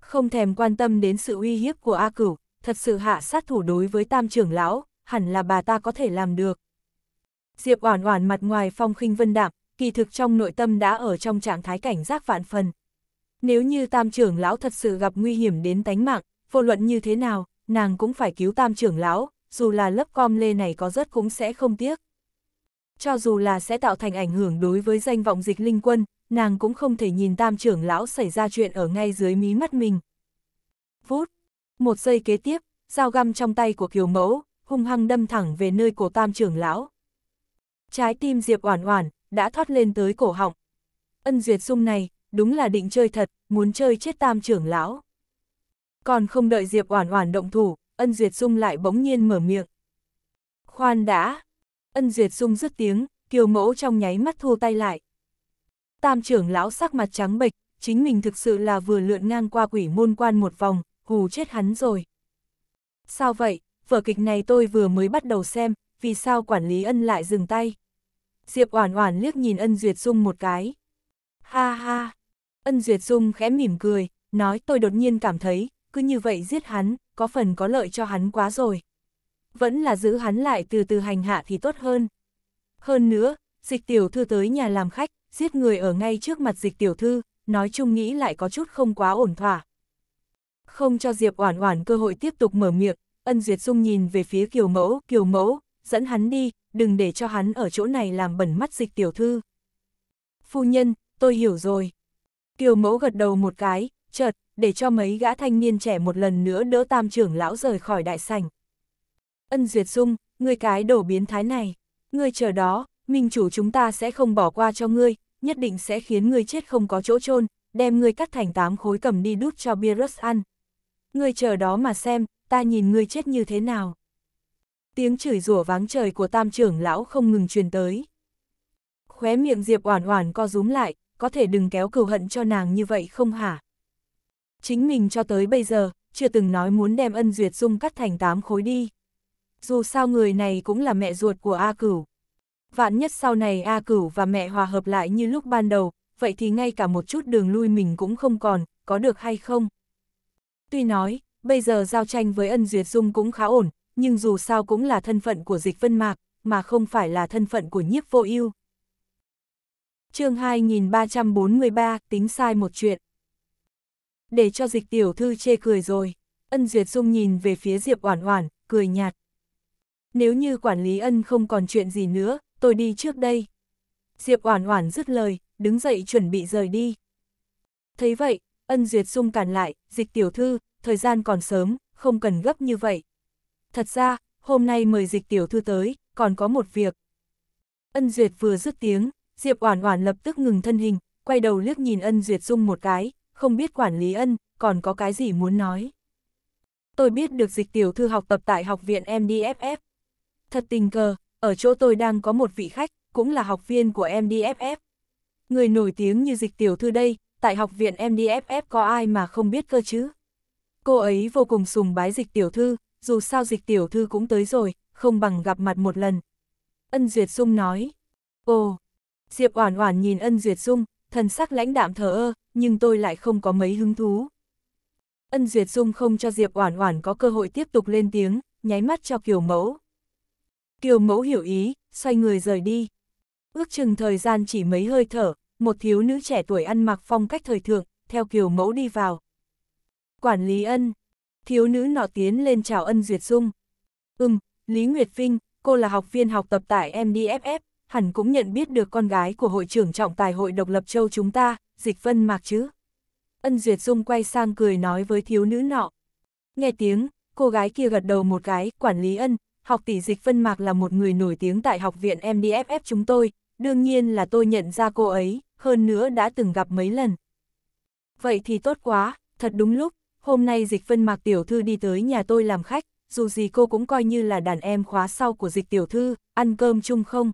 không thèm quan tâm đến sự uy hiếp của A Cửu, thật sự hạ sát thủ đối với tam trưởng lão, hẳn là bà ta có thể làm được. Diệp Oản Oản mặt ngoài phong khinh vân đạm, kỳ thực trong nội tâm đã ở trong trạng thái cảnh giác vạn phần. Nếu như tam trưởng lão thật sự gặp nguy hiểm đến tánh mạng, vô luận như thế nào, nàng cũng phải cứu tam trưởng lão, dù là lớp com lê này có rất cũng sẽ không tiếc. Cho dù là sẽ tạo thành ảnh hưởng đối với danh vọng dịch linh quân, nàng cũng không thể nhìn tam trưởng lão xảy ra chuyện ở ngay dưới mí mắt mình. phút Một giây kế tiếp, dao găm trong tay của kiều mẫu, hung hăng đâm thẳng về nơi của tam trưởng lão. Trái tim Diệp Oản Oản đã thoát lên tới cổ họng. Ân duyệt sung này, đúng là định chơi thật, muốn chơi chết tam trưởng lão. Còn không đợi Diệp Oản Oản động thủ, Ân Duyệt Dung lại bỗng nhiên mở miệng. Khoan đã! Ân Duyệt Dung rứt tiếng, kiều mẫu trong nháy mắt thu tay lại. Tam trưởng lão sắc mặt trắng bệch, chính mình thực sự là vừa lượn ngang qua quỷ môn quan một vòng, hù chết hắn rồi. Sao vậy, vở kịch này tôi vừa mới bắt đầu xem, vì sao quản lý ân lại dừng tay? Diệp Oản Oản liếc nhìn Ân Duyệt Dung một cái. Ha ha. Ân Duyệt Dung khẽ mỉm cười, nói tôi đột nhiên cảm thấy, cứ như vậy giết hắn, có phần có lợi cho hắn quá rồi. Vẫn là giữ hắn lại từ từ hành hạ thì tốt hơn. Hơn nữa, dịch tiểu thư tới nhà làm khách, giết người ở ngay trước mặt dịch tiểu thư, nói chung nghĩ lại có chút không quá ổn thỏa. Không cho Diệp Oản Oản cơ hội tiếp tục mở miệng, Ân Duyệt Dung nhìn về phía Kiều Mẫu, "Kiều Mẫu, dẫn hắn đi, đừng để cho hắn ở chỗ này làm bẩn mắt dịch tiểu thư." "Phu nhân, tôi hiểu rồi." Kiều Mẫu gật đầu một cái, chợt, để cho mấy gã thanh niên trẻ một lần nữa đỡ Tam trưởng lão rời khỏi đại sảnh. "Ân Duyệt Dung, ngươi cái đổ biến thái này, ngươi chờ đó, minh chủ chúng ta sẽ không bỏ qua cho ngươi, nhất định sẽ khiến ngươi chết không có chỗ chôn đem ngươi cắt thành tám khối cầm đi đút cho Beerus ăn. Ngươi chờ đó mà xem, ta nhìn ngươi chết như thế nào. Tiếng chửi rủa váng trời của tam trưởng lão không ngừng truyền tới. Khóe miệng Diệp oản oản co rúm lại, có thể đừng kéo cừu hận cho nàng như vậy không hả? Chính mình cho tới bây giờ, chưa từng nói muốn đem ân duyệt dung cắt thành tám khối đi. Dù sao người này cũng là mẹ ruột của A Cửu vạn nhất sau này A Cửu và mẹ hòa hợp lại như lúc ban đầu, vậy thì ngay cả một chút đường lui mình cũng không còn, có được hay không? Tuy nói, bây giờ giao tranh với ân duyệt dung cũng khá ổn, nhưng dù sao cũng là thân phận của dịch vân mạc, mà không phải là thân phận của nhiếp vô ưu. chương 2343, tính sai một chuyện. Để cho dịch tiểu thư chê cười rồi, ân duyệt dung nhìn về phía Diệp Oản Oản, cười nhạt. Nếu như quản lý ân không còn chuyện gì nữa, tôi đi trước đây. Diệp Oản Oản dứt lời, đứng dậy chuẩn bị rời đi. Thấy vậy, Ân Duyệt Dung cản lại, "Dịch tiểu thư, thời gian còn sớm, không cần gấp như vậy. Thật ra, hôm nay mời Dịch tiểu thư tới, còn có một việc." Ân Duyệt vừa dứt tiếng, Diệp Oản Oản lập tức ngừng thân hình, quay đầu liếc nhìn Ân Duyệt Dung một cái, không biết quản lý Ân còn có cái gì muốn nói. Tôi biết được Dịch tiểu thư học tập tại học viện MDFF. Thật tình cờ, ở chỗ tôi đang có một vị khách, cũng là học viên của MDFF. Người nổi tiếng như dịch tiểu thư đây, tại học viện MDFF có ai mà không biết cơ chứ? Cô ấy vô cùng sùng bái dịch tiểu thư, dù sao dịch tiểu thư cũng tới rồi, không bằng gặp mặt một lần. Ân Duyệt Dung nói, ồ, Diệp Oản Oản nhìn Ân Duyệt Dung, thần sắc lãnh đạm thờ ơ, nhưng tôi lại không có mấy hứng thú. Ân Duyệt Dung không cho Diệp Oản Oản có cơ hội tiếp tục lên tiếng, nháy mắt cho kiểu Mẫu. Kiều mẫu hiểu ý, xoay người rời đi. Ước chừng thời gian chỉ mấy hơi thở, một thiếu nữ trẻ tuổi ăn mặc phong cách thời thượng, theo kiều mẫu đi vào. Quản lý ân, thiếu nữ nọ tiến lên chào ân duyệt dung. Ừm, Lý Nguyệt Vinh, cô là học viên học tập tại MDFF, hẳn cũng nhận biết được con gái của hội trưởng trọng tài hội độc lập châu chúng ta, dịch vân mạc chứ. Ân Duyệt Dung quay sang cười nói với thiếu nữ nọ. Nghe tiếng, cô gái kia gật đầu một cái, quản lý ân, học tỷ dịch Vân mạc là một người nổi tiếng tại học viện MDFF chúng tôi, đương nhiên là tôi nhận ra cô ấy, hơn nữa đã từng gặp mấy lần. Vậy thì tốt quá, thật đúng lúc, hôm nay dịch Vân mạc tiểu thư đi tới nhà tôi làm khách, dù gì cô cũng coi như là đàn em khóa sau của dịch tiểu thư, ăn cơm chung không?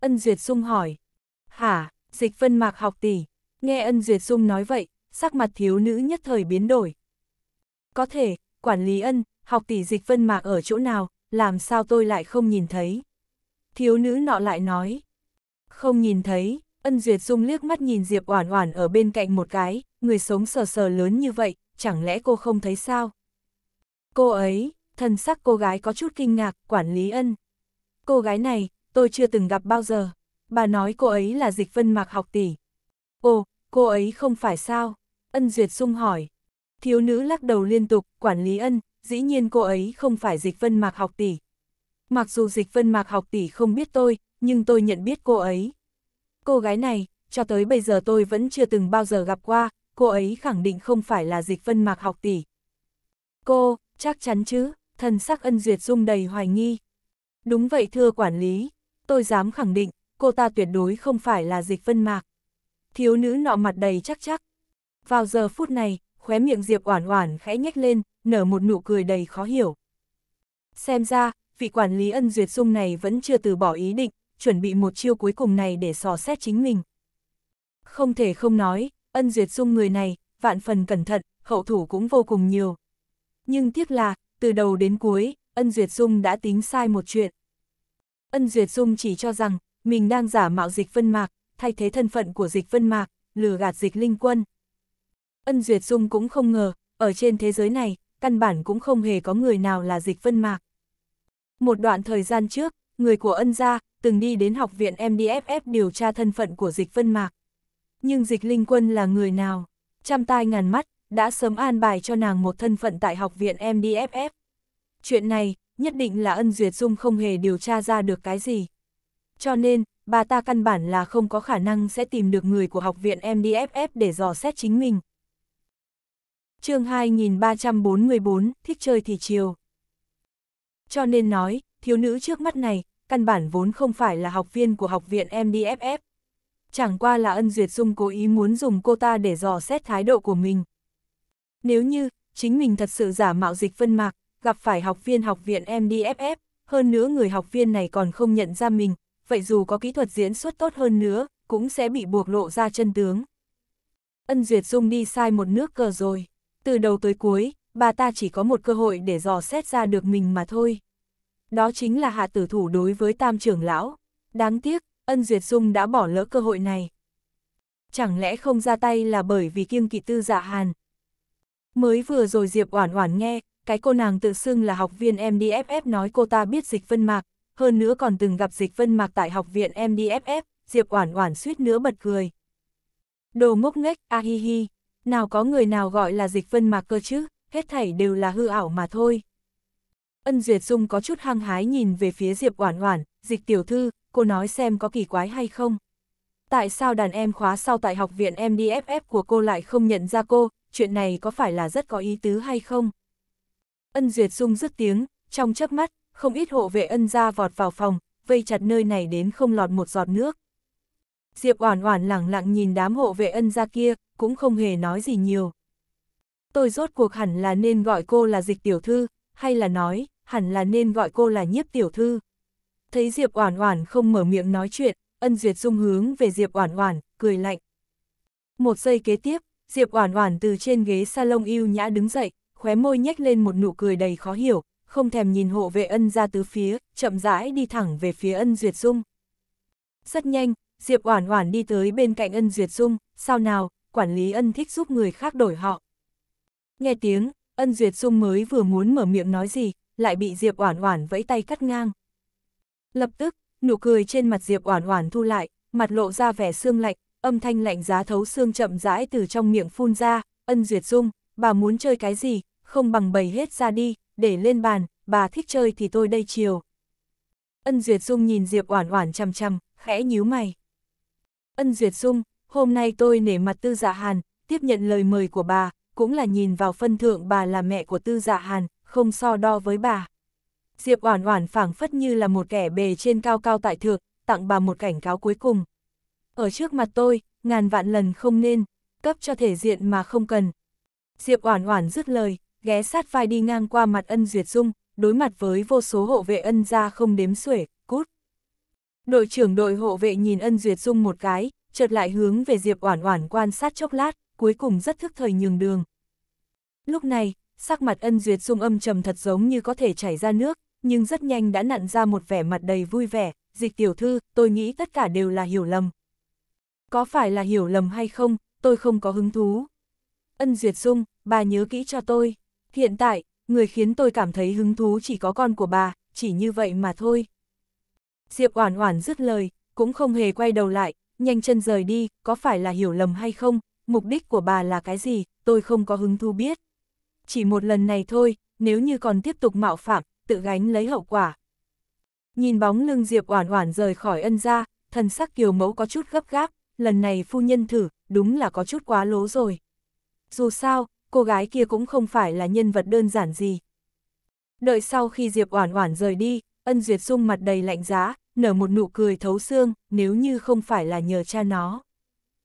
Ân Duyệt Dung hỏi. Hả, dịch Vân mạc học tỷ, nghe Ân Duyệt Dung nói vậy, sắc mặt thiếu nữ nhất thời biến đổi. Có thể, quản lý ân, học tỷ dịch Vân mạc ở chỗ nào, làm sao tôi lại không nhìn thấy? Thiếu nữ nọ lại nói, không nhìn thấy, ân duyệt dung liếc mắt nhìn Diệp Oản Oản ở bên cạnh một cái, người sống sờ sờ lớn như vậy, chẳng lẽ cô không thấy sao? Cô ấy, thần sắc cô gái có chút kinh ngạc, quản lý ân. Cô gái này, tôi chưa từng gặp bao giờ. Bà nói cô ấy là dịch vân mạc học tỷ. Ồ, cô ấy không phải sao? Ân Duyệt Dung hỏi. Thiếu nữ lắc đầu liên tục, quản lý ân, dĩ nhiên cô ấy không phải dịch vân mạc học tỷ. Mặc dù dịch vân mạc học tỷ không biết tôi, nhưng tôi nhận biết cô ấy. Cô gái này, cho tới bây giờ tôi vẫn chưa từng bao giờ gặp qua, cô ấy khẳng định không phải là dịch vân mạc học tỷ. Cô, chắc chắn chứ, thần sắc ân duyệt dung đầy hoài nghi. Đúng vậy thưa quản lý, tôi dám khẳng định, cô ta tuyệt đối không phải là dịch vân mạc. Thiếu nữ nọ mặt đầy chắc chắc. Vào giờ phút này, khóe miệng Diệp Oản Oản khẽ nhếch lên, nở một nụ cười đầy khó hiểu. Xem ra, vị quản lý ân duyệt dung này vẫn chưa từ bỏ ý định, chuẩn bị một chiêu cuối cùng này để dò xét chính mình. Không thể không nói, ân duyệt dung người này, vạn phần cẩn thận, hậu thủ cũng vô cùng nhiều. Nhưng tiếc là, từ đầu đến cuối, ân duyệt dung đã tính sai một chuyện. Ân duyệt dung chỉ cho rằng, mình đang giả mạo dịch vân mạc, thay thế thân phận của dịch vân mạc, lừa gạt dịch linh quân. Ân Duyệt Dung cũng không ngờ, ở trên thế giới này, căn bản cũng không hề có người nào là dịch vân mạc. Một đoạn thời gian trước, người của ân gia từng đi đến học viện MDFF điều tra thân phận của dịch vân mạc. Nhưng dịch linh quân là người nào? Trăm tai ngàn mắt, đã sớm an bài cho nàng một thân phận tại học viện MDFF. Chuyện này, nhất định là ân duyệt dung không hề điều tra ra được cái gì. Cho nên, bà ta căn bản là không có khả năng sẽ tìm được người của học viện MDFF để dò xét chính mình chương 2344, thích chơi thì chiều. Cho nên nói, thiếu nữ trước mắt này, căn bản vốn không phải là học viên của học viện MDFF. Chẳng qua là ân duyệt dung cố ý muốn dùng cô ta để dò xét thái độ của mình. Nếu như, chính mình thật sự giả mạo dịch vân mạc, gặp phải học viên học viện MDFF, hơn nữa người học viên này còn không nhận ra mình, vậy dù có kỹ thuật diễn xuất tốt hơn nữa, cũng sẽ bị buộc lộ ra chân tướng. Ân Duyệt Dung đi sai một nước cờ rồi. Từ đầu tới cuối, bà ta chỉ có một cơ hội để dò xét ra được mình mà thôi. Đó chính là hạ tử thủ đối với tam trưởng lão. Đáng tiếc, ân duyệt dung đã bỏ lỡ cơ hội này. Chẳng lẽ không ra tay là bởi vì kiêng kỵ tư dạ hàn. Mới vừa rồi Diệp Oản Oản nghe, cái cô nàng tự xưng là học viên MDFF nói cô ta biết dịch vân mạc, hơn nữa còn từng gặp dịch vân mạc tại học viện MDFF, Diệp Oản Oản suýt nữa bật cười. Đồ ngốc nghếch, a hi hi nào có người nào gọi là dịch vân mạc cơ chứ, hết thảy đều là hư ảo mà thôi. Ân Duyệt Dung có chút hăng hái nhìn về phía Diệp Oản Oản, dịch tiểu thư, cô nói xem có kỳ quái hay không. Tại sao đàn em khóa sau tại học viện MDFF của cô lại không nhận ra cô, chuyện này có phải là rất có ý tứ hay không? Ân Duyệt Dung dứt tiếng, trong chớp mắt, không ít hộ vệ ân gia vọt vào phòng, vây chặt nơi này đến không lọt một giọt nước. Diệp Oản Oản lẳng lặng nhìn đám hộ vệ ân gia kia, cũng không hề nói gì nhiều. Tôi rốt cuộc hẳn là nên gọi cô là dịch tiểu thư, hay là nói, hẳn là nên gọi cô là nhiếp tiểu thư. Thấy Diệp Oản Oản không mở miệng nói chuyện, Ân Duyệt Dung hướng về Diệp Oản Oản, cười lạnh. Một giây kế tiếp, Diệp Oản Oản từ trên ghế salon yêu nhã đứng dậy, khóe môi nhếch lên một nụ cười đầy khó hiểu, không thèm nhìn hộ vệ Ân ra tứ phía, chậm rãi đi thẳng về phía Ân Duyệt Dung. Rất nhanh, Diệp Oản Oản đi tới bên cạnh Ân Duyệt Dung, "Sao nào, quản lý ân thích giúp người khác đổi họ. Nghe tiếng, ân duyệt sung mới vừa muốn mở miệng nói gì, lại bị Diệp Oản Oản vẫy tay cắt ngang. Lập tức, nụ cười trên mặt Diệp Oản Oản thu lại, mặt lộ ra vẻ xương lạnh, âm thanh lạnh giá thấu xương chậm rãi từ trong miệng phun ra, "Ân Duyệt Dung, bà muốn chơi cái gì, không bằng bày hết ra đi, để lên bàn, bà thích chơi thì tôi đây chiều." Ân Duyệt Dung nhìn Diệp Oản Oản chằm chằm, khẽ nhíu mày. Ân Duyệt Dung, hôm nay tôi nể mặt Tư Dạ Hàn, tiếp nhận lời mời của bà, cũng là nhìn vào phân thượng bà là mẹ của Tư Dạ Hàn, không so đo với bà. Diệp Oản Oản phảng phất như là một kẻ bề trên cao cao tại thượng, tặng bà một cảnh cáo cuối cùng. Ở trước mặt tôi, ngàn vạn lần không nên cấp cho thể diện mà không cần. Diệp Oản Oản dứt lời, ghé sát vai đi ngang qua mặt Ân Duyệt Dung, đối mặt với vô số hộ vệ Ân gia không đếm xuể, cút. Đội trưởng đội hộ vệ nhìn Ân Duyệt Dung một cái, chợt lại hướng về Diệp Oản Oản quan sát chốc lát, cuối cùng rất thức thời nhường đường. Lúc này, sắc mặt Ân Duyệt Dung âm trầm thật giống như có thể chảy ra nước, nhưng rất nhanh đã nặn ra một vẻ mặt đầy vui vẻ, "Dịch tiểu thư, tôi nghĩ tất cả đều là hiểu lầm." "Có phải là hiểu lầm hay không, tôi không có hứng thú." "Ân Duyệt Dung, bà nhớ kỹ cho tôi, hiện tại, người khiến tôi cảm thấy hứng thú chỉ có con của bà, chỉ như vậy mà thôi." Diệp Oản Oản dứt lời, cũng không hề quay đầu lại, nhanh chân rời đi, có phải là hiểu lầm hay không, mục đích của bà là cái gì, tôi không có hứng thú biết. Chỉ một lần này thôi, nếu như còn tiếp tục mạo phạm, tự gánh lấy hậu quả. Nhìn bóng lưng Diệp Oản Oản rời khỏi ân gia, thần sắc Kiều Mẫu có chút gấp gáp, lần này phu nhân thử, đúng là có chút quá lố rồi. Dù sao, cô gái kia cũng không phải là nhân vật đơn giản gì. Đợi sau khi Diệp Oản Oản rời đi, Ân Duyệt Dung mặt đầy lạnh giá, nở một nụ cười thấu xương, nếu như không phải là nhờ cha nó.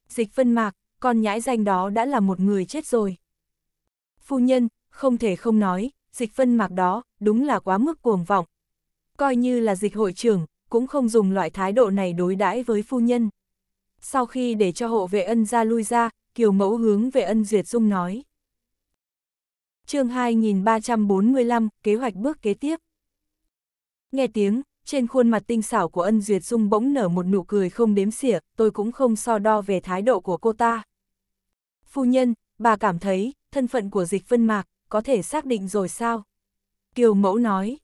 Dịch phân mạc, con nhãi danh đó đã là một người chết rồi. Phu nhân, không thể không nói, dịch phân mạc đó, đúng là quá mức cuồng vọng. Coi như là dịch hội trưởng, cũng không dùng loại thái độ này đối đãi với phu nhân. Sau khi để cho hộ vệ ân ra lui ra, kiều mẫu hướng về ân duyệt dung nói. chương 2345, kế hoạch bước kế tiếp. Nghe tiếng, trên khuôn mặt tinh xảo của ân duyệt dung bỗng nở một nụ cười không đếm xỉa, tôi cũng không so đo về thái độ của cô ta. Phu nhân, bà cảm thấy, thân phận của dịch vân mạc, có thể xác định rồi sao? Kiều mẫu nói,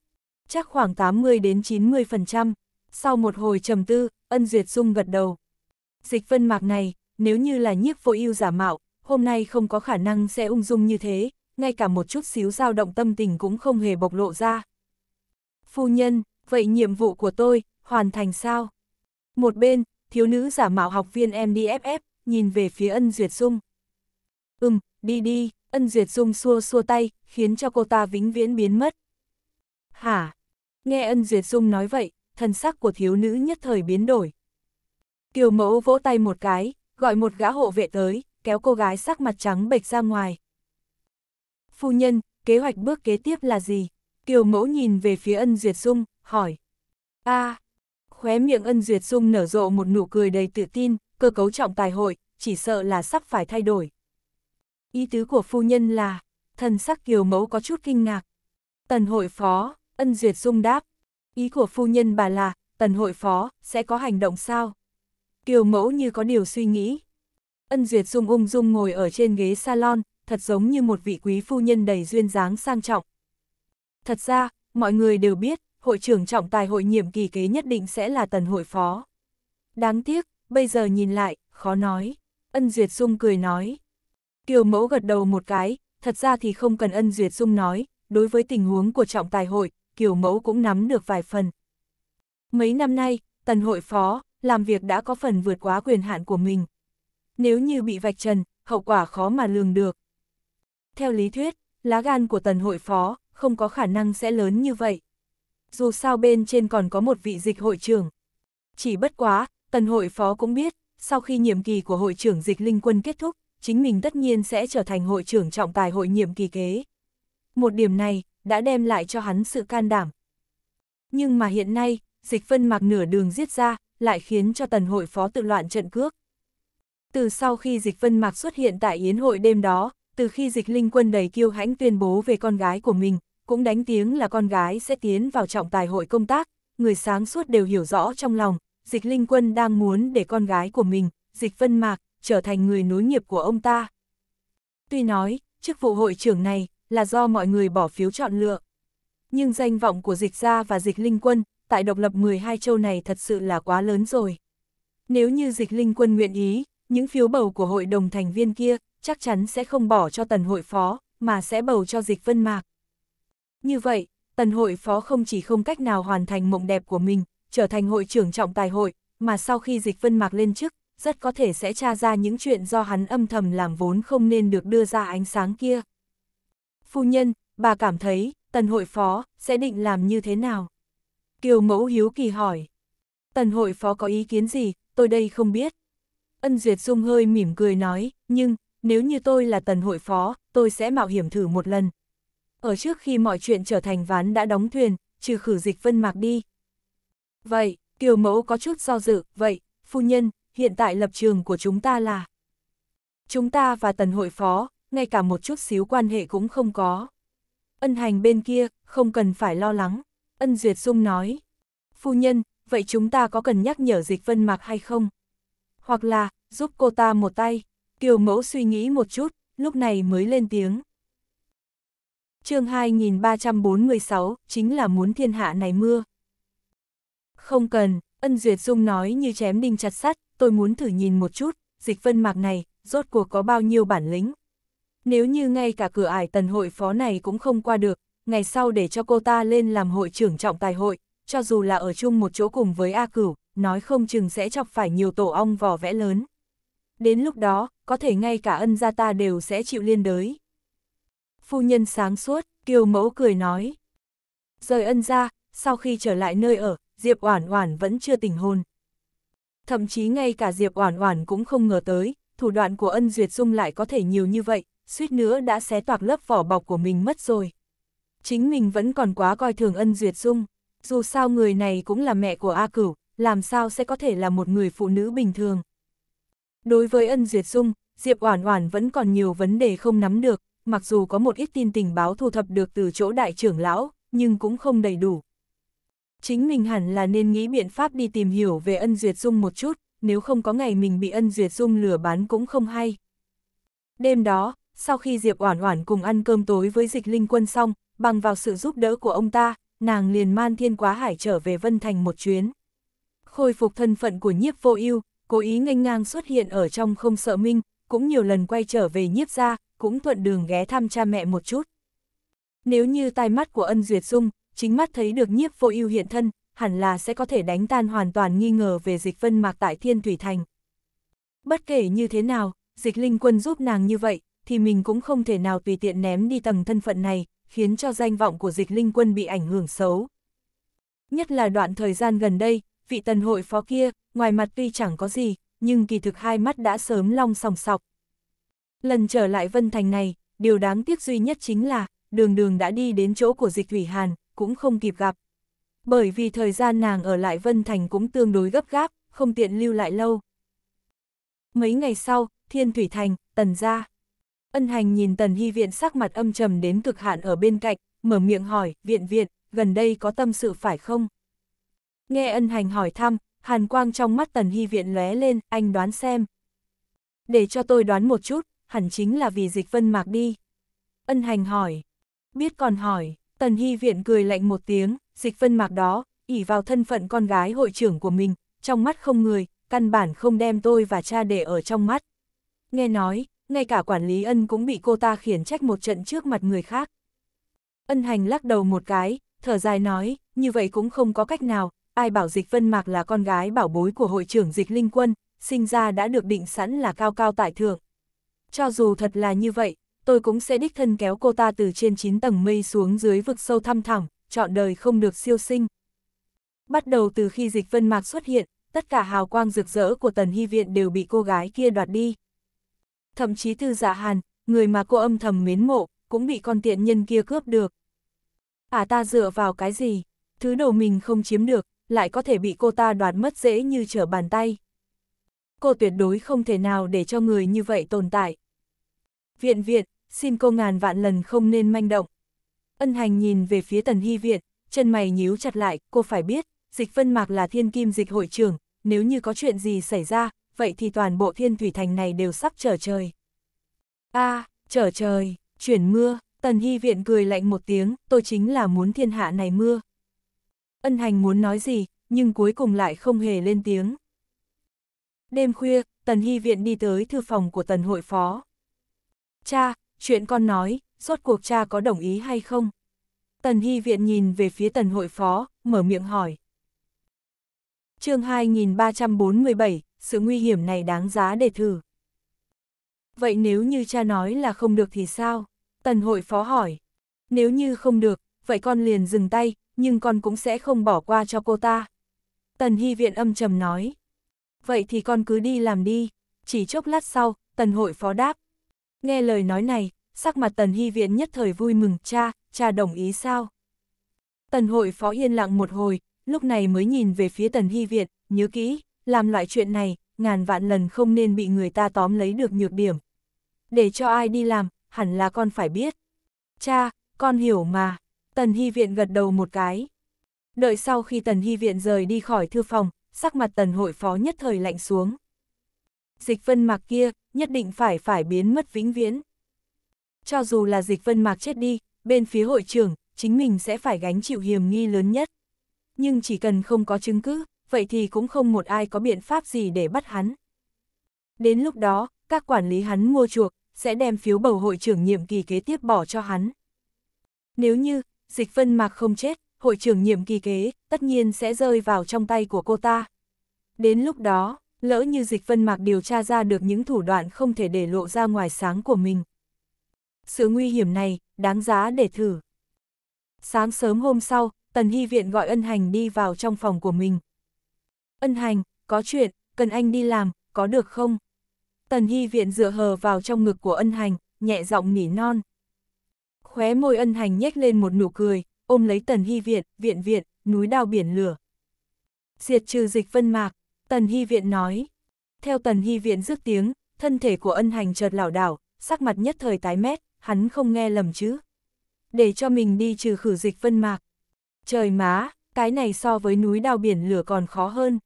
chắc khoảng 80 đến 90%, sau một hồi trầm tư, ân duyệt dung gật đầu. Dịch vân mạc này, nếu như là nhiếp vô ưu giả mạo, hôm nay không có khả năng sẽ ung dung như thế, ngay cả một chút xíu dao động tâm tình cũng không hề bộc lộ ra. Phu nhân, vậy nhiệm vụ của tôi, hoàn thành sao? Một bên, thiếu nữ giả mạo học viên MDFF, nhìn về phía ân duyệt dung. Ừm, đi đi, ân duyệt dung xua xua tay, khiến cho cô ta vĩnh viễn biến mất. Hả? Nghe ân duyệt dung nói vậy, thần sắc của thiếu nữ nhất thời biến đổi. Kiều mẫu vỗ tay một cái, gọi một gã hộ vệ tới, kéo cô gái sắc mặt trắng bệch ra ngoài. Phu nhân, kế hoạch bước kế tiếp là gì? Kiều mẫu nhìn về phía ân duyệt dung hỏi. a à, khóe miệng ân duyệt dung nở rộ một nụ cười đầy tự tin, cơ cấu trọng tài hội, chỉ sợ là sắp phải thay đổi. Ý tứ của phu nhân là, thần sắc kiều mẫu có chút kinh ngạc. Tần hội phó, ân duyệt dung đáp. Ý của phu nhân bà là, tần hội phó, sẽ có hành động sao? Kiều mẫu như có điều suy nghĩ. Ân duyệt dung ung dung ngồi ở trên ghế salon, thật giống như một vị quý phu nhân đầy duyên dáng sang trọng. Thật ra, mọi người đều biết, hội trưởng trọng tài hội nhiệm kỳ kế nhất định sẽ là tần hội phó. Đáng tiếc, bây giờ nhìn lại, khó nói. Ân Duyệt Dung cười nói. Kiều mẫu gật đầu một cái, thật ra thì không cần ân Duyệt Dung nói, đối với tình huống của trọng tài hội, Kiều mẫu cũng nắm được vài phần. Mấy năm nay, tần hội phó, làm việc đã có phần vượt quá quyền hạn của mình. Nếu như bị vạch trần, hậu quả khó mà lường được. Theo lý thuyết, lá gan của tần hội phó, không có khả năng sẽ lớn như vậy dù sao bên trên còn có một vị dịch hội trưởng. Chỉ bất quá, tần hội phó cũng biết, sau khi nhiệm kỳ của hội trưởng dịch linh quân kết thúc, chính mình tất nhiên sẽ trở thành hội trưởng trọng tài hội nhiệm kỳ kế. Một điểm này, đã đem lại cho hắn sự can đảm. Nhưng mà hiện nay, dịch phân mạc nửa đường giết ra, lại khiến cho tần hội phó tự loạn trận cước. Từ sau khi dịch phân mạc xuất hiện tại yến hội đêm đó, từ khi dịch linh quân đầy kiêu hãnh tuyên bố về con gái của mình, cũng đánh tiếng là con gái sẽ tiến vào trọng tài hội công tác, người sáng suốt đều hiểu rõ trong lòng, dịch linh quân đang muốn để con gái của mình, dịch vân mạc, trở thành người nối nghiệp của ông ta. Tuy nói, chức vụ hội trưởng này là do mọi người bỏ phiếu chọn lựa, nhưng danh vọng của dịch gia và dịch linh quân tại độc lập 12 châu này thật sự là quá lớn rồi. Nếu như dịch linh quân nguyện ý, những phiếu bầu của hội đồng thành viên kia chắc chắn sẽ không bỏ cho tần hội phó, mà sẽ bầu cho dịch vân mạc. Như vậy, tần hội phó không chỉ không cách nào hoàn thành mộng đẹp của mình, trở thành hội trưởng trọng tài hội, mà sau khi dịch vân mạc lên chức, rất có thể sẽ tra ra những chuyện do hắn âm thầm làm vốn không nên được đưa ra ánh sáng kia. Phu nhân, bà cảm thấy, tần hội phó, sẽ định làm như thế nào? Kiều mẫu hiếu kỳ hỏi. Tần hội phó có ý kiến gì, tôi đây không biết. Ân Duyệt Dung hơi mỉm cười nói, nhưng, nếu như tôi là tần hội phó, tôi sẽ mạo hiểm thử một lần, ở trước khi mọi chuyện trở thành ván đã đóng thuyền, trừ khử dịch vân mạc đi. Vậy, kiều mẫu có chút do dự, vậy, phu nhân, hiện tại lập trường của chúng ta là Chúng ta và tần hội phó, ngay cả một chút xíu quan hệ cũng không có. Ân hành bên kia, không cần phải lo lắng. Ân Duyệt Dung nói. Phu nhân, vậy chúng ta có cần nhắc nhở dịch vân mạc hay không? Hoặc là, giúp cô ta một tay. Kiều mẫu suy nghĩ một chút, lúc này mới lên tiếng chương 2346, chính là muốn thiên hạ này mưa. Không cần, Ân Duyệt Dung nói như chém đinh chặt sắt, tôi muốn thử nhìn một chút, dịch vân mạc này, rốt cuộc có bao nhiêu bản lĩnh. Nếu như ngay cả cửa ải tần hội phó này cũng không qua được, ngày sau để cho cô ta lên làm hội trưởng trọng tài hội, cho dù là ở chung một chỗ cùng với A Cửu, nói không chừng sẽ chọc phải nhiều tổ ong vò vẽ lớn. Đến lúc đó, có thể ngay cả ân gia ta đều sẽ chịu liên đới phu nhân sáng suốt, kiều mẫu cười nói. Rời ân ra, sau khi trở lại nơi ở, Diệp Oản Oản vẫn chưa tỉnh hồn. Thậm chí ngay cả Diệp Oản Oản cũng không ngờ tới, thủ đoạn của Ân Duyệt Dung lại có thể nhiều như vậy, suýt nữa đã xé toạc lớp vỏ bọc của mình mất rồi. Chính mình vẫn còn quá coi thường Ân Duyệt Dung, dù sao người này cũng là mẹ của A Cửu, làm sao sẽ có thể là một người phụ nữ bình thường. Đối với Ân Duyệt Dung, Diệp Oản Oản vẫn còn nhiều vấn đề không nắm được, mặc dù có một ít tin tình báo thu thập được từ chỗ đại trưởng lão, nhưng cũng không đầy đủ. Chính mình hẳn là nên nghĩ biện pháp đi tìm hiểu về ân duyệt dung một chút, nếu không có ngày mình bị ân duyệt dung lừa bán cũng không hay. Đêm đó, sau khi Diệp Oản Oản cùng ăn cơm tối với Dịch Linh Quân xong, bằng vào sự giúp đỡ của ông ta, nàng liền man thiên quá hải trở về Vân Thành một chuyến. Khôi phục thân phận của Nhiếp Vô Ưu, cố ý nghênh ngang xuất hiện ở trong không sợ minh, cũng nhiều lần quay trở về Nhiếp gia, cũng thuận đường ghé thăm cha mẹ một chút. Nếu như tai mắt của ân duyệt dung, chính mắt thấy được nhiếp vô ưu hiện thân, hẳn là sẽ có thể đánh tan hoàn toàn nghi ngờ về dịch vân mạc tại Thiên Thủy Thành. Bất kể như thế nào, dịch linh quân giúp nàng như vậy, thì mình cũng không thể nào tùy tiện ném đi tầng thân phận này, khiến cho danh vọng của dịch linh quân bị ảnh hưởng xấu. Nhất là đoạn thời gian gần đây, vị tần hội phó kia, ngoài mặt tuy chẳng có gì, nhưng kỳ thực hai mắt đã sớm long sòng sọc, Lần trở lại Vân Thành này, điều đáng tiếc duy nhất chính là, đường đường đã đi đến chỗ của dịch thủy Hàn, cũng không kịp gặp. Bởi vì thời gian nàng ở lại Vân Thành cũng tương đối gấp gáp, không tiện lưu lại lâu. Mấy ngày sau, Thiên Thủy Thành, Tần ra. Ân hành nhìn Tần Hy Viện sắc mặt âm trầm đến cực hạn ở bên cạnh, mở miệng hỏi, viện viện, gần đây có tâm sự phải không? Nghe ân hành hỏi thăm, hàn quang trong mắt Tần Hy Viện lóe lên, anh đoán xem. Để cho tôi đoán một chút, hẳn chính là vì dịch vân mạc đi. Ân hành hỏi. Biết còn hỏi, Tần Hy Viện cười lạnh một tiếng, dịch vân mạc đó, ỉ vào thân phận con gái hội trưởng của mình, trong mắt không người, căn bản không đem tôi và cha để ở trong mắt. Nghe nói, ngay cả quản lý ân cũng bị cô ta khiển trách một trận trước mặt người khác. Ân hành lắc đầu một cái, thở dài nói, như vậy cũng không có cách nào, ai bảo dịch vân mạc là con gái bảo bối của hội trưởng dịch linh quân, sinh ra đã được định sẵn là cao cao tại thượng, cho dù thật là như vậy, tôi cũng sẽ đích thân kéo cô ta từ trên 9 tầng mây xuống dưới vực sâu thăm thẳm, chọn đời không được siêu sinh. Bắt đầu từ khi dịch vân mạc xuất hiện, tất cả hào quang rực rỡ của tần hy viện đều bị cô gái kia đoạt đi. Thậm chí thư dạ hàn, người mà cô âm thầm mến mộ, cũng bị con tiện nhân kia cướp được. À ta dựa vào cái gì, thứ đầu mình không chiếm được, lại có thể bị cô ta đoạt mất dễ như trở bàn tay. Cô tuyệt đối không thể nào để cho người như vậy tồn tại, Viện viện, xin cô ngàn vạn lần không nên manh động. Ân hành nhìn về phía tần hy viện, chân mày nhíu chặt lại, cô phải biết, dịch vân mạc là thiên kim dịch hội trưởng, nếu như có chuyện gì xảy ra, vậy thì toàn bộ thiên thủy thành này đều sắp trở trời. a à, trở trời, chuyển mưa, tần hy viện cười lạnh một tiếng, tôi chính là muốn thiên hạ này mưa. Ân hành muốn nói gì, nhưng cuối cùng lại không hề lên tiếng. Đêm khuya, tần hy viện đi tới thư phòng của tần hội phó cha, chuyện con nói, rốt cuộc cha có đồng ý hay không? Tần Hy Viện nhìn về phía tần hội phó, mở miệng hỏi. chương 2347, sự nguy hiểm này đáng giá để thử. Vậy nếu như cha nói là không được thì sao? Tần hội phó hỏi. Nếu như không được, vậy con liền dừng tay, nhưng con cũng sẽ không bỏ qua cho cô ta. Tần Hy Viện âm trầm nói. Vậy thì con cứ đi làm đi. Chỉ chốc lát sau, tần hội phó đáp, Nghe lời nói này, sắc mặt Tần Hy Viễn nhất thời vui mừng, cha, cha đồng ý sao? Tần hội phó yên lặng một hồi, lúc này mới nhìn về phía Tần Hy Viễn, nhớ kỹ, làm loại chuyện này, ngàn vạn lần không nên bị người ta tóm lấy được nhược điểm. Để cho ai đi làm, hẳn là con phải biết. Cha, con hiểu mà. Tần Hy Viện gật đầu một cái. Đợi sau khi Tần Hy Viện rời đi khỏi thư phòng, sắc mặt Tần hội phó nhất thời lạnh xuống dịch vân mạc kia, nhất định phải phải biến mất vĩnh viễn. Cho dù là dịch vân mạc chết đi, bên phía hội trưởng, chính mình sẽ phải gánh chịu hiểm nghi lớn nhất. Nhưng chỉ cần không có chứng cứ, vậy thì cũng không một ai có biện pháp gì để bắt hắn. Đến lúc đó, các quản lý hắn mua chuộc, sẽ đem phiếu bầu hội trưởng nhiệm kỳ kế tiếp bỏ cho hắn. Nếu như, dịch vân mạc không chết, hội trưởng nhiệm kỳ kế, tất nhiên sẽ rơi vào trong tay của cô ta. Đến lúc đó, lỡ như dịch vân mạc điều tra ra được những thủ đoạn không thể để lộ ra ngoài sáng của mình. Sự nguy hiểm này, đáng giá để thử. Sáng sớm hôm sau, Tần Hy Viện gọi ân hành đi vào trong phòng của mình. Ân hành, có chuyện, cần anh đi làm, có được không? Tần Hy Viện dựa hờ vào trong ngực của ân hành, nhẹ giọng nỉ non. Khóe môi ân hành nhếch lên một nụ cười, ôm lấy Tần Hy Viện, viện viện, núi đao biển lửa. Diệt trừ dịch vân mạc, Tần Hy Viện nói. Theo Tần Hy Viện rước tiếng, thân thể của ân hành chợt lảo đảo, sắc mặt nhất thời tái mét, hắn không nghe lầm chứ. Để cho mình đi trừ khử dịch vân mạc. Trời má, cái này so với núi đao biển lửa còn khó hơn.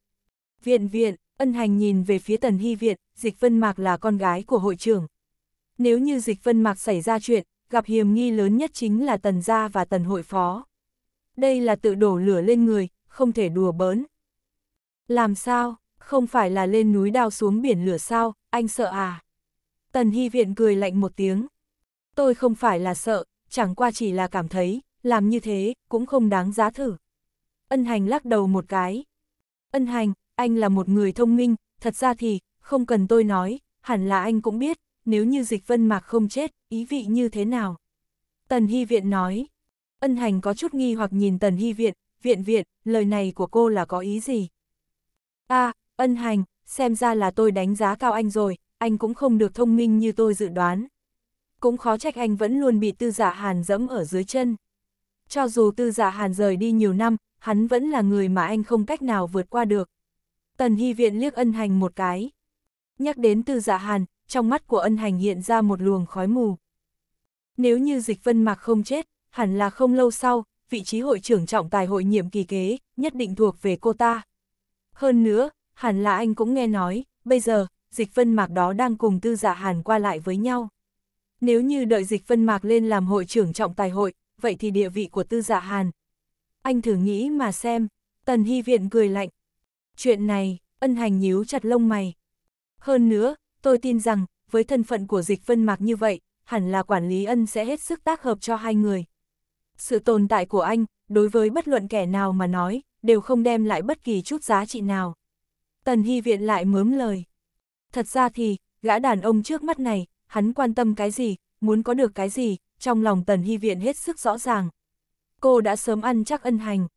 Viện viện, ân hành nhìn về phía Tần Hy Viện, dịch vân mạc là con gái của hội trưởng. Nếu như dịch vân mạc xảy ra chuyện, gặp hiểm nghi lớn nhất chính là Tần Gia và Tần Hội Phó. Đây là tự đổ lửa lên người, không thể đùa bỡn. Làm sao, không phải là lên núi đào xuống biển lửa sao, anh sợ à? Tần Hy Viện cười lạnh một tiếng. Tôi không phải là sợ, chẳng qua chỉ là cảm thấy, làm như thế, cũng không đáng giá thử. Ân hành lắc đầu một cái. Ân hành, anh là một người thông minh, thật ra thì, không cần tôi nói, hẳn là anh cũng biết, nếu như dịch vân mạc không chết, ý vị như thế nào. Tần Hy Viện nói. Ân hành có chút nghi hoặc nhìn Tần Hy Viện, viện viện, lời này của cô là có ý gì? a à, ân hành, xem ra là tôi đánh giá cao anh rồi, anh cũng không được thông minh như tôi dự đoán. Cũng khó trách anh vẫn luôn bị tư giả dạ hàn dẫm ở dưới chân. Cho dù tư giả dạ hàn rời đi nhiều năm, hắn vẫn là người mà anh không cách nào vượt qua được. Tần Hy Viện liếc ân hành một cái. Nhắc đến tư giả dạ hàn, trong mắt của ân hành hiện ra một luồng khói mù. Nếu như dịch vân mạc không chết, hẳn là không lâu sau, vị trí hội trưởng trọng tài hội nhiệm kỳ kế, nhất định thuộc về cô ta. Hơn nữa, hẳn là anh cũng nghe nói, bây giờ, dịch vân mạc đó đang cùng tư giả dạ hàn qua lại với nhau. Nếu như đợi dịch vân mạc lên làm hội trưởng trọng tài hội, vậy thì địa vị của tư giả dạ hàn. Anh thử nghĩ mà xem, tần hy viện cười lạnh. Chuyện này, ân hành nhíu chặt lông mày. Hơn nữa, tôi tin rằng, với thân phận của dịch vân mạc như vậy, hẳn là quản lý ân sẽ hết sức tác hợp cho hai người. Sự tồn tại của anh, đối với bất luận kẻ nào mà nói, đều không đem lại bất kỳ chút giá trị nào. Tần Hy Viện lại mớm lời. Thật ra thì, gã đàn ông trước mắt này, hắn quan tâm cái gì, muốn có được cái gì, trong lòng Tần Hy Viện hết sức rõ ràng. Cô đã sớm ăn chắc ân hành.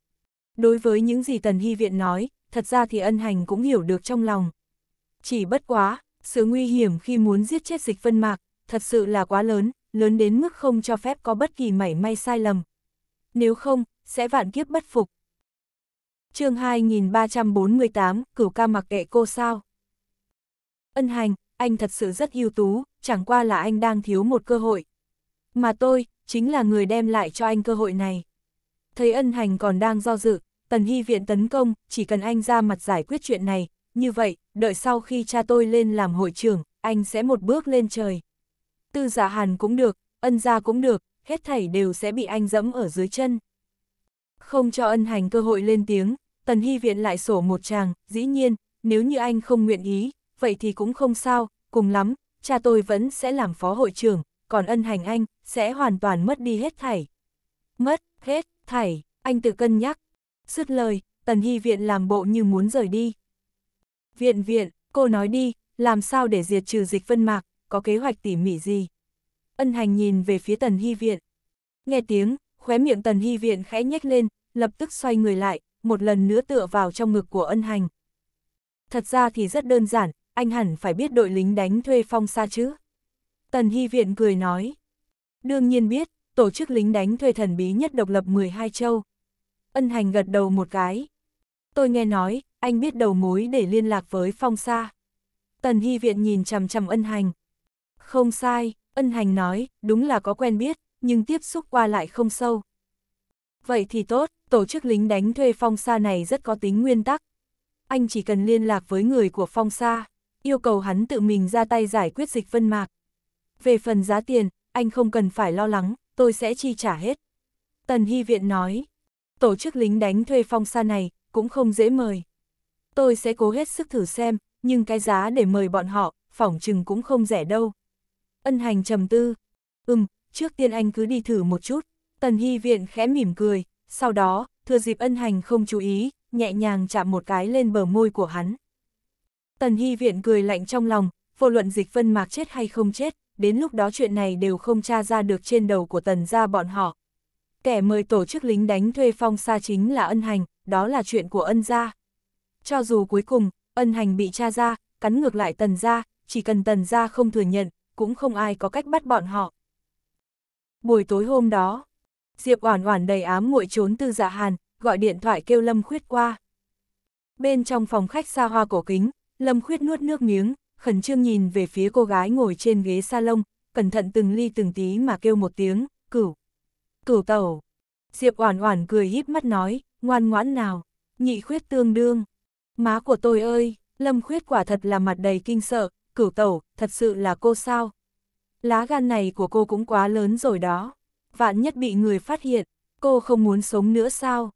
Đối với những gì Tần Hy Viện nói, thật ra thì ân hành cũng hiểu được trong lòng. Chỉ bất quá, sự nguy hiểm khi muốn giết chết dịch vân mạc, thật sự là quá lớn, lớn đến mức không cho phép có bất kỳ mảy may sai lầm. Nếu không, sẽ vạn kiếp bất phục chương 2348, cửu ca mặc kệ cô sao. Ân hành, anh thật sự rất ưu tú, chẳng qua là anh đang thiếu một cơ hội. Mà tôi, chính là người đem lại cho anh cơ hội này. Thấy ân hành còn đang do dự, tần hy viện tấn công, chỉ cần anh ra mặt giải quyết chuyện này, như vậy, đợi sau khi cha tôi lên làm hội trưởng, anh sẽ một bước lên trời. Tư giả dạ hàn cũng được, ân gia cũng được, hết thảy đều sẽ bị anh dẫm ở dưới chân. Không cho ân hành cơ hội lên tiếng, Tần Hy Viện lại sổ một chàng, dĩ nhiên, nếu như anh không nguyện ý, vậy thì cũng không sao, cùng lắm, cha tôi vẫn sẽ làm phó hội trưởng, còn ân hành anh, sẽ hoàn toàn mất đi hết thảy. Mất, hết, thảy, anh tự cân nhắc. Sứt lời, Tần Hy Viện làm bộ như muốn rời đi. Viện viện, cô nói đi, làm sao để diệt trừ dịch vân mạc, có kế hoạch tỉ mỉ gì? Ân hành nhìn về phía Tần Hy Viện. Nghe tiếng, khóe miệng tần hy viện khẽ nhếch lên, lập tức xoay người lại, một lần nữa tựa vào trong ngực của ân hành. Thật ra thì rất đơn giản, anh hẳn phải biết đội lính đánh thuê phong xa chứ. Tần Hy Viện cười nói. Đương nhiên biết, tổ chức lính đánh thuê thần bí nhất độc lập 12 châu. Ân hành gật đầu một cái. Tôi nghe nói, anh biết đầu mối để liên lạc với phong xa. Tần Hy Viện nhìn chằm chằm ân hành. Không sai, ân hành nói, đúng là có quen biết, nhưng tiếp xúc qua lại không sâu. Vậy thì tốt, tổ chức lính đánh thuê phong sa này rất có tính nguyên tắc. Anh chỉ cần liên lạc với người của phong sa, yêu cầu hắn tự mình ra tay giải quyết dịch vân mạc. Về phần giá tiền, anh không cần phải lo lắng, tôi sẽ chi trả hết. Tần Hy Viện nói, tổ chức lính đánh thuê phong sa này cũng không dễ mời. Tôi sẽ cố hết sức thử xem, nhưng cái giá để mời bọn họ, phỏng chừng cũng không rẻ đâu. Ân hành trầm tư, ừm, trước tiên anh cứ đi thử một chút. Tần Hy Viện khẽ mỉm cười, sau đó, thừa dịp ân hành không chú ý, nhẹ nhàng chạm một cái lên bờ môi của hắn. Tần Hy Viện cười lạnh trong lòng, vô luận dịch vân mạc chết hay không chết, đến lúc đó chuyện này đều không tra ra được trên đầu của tần gia bọn họ. Kẻ mời tổ chức lính đánh thuê phong xa chính là ân hành, đó là chuyện của ân gia. Cho dù cuối cùng, ân hành bị tra ra, cắn ngược lại tần gia, chỉ cần tần gia không thừa nhận, cũng không ai có cách bắt bọn họ. Buổi tối hôm đó, Diệp Oản Oản đầy ám muội trốn từ Dạ Hàn, gọi điện thoại kêu Lâm Khuyết qua. Bên trong phòng khách xa hoa cổ kính, Lâm Khuyết nuốt nước miếng, khẩn trương nhìn về phía cô gái ngồi trên ghế salon, cẩn thận từng ly từng tí mà kêu một tiếng, "Cửu, Cửu Tẩu." Diệp Oản Oản cười híp mắt nói, "Ngoan ngoãn nào, nhị khuyết tương đương." "Má của tôi ơi." Lâm Khuyết quả thật là mặt đầy kinh sợ, "Cửu Tẩu, thật sự là cô sao?" Lá gan này của cô cũng quá lớn rồi đó. Vạn nhất bị người phát hiện, cô không muốn sống nữa sao?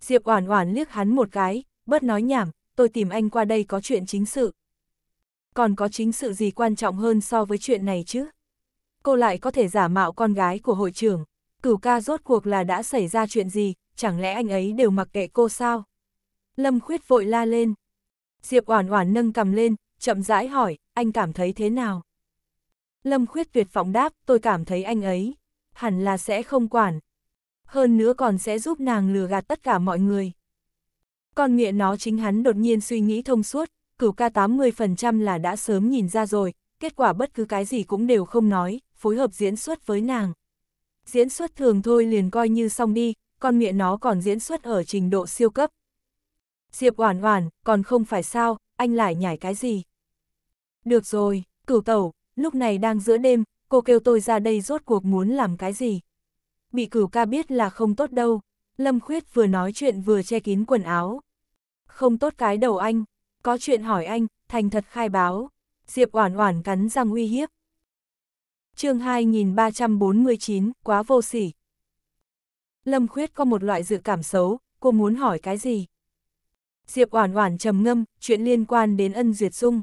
Diệp Oản Oản liếc hắn một cái, bớt nói nhảm, tôi tìm anh qua đây có chuyện chính sự. Còn có chính sự gì quan trọng hơn so với chuyện này chứ? Cô lại có thể giả mạo con gái của hội trưởng, Cửu ca rốt cuộc là đã xảy ra chuyện gì, chẳng lẽ anh ấy đều mặc kệ cô sao? Lâm Khuyết vội la lên. Diệp Oản Oản nâng cầm lên, chậm rãi hỏi, anh cảm thấy thế nào? Lâm Khuyết tuyệt vọng đáp, tôi cảm thấy anh ấy, hẳn là sẽ không quản. Hơn nữa còn sẽ giúp nàng lừa gạt tất cả mọi người. Con mẹ nó chính hắn đột nhiên suy nghĩ thông suốt, cửu ca 80% là đã sớm nhìn ra rồi, kết quả bất cứ cái gì cũng đều không nói, phối hợp diễn xuất với nàng. Diễn xuất thường thôi liền coi như xong đi, con mẹ nó còn diễn xuất ở trình độ siêu cấp. Diệp oản oản, còn không phải sao, anh lại nhảy cái gì. Được rồi, cửu tẩu, lúc này đang giữa đêm, cô kêu tôi ra đây rốt cuộc muốn làm cái gì. Bị cửu ca biết là không tốt đâu, Lâm Khuyết vừa nói chuyện vừa che kín quần áo. Không tốt cái đầu anh, có chuyện hỏi anh, thành thật khai báo. Diệp Oản Oản cắn răng uy hiếp. Chương 2349, quá vô sỉ. Lâm Khuyết có một loại dự cảm xấu, cô muốn hỏi cái gì? Diệp Oản Oản trầm ngâm, chuyện liên quan đến Ân Duyệt Dung.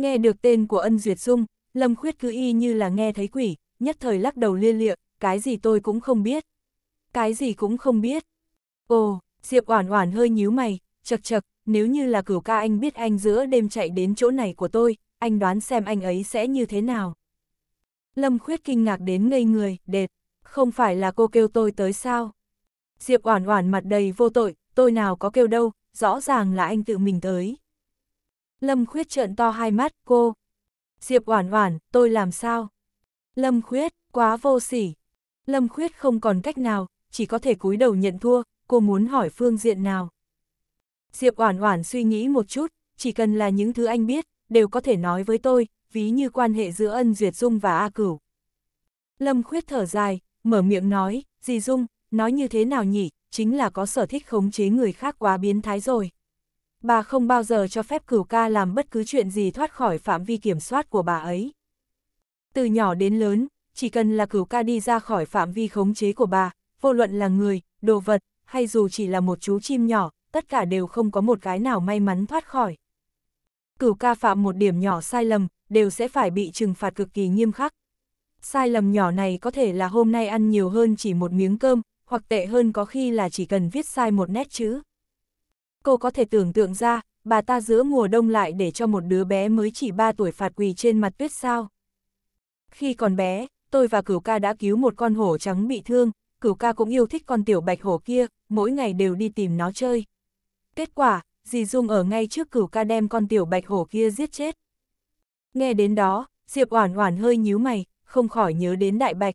Nghe được tên của ân duyệt dung, Lâm Khuyết cứ y như là nghe thấy quỷ, nhất thời lắc đầu liên lịa, cái gì tôi cũng không biết. Cái gì cũng không biết. Ồ, Diệp Oản Oản hơi nhíu mày, chật chật, nếu như là cửu ca anh biết anh giữa đêm chạy đến chỗ này của tôi, anh đoán xem anh ấy sẽ như thế nào. Lâm Khuyết kinh ngạc đến ngây người, đệt, không phải là cô kêu tôi tới sao? Diệp Oản Oản mặt đầy vô tội, tôi nào có kêu đâu, rõ ràng là anh tự mình tới. Lâm Khuyết trợn to hai mắt, cô. Diệp Oản Oản, tôi làm sao? Lâm Khuyết, quá vô sỉ. Lâm Khuyết không còn cách nào, chỉ có thể cúi đầu nhận thua, cô muốn hỏi phương diện nào. Diệp Oản Oản suy nghĩ một chút, chỉ cần là những thứ anh biết, đều có thể nói với tôi, ví như quan hệ giữa Ân Duyệt Dung và A Cửu. Lâm Khuyết thở dài, mở miệng nói, "Dì Dung, nói như thế nào nhỉ, chính là có sở thích khống chế người khác quá biến thái rồi." bà không bao giờ cho phép cửu ca làm bất cứ chuyện gì thoát khỏi phạm vi kiểm soát của bà ấy. Từ nhỏ đến lớn, chỉ cần là cửu ca đi ra khỏi phạm vi khống chế của bà, vô luận là người, đồ vật, hay dù chỉ là một chú chim nhỏ, tất cả đều không có một cái nào may mắn thoát khỏi. Cửu ca phạm một điểm nhỏ sai lầm, đều sẽ phải bị trừng phạt cực kỳ nghiêm khắc. Sai lầm nhỏ này có thể là hôm nay ăn nhiều hơn chỉ một miếng cơm, hoặc tệ hơn có khi là chỉ cần viết sai một nét chữ cô có thể tưởng tượng ra, bà ta giữa mùa đông lại để cho một đứa bé mới chỉ 3 tuổi phạt quỳ trên mặt tuyết sao. Khi còn bé, tôi và cửu ca đã cứu một con hổ trắng bị thương, cửu ca cũng yêu thích con tiểu bạch hổ kia, mỗi ngày đều đi tìm nó chơi. Kết quả, dì Dung ở ngay trước cửu ca đem con tiểu bạch hổ kia giết chết. Nghe đến đó, Diệp Oản Oản hơi nhíu mày, không khỏi nhớ đến Đại Bạch.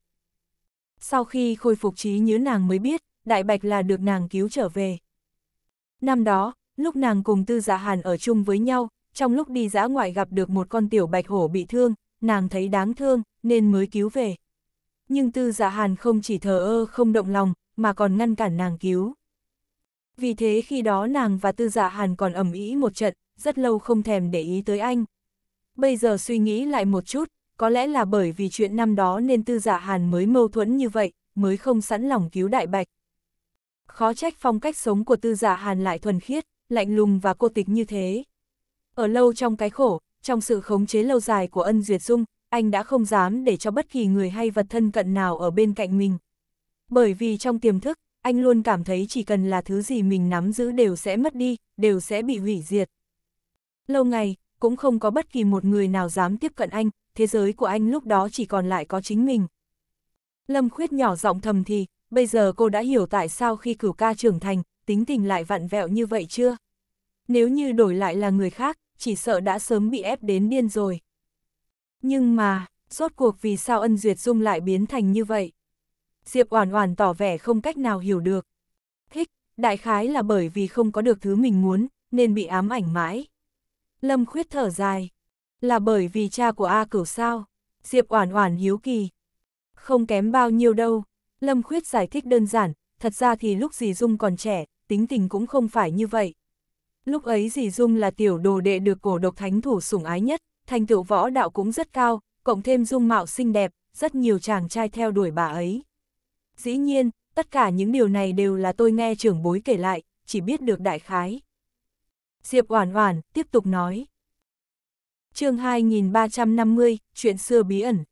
Sau khi khôi phục trí nhớ nàng mới biết, Đại Bạch là được nàng cứu trở về. Năm đó, lúc nàng cùng Tư Dạ Hàn ở chung với nhau, trong lúc đi dã ngoại gặp được một con tiểu bạch hổ bị thương, nàng thấy đáng thương, nên mới cứu về. Nhưng Tư Dạ Hàn không chỉ thờ ơ không động lòng, mà còn ngăn cản nàng cứu. Vì thế khi đó nàng và Tư Dạ Hàn còn ẩm ý một trận, rất lâu không thèm để ý tới anh. Bây giờ suy nghĩ lại một chút, có lẽ là bởi vì chuyện năm đó nên Tư Dạ Hàn mới mâu thuẫn như vậy, mới không sẵn lòng cứu Đại Bạch khó trách phong cách sống của tư giả dạ hàn lại thuần khiết, lạnh lùng và cô tịch như thế. Ở lâu trong cái khổ, trong sự khống chế lâu dài của ân duyệt dung, anh đã không dám để cho bất kỳ người hay vật thân cận nào ở bên cạnh mình. Bởi vì trong tiềm thức, anh luôn cảm thấy chỉ cần là thứ gì mình nắm giữ đều sẽ mất đi, đều sẽ bị hủy diệt. Lâu ngày, cũng không có bất kỳ một người nào dám tiếp cận anh, thế giới của anh lúc đó chỉ còn lại có chính mình. Lâm Khuyết nhỏ giọng thầm thì, bây giờ cô đã hiểu tại sao khi cửu ca trưởng thành, tính tình lại vặn vẹo như vậy chưa? Nếu như đổi lại là người khác, chỉ sợ đã sớm bị ép đến điên rồi. Nhưng mà, rốt cuộc vì sao ân duyệt dung lại biến thành như vậy? Diệp Oản Oản tỏ vẻ không cách nào hiểu được. Thích, đại khái là bởi vì không có được thứ mình muốn, nên bị ám ảnh mãi. Lâm Khuyết thở dài, là bởi vì cha của A Cửu sao? Diệp Oản Oản hiếu kỳ. Không kém bao nhiêu đâu, Lâm Khuyết giải thích đơn giản, thật ra thì lúc dì Dung còn trẻ, tính tình cũng không phải như vậy. Lúc ấy dì Dung là tiểu đồ đệ được cổ độc thánh thủ sủng ái nhất, thành tựu võ đạo cũng rất cao, cộng thêm dung mạo xinh đẹp, rất nhiều chàng trai theo đuổi bà ấy. Dĩ nhiên, tất cả những điều này đều là tôi nghe trưởng bối kể lại, chỉ biết được đại khái. Diệp Oản Oản tiếp tục nói. Chương 2350, chuyện xưa bí ẩn.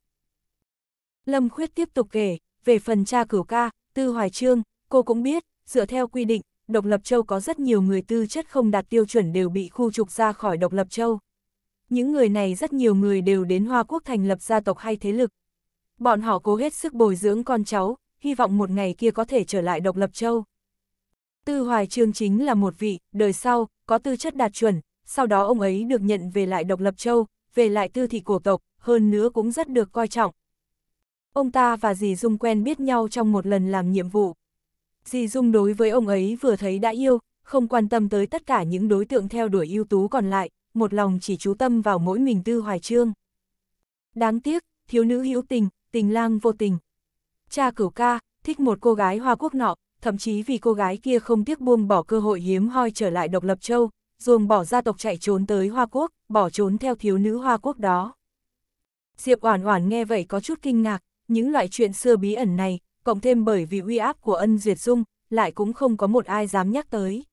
Lâm Khuyết tiếp tục kể, về phần cha cửu ca, Tư Hoài Trương, cô cũng biết, dựa theo quy định, Độc Lập Châu có rất nhiều người tư chất không đạt tiêu chuẩn đều bị khu trục ra khỏi Độc Lập Châu. Những người này rất nhiều người đều đến Hoa Quốc thành lập gia tộc hay thế lực. Bọn họ cố hết sức bồi dưỡng con cháu, hy vọng một ngày kia có thể trở lại Độc Lập Châu. Tư Hoài Trương chính là một vị, đời sau, có tư chất đạt chuẩn, sau đó ông ấy được nhận về lại Độc Lập Châu, về lại tư thị cổ tộc, hơn nữa cũng rất được coi trọng. Ông ta và dì Dung quen biết nhau trong một lần làm nhiệm vụ. Dì Dung đối với ông ấy vừa thấy đã yêu, không quan tâm tới tất cả những đối tượng theo đuổi ưu tú còn lại, một lòng chỉ chú tâm vào mỗi mình Tư Hoài Trương. Đáng tiếc, thiếu nữ hữu tình, tình lang vô tình. Cha cửu ca, thích một cô gái hoa quốc nọ, thậm chí vì cô gái kia không tiếc buông bỏ cơ hội hiếm hoi trở lại độc lập châu, ruồng bỏ gia tộc chạy trốn tới Hoa Quốc, bỏ trốn theo thiếu nữ Hoa Quốc đó. Diệp Oản Oản nghe vậy có chút kinh ngạc, những loại chuyện xưa bí ẩn này, cộng thêm bởi vì uy áp của ân duyệt dung, lại cũng không có một ai dám nhắc tới.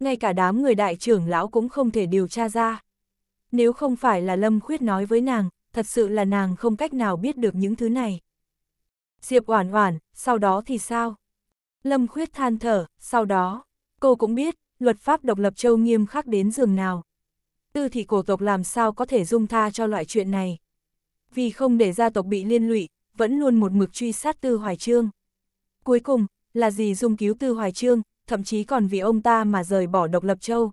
Ngay cả đám người đại trưởng lão cũng không thể điều tra ra. Nếu không phải là Lâm Khuyết nói với nàng, thật sự là nàng không cách nào biết được những thứ này. Diệp Oản Oản, sau đó thì sao? Lâm Khuyết than thở, sau đó, cô cũng biết, luật pháp độc lập châu nghiêm khắc đến giường nào. Tư thị cổ tộc làm sao có thể dung tha cho loại chuyện này? Vì không để gia tộc bị liên lụy, vẫn luôn một mực truy sát Tư Hoài Trương. Cuối cùng, là gì dung cứu Tư Hoài Trương, thậm chí còn vì ông ta mà rời bỏ độc lập châu.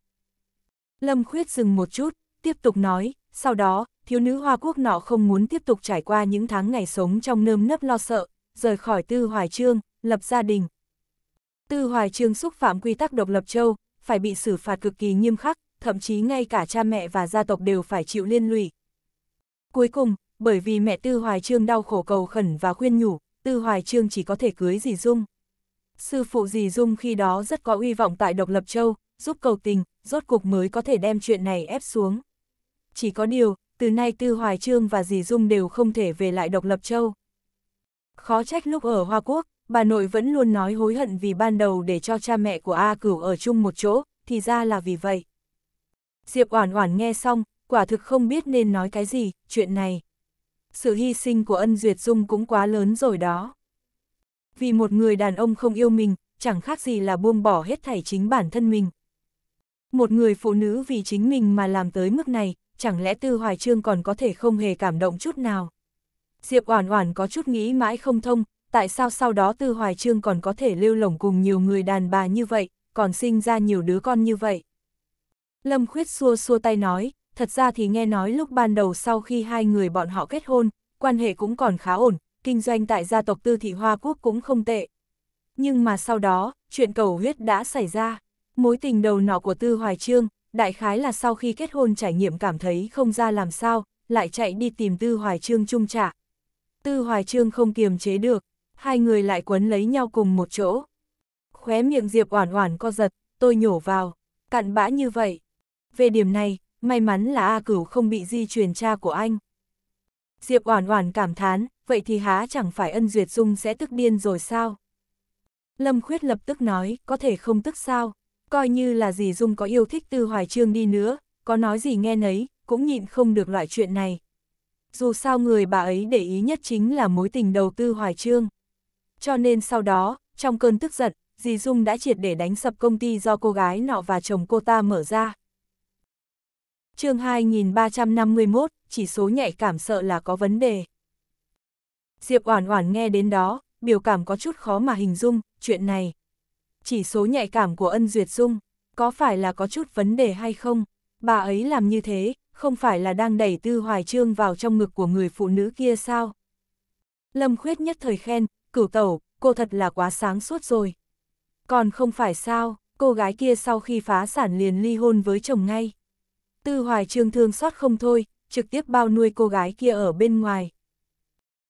Lâm Khuyết dừng một chút, tiếp tục nói, sau đó, thiếu nữ Hoa Quốc nọ không muốn tiếp tục trải qua những tháng ngày sống trong nơm nấp lo sợ, rời khỏi Tư Hoài Trương, lập gia đình. Tư Hoài Trương xúc phạm quy tắc độc lập châu, phải bị xử phạt cực kỳ nghiêm khắc, thậm chí ngay cả cha mẹ và gia tộc đều phải chịu liên lụy. Cuối cùng, bởi vì mẹ Tư Hoài Trương đau khổ cầu khẩn và khuyên nhủ, Tư Hoài Trương chỉ có thể cưới dì Dung. Sư phụ dì Dung khi đó rất có uy vọng tại Độc Lập Châu, giúp cầu tình, rốt cục mới có thể đem chuyện này ép xuống. Chỉ có điều, từ nay Tư Hoài Trương và dì Dung đều không thể về lại Độc Lập Châu. Khó trách lúc ở Hoa Quốc, bà nội vẫn luôn nói hối hận vì ban đầu để cho cha mẹ của A Cửu ở chung một chỗ, thì ra là vì vậy. Diệp Oản Oản nghe xong, quả thực không biết nên nói cái gì, chuyện này sự hy sinh của ân duyệt dung cũng quá lớn rồi đó. Vì một người đàn ông không yêu mình, chẳng khác gì là buông bỏ hết thảy chính bản thân mình. Một người phụ nữ vì chính mình mà làm tới mức này, chẳng lẽ Tư Hoài Trương còn có thể không hề cảm động chút nào? Diệp Oản Oản có chút nghĩ mãi không thông, tại sao sau đó Tư Hoài Trương còn có thể lưu lổng cùng nhiều người đàn bà như vậy, còn sinh ra nhiều đứa con như vậy? Lâm Khuyết xua xua tay nói, thật ra thì nghe nói lúc ban đầu sau khi hai người bọn họ kết hôn, quan hệ cũng còn khá ổn, kinh doanh tại gia tộc Tư Thị Hoa Quốc cũng không tệ. Nhưng mà sau đó, chuyện cầu huyết đã xảy ra. Mối tình đầu nọ của Tư Hoài Trương, đại khái là sau khi kết hôn trải nghiệm cảm thấy không ra làm sao, lại chạy đi tìm Tư Hoài Trương chung trả. Tư Hoài Trương không kiềm chế được, hai người lại quấn lấy nhau cùng một chỗ. Khóe miệng Diệp Oản Oản co giật, tôi nhổ vào, cặn bã như vậy. Về điểm này, may mắn là A Cửu không bị di truyền cha của anh. Diệp Oản Oản cảm thán, vậy thì há chẳng phải Ân Duyệt Dung sẽ tức điên rồi sao? Lâm Khuyết lập tức nói, có thể không tức sao, coi như là dì Dung có yêu thích Tư Hoài Trương đi nữa, có nói gì nghe nấy, cũng nhịn không được loại chuyện này. Dù sao người bà ấy để ý nhất chính là mối tình đầu Tư Hoài Trương. Cho nên sau đó, trong cơn tức giận, dì Dung đã triệt để đánh sập công ty do cô gái nọ và chồng cô ta mở ra, chương 2351, chỉ số nhạy cảm sợ là có vấn đề. Diệp Oản Oản nghe đến đó, biểu cảm có chút khó mà hình dung, chuyện này. Chỉ số nhạy cảm của Ân Duyệt Dung, có phải là có chút vấn đề hay không? Bà ấy làm như thế, không phải là đang đẩy Tư Hoài Trương vào trong ngực của người phụ nữ kia sao? Lâm Khuyết nhất thời khen, cửu tẩu, cô thật là quá sáng suốt rồi. Còn không phải sao, cô gái kia sau khi phá sản liền ly hôn với chồng ngay. Tư Hoài Trương thương xót không thôi, trực tiếp bao nuôi cô gái kia ở bên ngoài.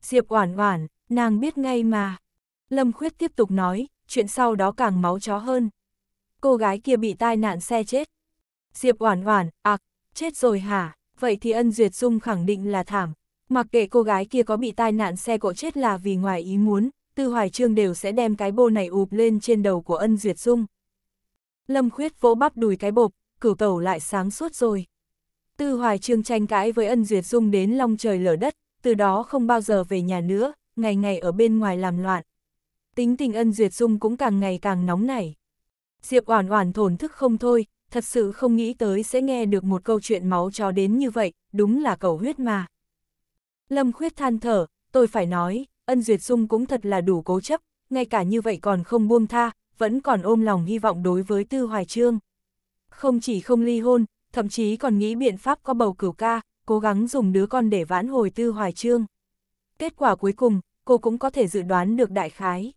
Diệp Oản Oản, nàng biết ngay mà. Lâm Khuyết tiếp tục nói, chuyện sau đó càng máu chó hơn. Cô gái kia bị tai nạn xe chết. Diệp Oản Oản, à, chết rồi hả? Vậy thì Ân Duyệt Dung khẳng định là thảm. Mặc kệ cô gái kia có bị tai nạn xe cộ chết là vì ngoài ý muốn, Tư Hoài Trương đều sẽ đem cái bô này ụp lên trên đầu của Ân Duyệt Dung. Lâm Khuyết vỗ bắp đùi cái bộp, cửu tẩu lại sáng suốt rồi. Tư Hoài Trương tranh cãi với ân duyệt dung đến long trời lở đất, từ đó không bao giờ về nhà nữa, ngày ngày ở bên ngoài làm loạn. Tính tình ân duyệt dung cũng càng ngày càng nóng nảy. Diệp Oản Oản thổn thức không thôi, thật sự không nghĩ tới sẽ nghe được một câu chuyện máu chó đến như vậy, đúng là cầu huyết mà. Lâm Khuyết than thở, tôi phải nói, ân duyệt dung cũng thật là đủ cố chấp, ngay cả như vậy còn không buông tha, vẫn còn ôm lòng hy vọng đối với Tư Hoài Trương. Không chỉ không ly hôn, thậm chí còn nghĩ biện pháp có bầu cửu ca, cố gắng dùng đứa con để vãn hồi tư hoài trương. Kết quả cuối cùng, cô cũng có thể dự đoán được đại khái.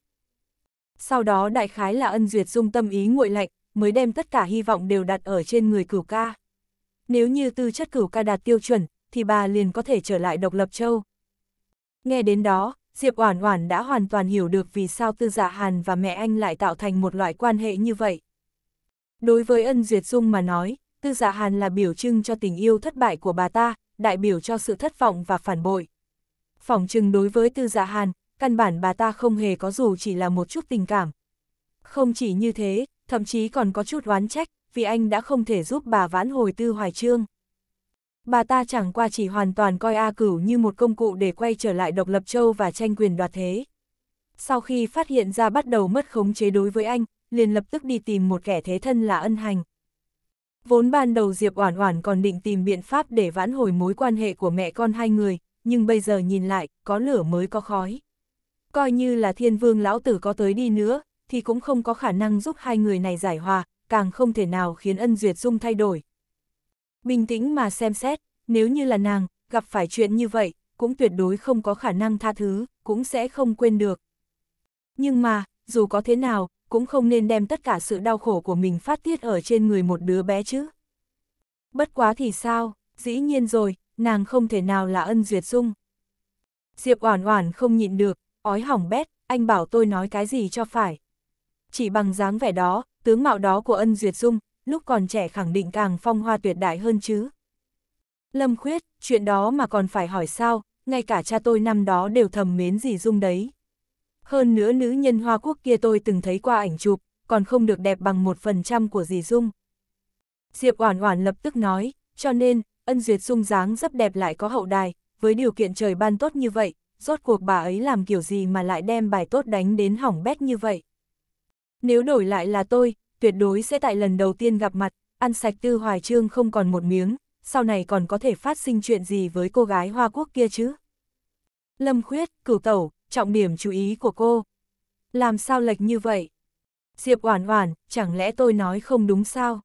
Sau đó đại khái là ân duyệt dung tâm ý nguội lạnh, mới đem tất cả hy vọng đều đặt ở trên người cửu ca. Nếu như tư chất cửu ca đạt tiêu chuẩn, thì bà liền có thể trở lại độc lập châu. Nghe đến đó, Diệp Oản Oản đã hoàn toàn hiểu được vì sao Tư Giả dạ Hàn và mẹ anh lại tạo thành một loại quan hệ như vậy. Đối với ân duyệt dung mà nói, tư dạ hàn là biểu trưng cho tình yêu thất bại của bà ta, đại biểu cho sự thất vọng và phản bội. Phỏng chừng đối với tư dạ hàn, căn bản bà ta không hề có dù chỉ là một chút tình cảm. Không chỉ như thế, thậm chí còn có chút oán trách, vì anh đã không thể giúp bà vãn hồi tư hoài trương. Bà ta chẳng qua chỉ hoàn toàn coi A Cửu như một công cụ để quay trở lại độc lập châu và tranh quyền đoạt thế. Sau khi phát hiện ra bắt đầu mất khống chế đối với anh, liền lập tức đi tìm một kẻ thế thân là ân hành. Vốn ban đầu Diệp Oản Oản còn định tìm biện pháp để vãn hồi mối quan hệ của mẹ con hai người, nhưng bây giờ nhìn lại, có lửa mới có khói. Coi như là thiên vương lão tử có tới đi nữa, thì cũng không có khả năng giúp hai người này giải hòa, càng không thể nào khiến ân duyệt dung thay đổi. Bình tĩnh mà xem xét, nếu như là nàng, gặp phải chuyện như vậy, cũng tuyệt đối không có khả năng tha thứ, cũng sẽ không quên được. Nhưng mà, dù có thế nào, cũng không nên đem tất cả sự đau khổ của mình phát tiết ở trên người một đứa bé chứ. Bất quá thì sao, dĩ nhiên rồi, nàng không thể nào là ân duyệt dung. Diệp oản oản không nhịn được, ói hỏng bét, anh bảo tôi nói cái gì cho phải. Chỉ bằng dáng vẻ đó, tướng mạo đó của ân duyệt dung, lúc còn trẻ khẳng định càng phong hoa tuyệt đại hơn chứ. Lâm khuyết, chuyện đó mà còn phải hỏi sao, ngay cả cha tôi năm đó đều thầm mến gì dung đấy. Hơn nữa nữ nhân Hoa Quốc kia tôi từng thấy qua ảnh chụp, còn không được đẹp bằng một phần trăm của dì Dung. Diệp Oản Oản lập tức nói, cho nên, ân duyệt Dung dáng rất đẹp lại có hậu đài, với điều kiện trời ban tốt như vậy, rốt cuộc bà ấy làm kiểu gì mà lại đem bài tốt đánh đến hỏng bét như vậy. Nếu đổi lại là tôi, tuyệt đối sẽ tại lần đầu tiên gặp mặt, ăn sạch tư hoài trương không còn một miếng, sau này còn có thể phát sinh chuyện gì với cô gái Hoa Quốc kia chứ. Lâm Khuyết, cửu tẩu, trọng điểm chú ý của cô. Làm sao lệch như vậy? Diệp Oản Oản, chẳng lẽ tôi nói không đúng sao?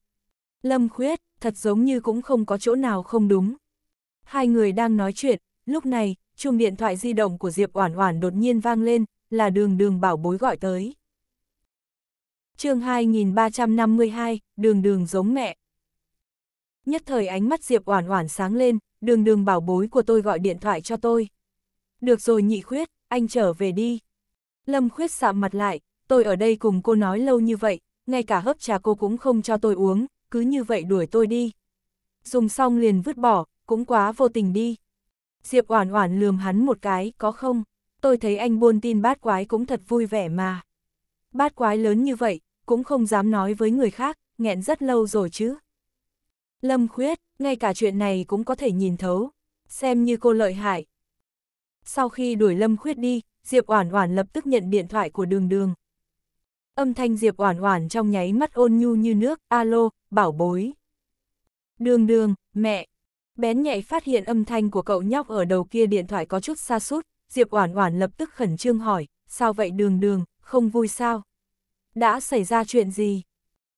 Lâm Khuyết, thật giống như cũng không có chỗ nào không đúng. Hai người đang nói chuyện, lúc này, chuông điện thoại di động của Diệp Oản Oản đột nhiên vang lên, là Đường Đường bảo bối gọi tới. Chương 2352, Đường Đường giống mẹ. Nhất thời ánh mắt Diệp Oản Oản sáng lên, Đường Đường bảo bối của tôi gọi điện thoại cho tôi. Được rồi nhị khuyết, anh trở về đi. Lâm Khuyết sạm mặt lại, tôi ở đây cùng cô nói lâu như vậy, ngay cả hớp trà cô cũng không cho tôi uống, cứ như vậy đuổi tôi đi. Dùng xong liền vứt bỏ, cũng quá vô tình đi. Diệp Oản Oản lườm hắn một cái, có không? Tôi thấy anh buôn tin bát quái cũng thật vui vẻ mà. Bát quái lớn như vậy, cũng không dám nói với người khác, nghẹn rất lâu rồi chứ. Lâm Khuyết, ngay cả chuyện này cũng có thể nhìn thấu, xem như cô lợi hại, sau khi đuổi Lâm Khuyết đi, Diệp Oản Oản lập tức nhận điện thoại của Đường Đường. Âm thanh Diệp Oản Oản trong nháy mắt ôn nhu như nước, "Alo, bảo bối." "Đường Đường, mẹ." Bén nhạy phát hiện âm thanh của cậu nhóc ở đầu kia điện thoại có chút xa sút, Diệp Oản Oản lập tức khẩn trương hỏi, "Sao vậy Đường Đường, không vui sao? Đã xảy ra chuyện gì?"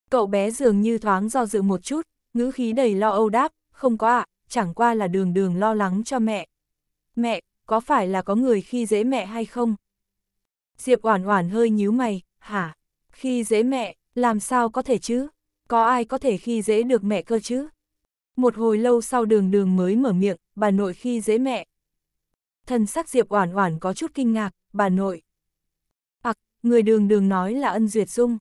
Cậu bé dường như thoáng do dự một chút, ngữ khí đầy lo âu đáp, "Không có ạ, à, chẳng qua là Đường Đường lo lắng cho mẹ." "Mẹ, có phải là có người khi dễ mẹ hay không? Diệp Oản Oản hơi nhíu mày, hả? Khi dễ mẹ, làm sao có thể chứ? Có ai có thể khi dễ được mẹ cơ chứ? Một hồi lâu sau đường đường mới mở miệng, bà nội khi dễ mẹ. Thần sắc Diệp Oản Oản có chút kinh ngạc, bà nội. Ặc, người đường đường nói là ân duyệt dung.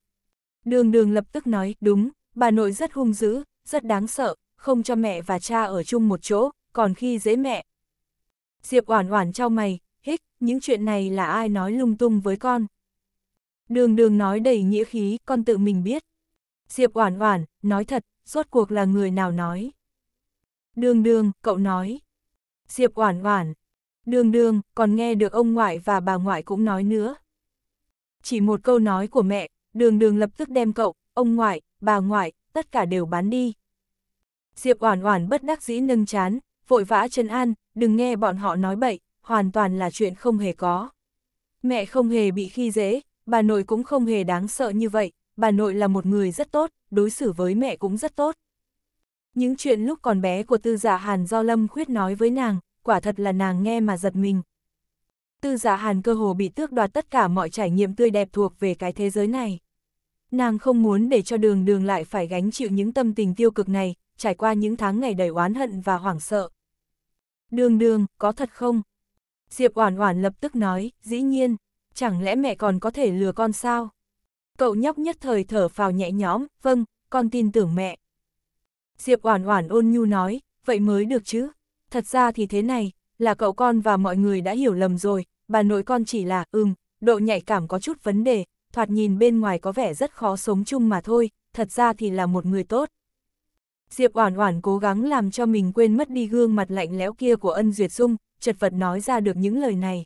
Đường đường lập tức nói, đúng, bà nội rất hung dữ, rất đáng sợ, không cho mẹ và cha ở chung một chỗ, còn khi dễ mẹ, Diệp Oản Oản trao mày, hích, những chuyện này là ai nói lung tung với con? Đường đường nói đầy nghĩa khí, con tự mình biết. Diệp Oản Oản, nói thật, rốt cuộc là người nào nói? Đường đường, cậu nói. Diệp Oản Oản. Đường đường, còn nghe được ông ngoại và bà ngoại cũng nói nữa. Chỉ một câu nói của mẹ, đường đường lập tức đem cậu, ông ngoại, bà ngoại, tất cả đều bán đi. Diệp Oản Oản bất đắc dĩ nâng chán, vội vã chân an, đừng nghe bọn họ nói bậy, hoàn toàn là chuyện không hề có. Mẹ không hề bị khi dễ, bà nội cũng không hề đáng sợ như vậy, bà nội là một người rất tốt, đối xử với mẹ cũng rất tốt. Những chuyện lúc còn bé của tư giả dạ hàn do Lâm Khuyết nói với nàng, quả thật là nàng nghe mà giật mình. Tư giả dạ hàn cơ hồ bị tước đoạt tất cả mọi trải nghiệm tươi đẹp thuộc về cái thế giới này. Nàng không muốn để cho đường đường lại phải gánh chịu những tâm tình tiêu cực này, trải qua những tháng ngày đầy oán hận và hoảng sợ. Đường đường, có thật không? Diệp Oản Oản lập tức nói, dĩ nhiên, chẳng lẽ mẹ còn có thể lừa con sao? Cậu nhóc nhất thời thở phào nhẹ nhõm, vâng, con tin tưởng mẹ. Diệp Oản Oản ôn nhu nói, vậy mới được chứ. Thật ra thì thế này, là cậu con và mọi người đã hiểu lầm rồi, bà nội con chỉ là, ừm, độ nhạy cảm có chút vấn đề, thoạt nhìn bên ngoài có vẻ rất khó sống chung mà thôi, thật ra thì là một người tốt. Diệp Oản Oản cố gắng làm cho mình quên mất đi gương mặt lạnh lẽo kia của Ân Duyệt Dung, chật vật nói ra được những lời này.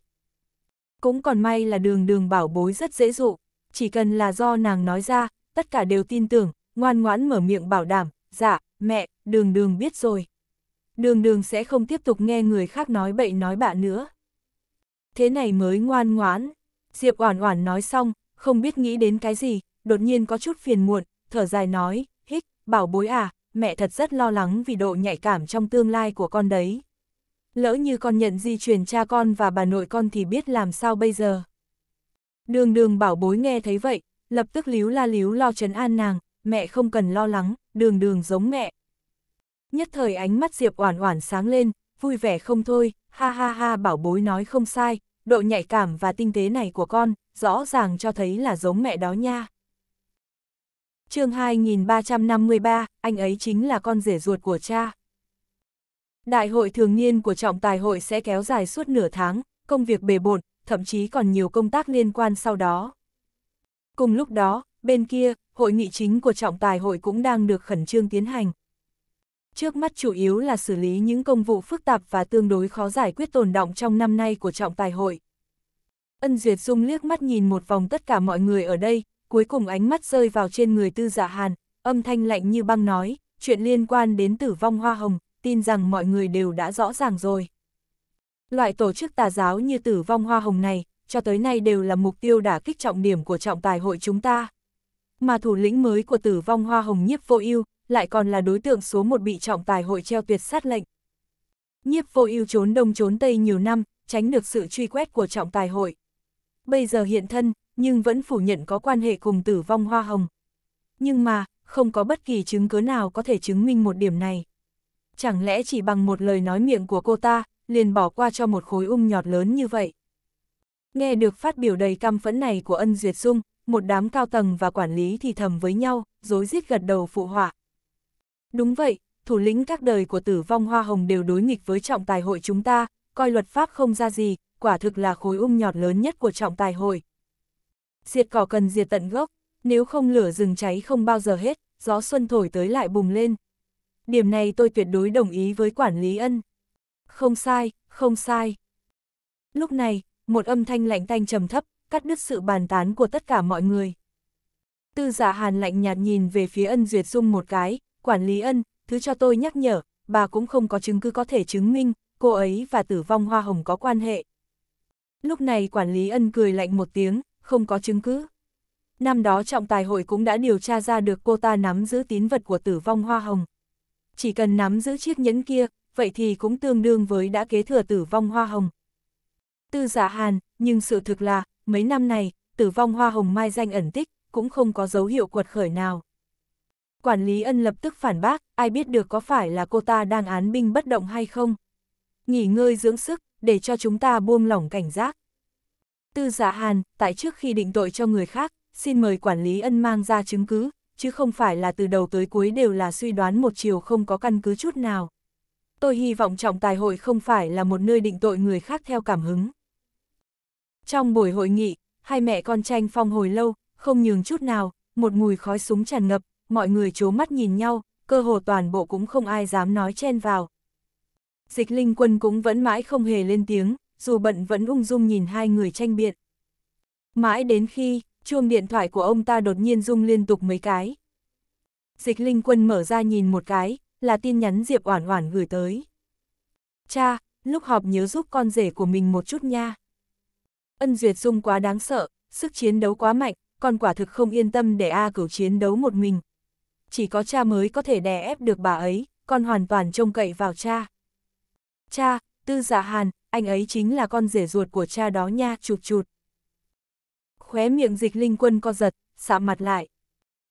Cũng còn may là đường đường bảo bối rất dễ dụ, chỉ cần là do nàng nói ra, tất cả đều tin tưởng, ngoan ngoãn mở miệng bảo đảm, dạ, mẹ, đường đường biết rồi. Đường đường sẽ không tiếp tục nghe người khác nói bậy nói bạ nữa. Thế này mới ngoan ngoãn, Diệp Oản Oản nói xong, không biết nghĩ đến cái gì, đột nhiên có chút phiền muộn, thở dài nói, hích, bảo bối à, mẹ thật rất lo lắng vì độ nhạy cảm trong tương lai của con đấy. Lỡ như con nhận di truyền cha con và bà nội con thì biết làm sao bây giờ. Đường đường bảo bối nghe thấy vậy, lập tức líu la líu lo trấn an nàng, mẹ không cần lo lắng, đường đường giống mẹ. Nhất thời ánh mắt Diệp oản oản sáng lên, vui vẻ không thôi, ha ha ha bảo bối nói không sai, độ nhạy cảm và tinh tế này của con, rõ ràng cho thấy là giống mẹ đó nha chương 2353, anh ấy chính là con rể ruột của cha. Đại hội thường niên của trọng tài hội sẽ kéo dài suốt nửa tháng, công việc bề bộn, thậm chí còn nhiều công tác liên quan sau đó. Cùng lúc đó, bên kia, hội nghị chính của trọng tài hội cũng đang được khẩn trương tiến hành. Trước mắt chủ yếu là xử lý những công vụ phức tạp và tương đối khó giải quyết tồn động trong năm nay của trọng tài hội. Ân Duyệt Dung liếc mắt nhìn một vòng tất cả mọi người ở đây, cuối cùng ánh mắt rơi vào trên người tư Dạ hàn, âm thanh lạnh như băng nói, chuyện liên quan đến tử vong hoa hồng, tin rằng mọi người đều đã rõ ràng rồi. Loại tổ chức tà giáo như tử vong hoa hồng này, cho tới nay đều là mục tiêu đả kích trọng điểm của trọng tài hội chúng ta. Mà thủ lĩnh mới của tử vong hoa hồng nhiếp vô ưu lại còn là đối tượng số một bị trọng tài hội treo tuyệt sát lệnh. Nhiếp vô ưu trốn đông trốn tây nhiều năm, tránh được sự truy quét của trọng tài hội. Bây giờ hiện thân, nhưng vẫn phủ nhận có quan hệ cùng tử vong hoa hồng. Nhưng mà, không có bất kỳ chứng cứ nào có thể chứng minh một điểm này. Chẳng lẽ chỉ bằng một lời nói miệng của cô ta, liền bỏ qua cho một khối ung um nhọt lớn như vậy? Nghe được phát biểu đầy căm phẫn này của ân duyệt dung, một đám cao tầng và quản lý thì thầm với nhau, dối rít gật đầu phụ họa. Đúng vậy, thủ lĩnh các đời của tử vong hoa hồng đều đối nghịch với trọng tài hội chúng ta, coi luật pháp không ra gì, quả thực là khối ung um nhọt lớn nhất của trọng tài hội. Diệt cỏ cần diệt tận gốc, nếu không lửa rừng cháy không bao giờ hết, gió xuân thổi tới lại bùng lên. Điểm này tôi tuyệt đối đồng ý với quản lý ân. Không sai, không sai. Lúc này, một âm thanh lạnh tanh trầm thấp, cắt đứt sự bàn tán của tất cả mọi người. Tư giả dạ hàn lạnh nhạt nhìn về phía ân duyệt dung một cái, quản lý ân, thứ cho tôi nhắc nhở, bà cũng không có chứng cứ có thể chứng minh, cô ấy và tử vong hoa hồng có quan hệ. Lúc này quản lý ân cười lạnh một tiếng, không có chứng cứ. Năm đó trọng tài hội cũng đã điều tra ra được cô ta nắm giữ tín vật của tử vong hoa hồng. Chỉ cần nắm giữ chiếc nhẫn kia, vậy thì cũng tương đương với đã kế thừa tử vong hoa hồng. Tư giả hàn, nhưng sự thực là, mấy năm này, tử vong hoa hồng mai danh ẩn tích, cũng không có dấu hiệu quật khởi nào. Quản lý ân lập tức phản bác, ai biết được có phải là cô ta đang án binh bất động hay không. Nghỉ ngơi dưỡng sức, để cho chúng ta buông lỏng cảnh giác. Tư giả dạ Hàn, tại trước khi định tội cho người khác, xin mời quản lý ân mang ra chứng cứ, chứ không phải là từ đầu tới cuối đều là suy đoán một chiều không có căn cứ chút nào. Tôi hy vọng trọng tài hội không phải là một nơi định tội người khác theo cảm hứng. Trong buổi hội nghị, hai mẹ con tranh phong hồi lâu, không nhường chút nào, một mùi khói súng tràn ngập, mọi người chố mắt nhìn nhau, cơ hồ toàn bộ cũng không ai dám nói chen vào. Dịch linh quân cũng vẫn mãi không hề lên tiếng, dù bận vẫn ung dung nhìn hai người tranh biện. Mãi đến khi, chuông điện thoại của ông ta đột nhiên rung liên tục mấy cái. Dịch Linh Quân mở ra nhìn một cái, là tin nhắn Diệp Oản Oản gửi tới. Cha, lúc họp nhớ giúp con rể của mình một chút nha. Ân Duyệt Dung quá đáng sợ, sức chiến đấu quá mạnh, con quả thực không yên tâm để A cửu chiến đấu một mình. Chỉ có cha mới có thể đè ép được bà ấy, con hoàn toàn trông cậy vào cha. Cha, Tư Dạ Hàn, anh ấy chính là con rể ruột của cha đó nha, chụt chụt. Khóe miệng dịch linh quân co giật, sạm mặt lại.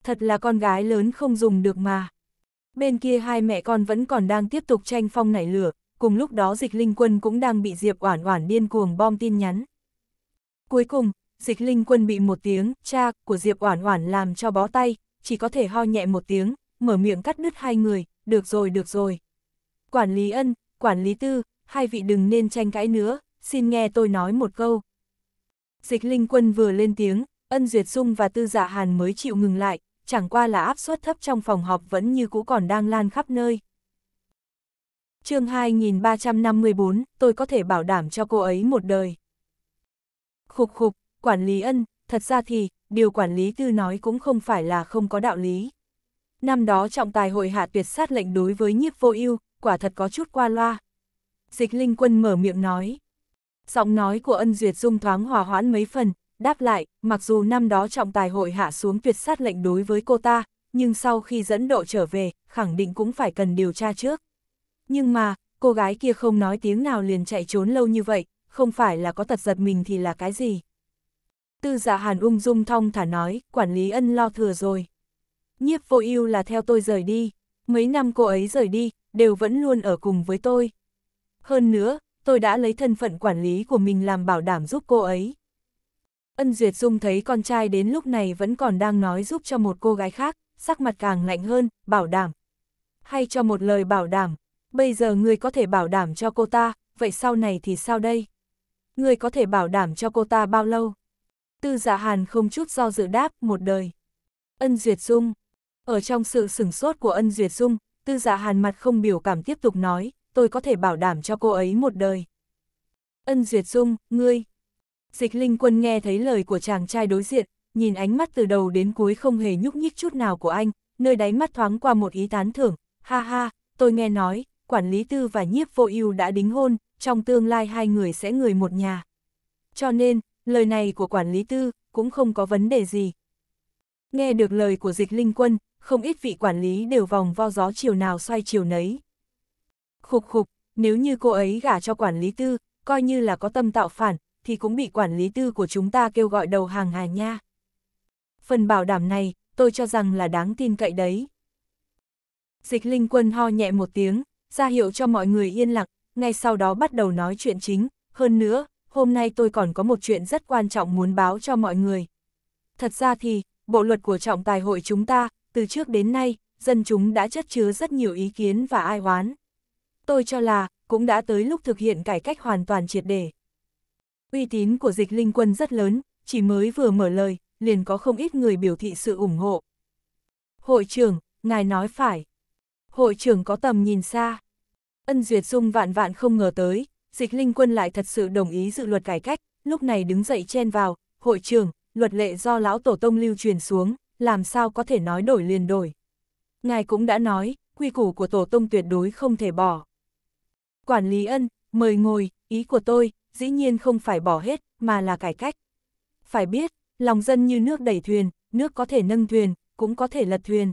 Thật là con gái lớn không dùng được mà. Bên kia hai mẹ con vẫn còn đang tiếp tục tranh phong nảy lửa, cùng lúc đó dịch linh quân cũng đang bị Diệp Oản Oản điên cuồng bom tin nhắn. Cuối cùng, dịch linh quân bị một tiếng cha của Diệp Oản Oản làm cho bó tay, chỉ có thể ho nhẹ một tiếng, mở miệng cắt đứt hai người, được rồi được rồi. Quản lý ân, quản lý tư, hai vị đừng nên tranh cãi nữa, xin nghe tôi nói một câu. Dịch linh quân vừa lên tiếng, ân duyệt Dung và tư giả dạ hàn mới chịu ngừng lại, chẳng qua là áp suất thấp trong phòng họp vẫn như cũ còn đang lan khắp nơi. chương 2354, tôi có thể bảo đảm cho cô ấy một đời. Khục khục, quản lý ân, thật ra thì, điều quản lý tư nói cũng không phải là không có đạo lý. Năm đó trọng tài hội hạ tuyệt sát lệnh đối với nhiếp vô ưu quả thật có chút qua loa dịch linh quân mở miệng nói. Giọng nói của ân duyệt dung thoáng hòa hoãn mấy phần, đáp lại, mặc dù năm đó trọng tài hội hạ xuống tuyệt sát lệnh đối với cô ta, nhưng sau khi dẫn độ trở về, khẳng định cũng phải cần điều tra trước. Nhưng mà, cô gái kia không nói tiếng nào liền chạy trốn lâu như vậy, không phải là có tật giật mình thì là cái gì. Tư giả dạ hàn ung dung thong thả nói, quản lý ân lo thừa rồi. Nhiếp vô ưu là theo tôi rời đi, mấy năm cô ấy rời đi, đều vẫn luôn ở cùng với tôi. Hơn nữa, tôi đã lấy thân phận quản lý của mình làm bảo đảm giúp cô ấy. Ân Duyệt Dung thấy con trai đến lúc này vẫn còn đang nói giúp cho một cô gái khác, sắc mặt càng lạnh hơn, bảo đảm. Hay cho một lời bảo đảm, bây giờ người có thể bảo đảm cho cô ta, vậy sau này thì sao đây? Người có thể bảo đảm cho cô ta bao lâu? Tư dạ hàn không chút do dự đáp một đời. Ân Duyệt Dung. Ở trong sự sửng sốt của ân Duyệt Dung, tư dạ hàn mặt không biểu cảm tiếp tục nói, tôi có thể bảo đảm cho cô ấy một đời. Ân Duyệt Dung, ngươi. Dịch Linh Quân nghe thấy lời của chàng trai đối diện, nhìn ánh mắt từ đầu đến cuối không hề nhúc nhích chút nào của anh, nơi đáy mắt thoáng qua một ý tán thưởng, ha ha, tôi nghe nói, quản lý tư và nhiếp vô ưu đã đính hôn, trong tương lai hai người sẽ người một nhà. Cho nên, lời này của quản lý tư cũng không có vấn đề gì. Nghe được lời của dịch linh quân, không ít vị quản lý đều vòng vo gió chiều nào xoay chiều nấy. Khục khục, nếu như cô ấy gả cho quản lý tư, coi như là có tâm tạo phản, thì cũng bị quản lý tư của chúng ta kêu gọi đầu hàng hà nha. Phần bảo đảm này, tôi cho rằng là đáng tin cậy đấy. Dịch linh quân ho nhẹ một tiếng, ra hiệu cho mọi người yên lặng, ngay sau đó bắt đầu nói chuyện chính. Hơn nữa, hôm nay tôi còn có một chuyện rất quan trọng muốn báo cho mọi người. Thật ra thì, bộ luật của trọng tài hội chúng ta, từ trước đến nay, dân chúng đã chất chứa rất nhiều ý kiến và ai oán tôi cho là, cũng đã tới lúc thực hiện cải cách hoàn toàn triệt để Uy tín của dịch linh quân rất lớn, chỉ mới vừa mở lời, liền có không ít người biểu thị sự ủng hộ. Hội trưởng, ngài nói phải. Hội trưởng có tầm nhìn xa. Ân Duyệt Dung vạn vạn không ngờ tới, dịch linh quân lại thật sự đồng ý dự luật cải cách, lúc này đứng dậy chen vào, hội trưởng, luật lệ do lão tổ tông lưu truyền xuống, làm sao có thể nói đổi liền đổi. Ngài cũng đã nói, quy củ của tổ tông tuyệt đối không thể bỏ. Quản lý ân, mời ngồi, ý của tôi, dĩ nhiên không phải bỏ hết, mà là cải cách. Phải biết, lòng dân như nước đẩy thuyền, nước có thể nâng thuyền, cũng có thể lật thuyền.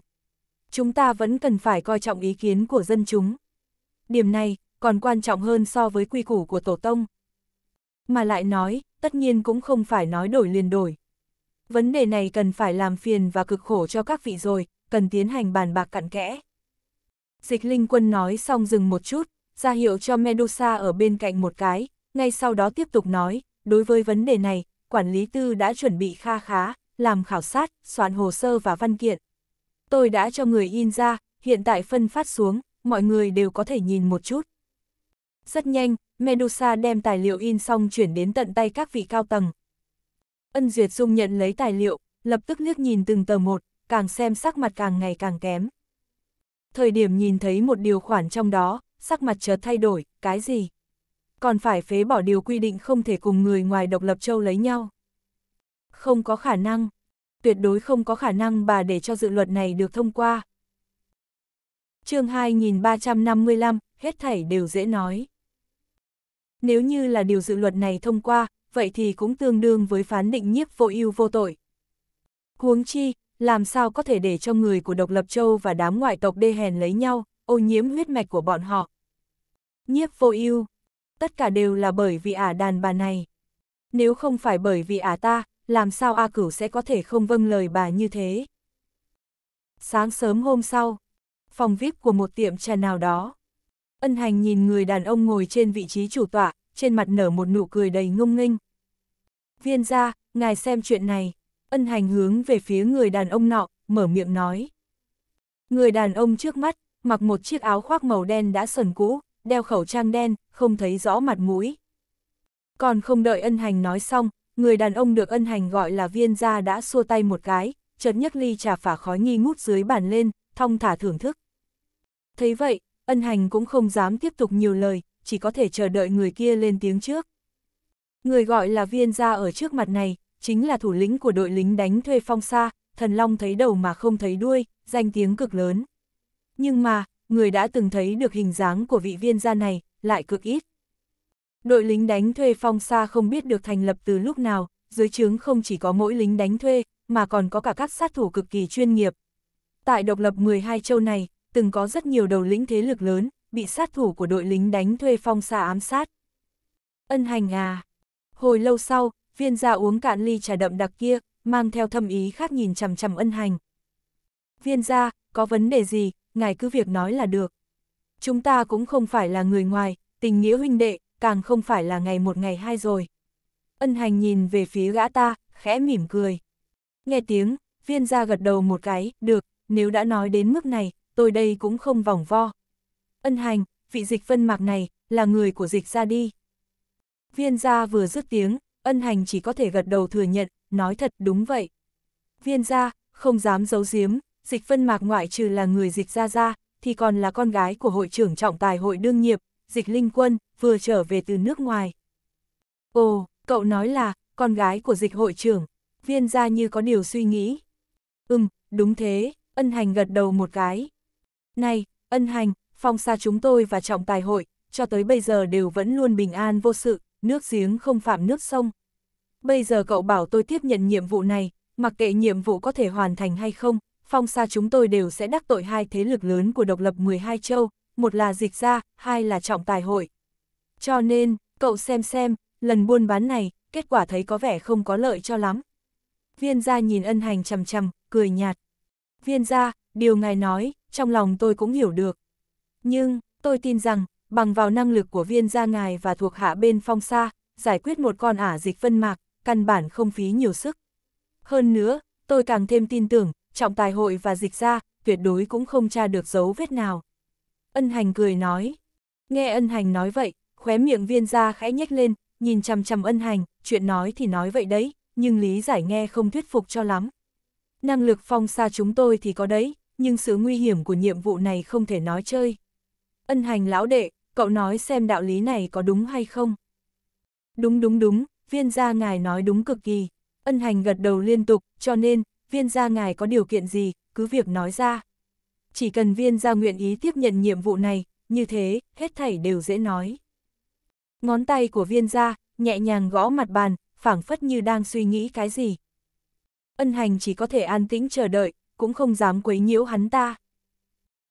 Chúng ta vẫn cần phải coi trọng ý kiến của dân chúng. Điểm này, còn quan trọng hơn so với quy củ của Tổ Tông. Mà lại nói, tất nhiên cũng không phải nói đổi liền đổi. Vấn đề này cần phải làm phiền và cực khổ cho các vị rồi, cần tiến hành bàn bạc cặn kẽ. Dịch Linh Quân nói xong dừng một chút, ra hiệu cho Medusa ở bên cạnh một cái, ngay sau đó tiếp tục nói, đối với vấn đề này, quản lý tư đã chuẩn bị kha khá, làm khảo sát, soạn hồ sơ và văn kiện. Tôi đã cho người in ra, hiện tại phân phát xuống, mọi người đều có thể nhìn một chút. Rất nhanh, Medusa đem tài liệu in xong chuyển đến tận tay các vị cao tầng. Ân Duyệt Dung nhận lấy tài liệu, lập tức liếc nhìn từng tờ một, càng xem sắc mặt càng ngày càng kém. Thời điểm nhìn thấy một điều khoản trong đó, sắc mặt chợt thay đổi, cái gì? Còn phải phế bỏ điều quy định không thể cùng người ngoài độc lập châu lấy nhau. Không có khả năng, tuyệt đối không có khả năng bà để cho dự luật này được thông qua. chương 2355, hết thảy đều dễ nói. Nếu như là điều dự luật này thông qua, vậy thì cũng tương đương với phán định nhiếp vô ưu vô tội. Huống chi, làm sao có thể để cho người của độc lập châu và đám ngoại tộc đê hèn lấy nhau, ô nhiễm huyết mạch của bọn họ. Nhiếp vô ưu, tất cả đều là bởi vì ả à đàn bà này. Nếu không phải bởi vì ả à ta, làm sao A Cửu sẽ có thể không vâng lời bà như thế? Sáng sớm hôm sau, phòng VIP của một tiệm trà nào đó. Ân hành nhìn người đàn ông ngồi trên vị trí chủ tọa, trên mặt nở một nụ cười đầy ngông nghênh. Viên gia, ngài xem chuyện này. Ân hành hướng về phía người đàn ông nọ, mở miệng nói. Người đàn ông trước mắt, mặc một chiếc áo khoác màu đen đã sần cũ, đeo khẩu trang đen, không thấy rõ mặt mũi. Còn không đợi ân hành nói xong, người đàn ông được ân hành gọi là viên gia đã xua tay một cái, chợt nhấc ly trà phả khói nghi ngút dưới bàn lên, thong thả thưởng thức. Thấy vậy, ân hành cũng không dám tiếp tục nhiều lời, chỉ có thể chờ đợi người kia lên tiếng trước. Người gọi là viên gia ở trước mặt này, chính là thủ lĩnh của đội lính đánh thuê phong xa, thần long thấy đầu mà không thấy đuôi, danh tiếng cực lớn. Nhưng mà, người đã từng thấy được hình dáng của vị viên gia này, lại cực ít. Đội lính đánh thuê phong xa không biết được thành lập từ lúc nào, dưới trướng không chỉ có mỗi lính đánh thuê, mà còn có cả các sát thủ cực kỳ chuyên nghiệp. Tại độc lập 12 châu này, từng có rất nhiều đầu lĩnh thế lực lớn, bị sát thủ của đội lính đánh thuê phong xa ám sát. Ân hành à! Hồi lâu sau, viên gia uống cạn ly trà đậm đặc kia, mang theo thâm ý khác nhìn chằm chằm ân hành. Viên gia, có vấn đề gì, ngài cứ việc nói là được. Chúng ta cũng không phải là người ngoài, tình nghĩa huynh đệ, càng không phải là ngày một ngày hai rồi. Ân hành nhìn về phía gã ta, khẽ mỉm cười. Nghe tiếng, viên Gia gật đầu một cái, được, nếu đã nói đến mức này, tôi đây cũng không vòng vo. Ân hành, vị dịch vân mạc này, là người của dịch ra đi. Viên gia vừa dứt tiếng, ân hành chỉ có thể gật đầu thừa nhận, nói thật đúng vậy. Viên gia, không dám giấu giếm, dịch phân mạc ngoại trừ là người dịch ra ra, thì còn là con gái của hội trưởng trọng tài hội đương nghiệp, dịch linh quân, vừa trở về từ nước ngoài. Ồ, cậu nói là, con gái của dịch hội trưởng, viên ra như có điều suy nghĩ. Ừm, đúng thế, ân hành gật đầu một cái. Này, ân hành, phong xa chúng tôi và trọng tài hội, cho tới bây giờ đều vẫn luôn bình an vô sự, nước giếng không phạm nước sông. Bây giờ cậu bảo tôi tiếp nhận nhiệm vụ này, mặc kệ nhiệm vụ có thể hoàn thành hay không, phong xa chúng tôi đều sẽ đắc tội hai thế lực lớn của độc lập 12 châu, một là dịch ra, hai là trọng tài hội. Cho nên, cậu xem xem, lần buôn bán này, kết quả thấy có vẻ không có lợi cho lắm. Viên gia nhìn ân hành chầm chầm, cười nhạt. Viên gia, điều ngài nói, trong lòng tôi cũng hiểu được. Nhưng, tôi tin rằng, bằng vào năng lực của viên gia ngài và thuộc hạ bên phong xa, giải quyết một con ả dịch vân mạc, căn bản không phí nhiều sức. Hơn nữa, tôi càng thêm tin tưởng, trọng tài hội và dịch ra, tuyệt đối cũng không tra được dấu vết nào. Ân hành cười nói. Nghe ân hành nói vậy, khóe miệng viên ra khẽ nhếch lên, nhìn chằm chằm ân hành, chuyện nói thì nói vậy đấy, nhưng lý giải nghe không thuyết phục cho lắm. Năng lực phong xa chúng tôi thì có đấy, nhưng sự nguy hiểm của nhiệm vụ này không thể nói chơi. Ân hành lão đệ, cậu nói xem đạo lý này có đúng hay không? Đúng đúng đúng, viên gia ngài nói đúng cực kỳ. Ân hành gật đầu liên tục, cho nên, viên gia ngài có điều kiện gì, cứ việc nói ra. Chỉ cần viên gia nguyện ý tiếp nhận nhiệm vụ này, như thế, hết thảy đều dễ nói. Ngón tay của viên gia, nhẹ nhàng gõ mặt bàn, phảng phất như đang suy nghĩ cái gì. Ân hành chỉ có thể an tĩnh chờ đợi, cũng không dám quấy nhiễu hắn ta.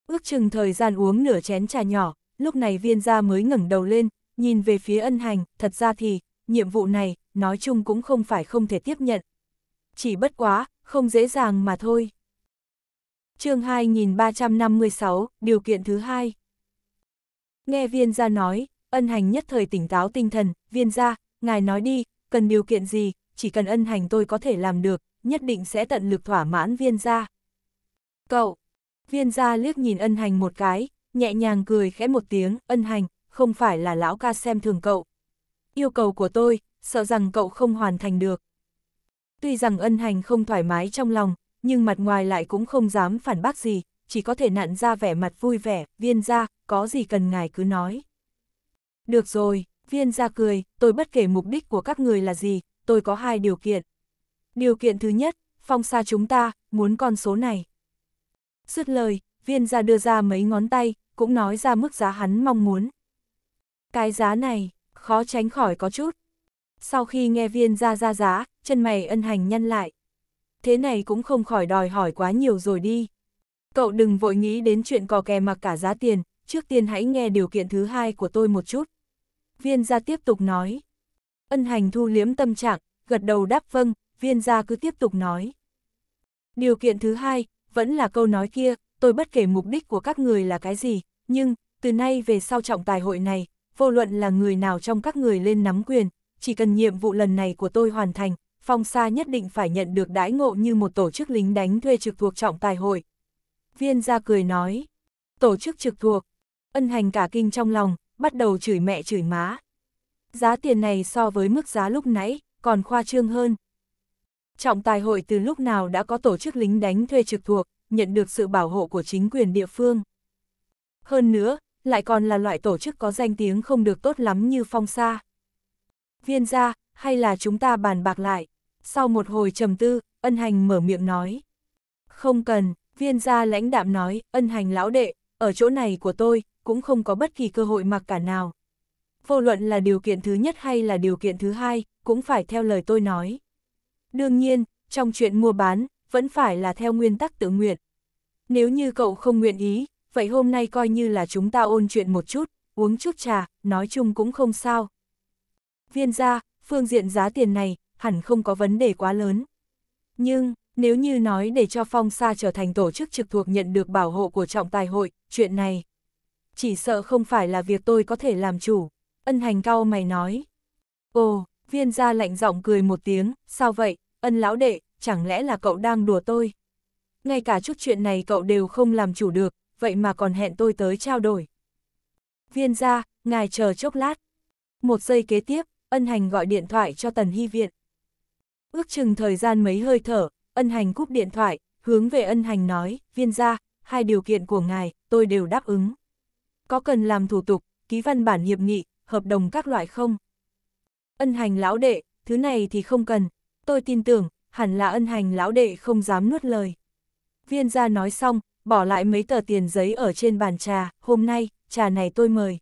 Ước chừng thời gian uống nửa chén trà nhỏ, lúc này viên gia mới ngẩng đầu lên, nhìn về phía ân hành, thật ra thì, nhiệm vụ này, nói chung cũng không phải không thể tiếp nhận. Chỉ bất quá, không dễ dàng mà thôi. chương 2356, điều kiện thứ hai. Nghe viên gia nói, ân hành nhất thời tỉnh táo tinh thần, viên gia, ngài nói đi, cần điều kiện gì, chỉ cần ân hành tôi có thể làm được, nhất định sẽ tận lực thỏa mãn viên gia. Cậu, viên gia liếc nhìn ân hành một cái, nhẹ nhàng cười khẽ một tiếng, ân hành, không phải là lão ca xem thường cậu. Yêu cầu của tôi, sợ rằng cậu không hoàn thành được. Tuy rằng ân hành không thoải mái trong lòng, nhưng mặt ngoài lại cũng không dám phản bác gì, chỉ có thể nặn ra vẻ mặt vui vẻ, viên ra, có gì cần ngài cứ nói. Được rồi, viên ra cười, tôi bất kể mục đích của các người là gì, tôi có hai điều kiện. Điều kiện thứ nhất, phong xa chúng ta, muốn con số này. Dứt lời, viên ra đưa ra mấy ngón tay, cũng nói ra mức giá hắn mong muốn. Cái giá này, khó tránh khỏi có chút. Sau khi nghe viên ra ra giá, chân mày ân hành nhăn lại. Thế này cũng không khỏi đòi hỏi quá nhiều rồi đi. Cậu đừng vội nghĩ đến chuyện cò kè mặc cả giá tiền, trước tiên hãy nghe điều kiện thứ hai của tôi một chút. Viên gia tiếp tục nói. Ân hành thu liếm tâm trạng, gật đầu đáp vâng, viên gia cứ tiếp tục nói. Điều kiện thứ hai, vẫn là câu nói kia, tôi bất kể mục đích của các người là cái gì, nhưng, từ nay về sau trọng tài hội này, vô luận là người nào trong các người lên nắm quyền, chỉ cần nhiệm vụ lần này của tôi hoàn thành, Phong Sa nhất định phải nhận được đãi ngộ như một tổ chức lính đánh thuê trực thuộc trọng tài hội. Viên ra cười nói, tổ chức trực thuộc, ân hành cả kinh trong lòng, bắt đầu chửi mẹ chửi má. Giá tiền này so với mức giá lúc nãy, còn khoa trương hơn. Trọng tài hội từ lúc nào đã có tổ chức lính đánh thuê trực thuộc, nhận được sự bảo hộ của chính quyền địa phương. Hơn nữa, lại còn là loại tổ chức có danh tiếng không được tốt lắm như phong sa. Viên gia, hay là chúng ta bàn bạc lại. Sau một hồi trầm tư, ân hành mở miệng nói. Không cần, viên gia lãnh đạm nói, ân hành lão đệ, ở chỗ này của tôi, cũng không có bất kỳ cơ hội mặc cả nào. Vô luận là điều kiện thứ nhất hay là điều kiện thứ hai, cũng phải theo lời tôi nói. Đương nhiên, trong chuyện mua bán, vẫn phải là theo nguyên tắc tự nguyện. Nếu như cậu không nguyện ý, vậy hôm nay coi như là chúng ta ôn chuyện một chút, uống chút trà, nói chung cũng không sao. Viên gia, phương diện giá tiền này, hẳn không có vấn đề quá lớn. Nhưng, nếu như nói để cho Phong Sa trở thành tổ chức trực thuộc nhận được bảo hộ của trọng tài hội, chuyện này chỉ sợ không phải là việc tôi có thể làm chủ. Ân hành cao mày nói. Ồ, viên gia lạnh giọng cười một tiếng, sao vậy, ân lão đệ, chẳng lẽ là cậu đang đùa tôi? Ngay cả chút chuyện này cậu đều không làm chủ được, vậy mà còn hẹn tôi tới trao đổi. Viên gia, ngài chờ chốc lát. Một giây kế tiếp, ân hành gọi điện thoại cho Tần Hy Viện. Ước chừng thời gian mấy hơi thở, ân hành cúp điện thoại, hướng về ân hành nói, viên Gia, hai điều kiện của ngài, tôi đều đáp ứng. Có cần làm thủ tục, ký văn bản hiệp nghị, hợp đồng các loại không? Ân hành lão đệ, thứ này thì không cần, tôi tin tưởng, hẳn là ân hành lão đệ không dám nuốt lời. Viên Gia nói xong, bỏ lại mấy tờ tiền giấy ở trên bàn trà, hôm nay, trà này tôi mời.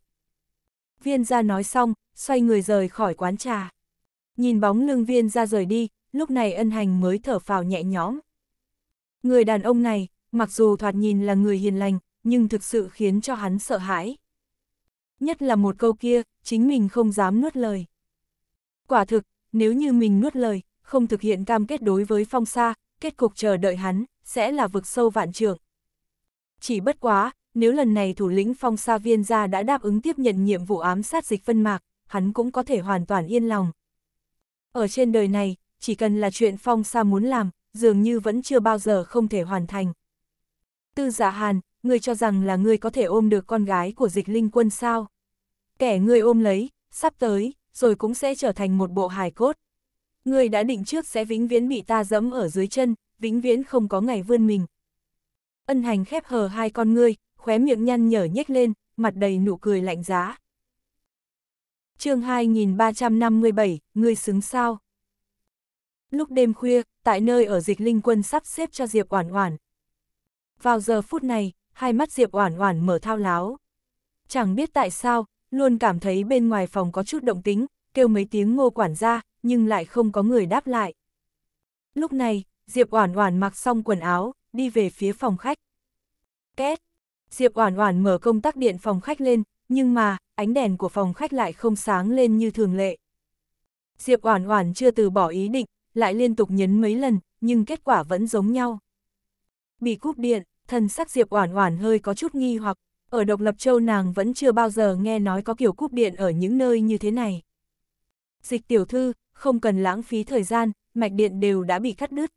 Viên Gia nói xong, xoay người rời khỏi quán trà. Nhìn bóng lương viên ra rời đi, lúc này ân hành mới thở phào nhẹ nhõm. Người đàn ông này, mặc dù thoạt nhìn là người hiền lành, nhưng thực sự khiến cho hắn sợ hãi. Nhất là một câu kia, chính mình không dám nuốt lời. Quả thực, nếu như mình nuốt lời, không thực hiện cam kết đối với phong xa, kết cục chờ đợi hắn, sẽ là vực sâu vạn trường. Chỉ bất quá, nếu lần này thủ lĩnh phong xa viên gia đã đáp ứng tiếp nhận nhiệm vụ ám sát dịch phân mạc, hắn cũng có thể hoàn toàn yên lòng, ở trên đời này, chỉ cần là chuyện Phong Sa muốn làm, dường như vẫn chưa bao giờ không thể hoàn thành. Tư giả dạ Hàn, ngươi cho rằng là ngươi có thể ôm được con gái của dịch linh quân sao? Kẻ ngươi ôm lấy, sắp tới, rồi cũng sẽ trở thành một bộ hài cốt. Ngươi đã định trước sẽ vĩnh viễn bị ta dẫm ở dưới chân, vĩnh viễn không có ngày vươn mình. Ân hành khép hờ hai con ngươi, khóe miệng nhăn nhở nhếch lên, mặt đầy nụ cười lạnh giá chương 2357, ngươi xứng sao? Lúc đêm khuya, tại nơi ở dịch linh quân sắp xếp cho Diệp Oản Oản. Vào giờ phút này, hai mắt Diệp Oản Oản mở thao láo. Chẳng biết tại sao, luôn cảm thấy bên ngoài phòng có chút động tính, kêu mấy tiếng ngô quản gia, nhưng lại không có người đáp lại. Lúc này, Diệp Oản Oản mặc xong quần áo, đi về phía phòng khách. Két. Diệp Oản Oản mở công tắc điện phòng khách lên, nhưng mà, ánh đèn của phòng khách lại không sáng lên như thường lệ. Diệp Oản Oản chưa từ bỏ ý định, lại liên tục nhấn mấy lần, nhưng kết quả vẫn giống nhau. Bị cúp điện, thân sắc Diệp Oản Oản hơi có chút nghi hoặc, ở Độc Lập Châu nàng vẫn chưa bao giờ nghe nói có kiểu cúp điện ở những nơi như thế này. Dịch tiểu thư, không cần lãng phí thời gian, mạch điện đều đã bị cắt đứt.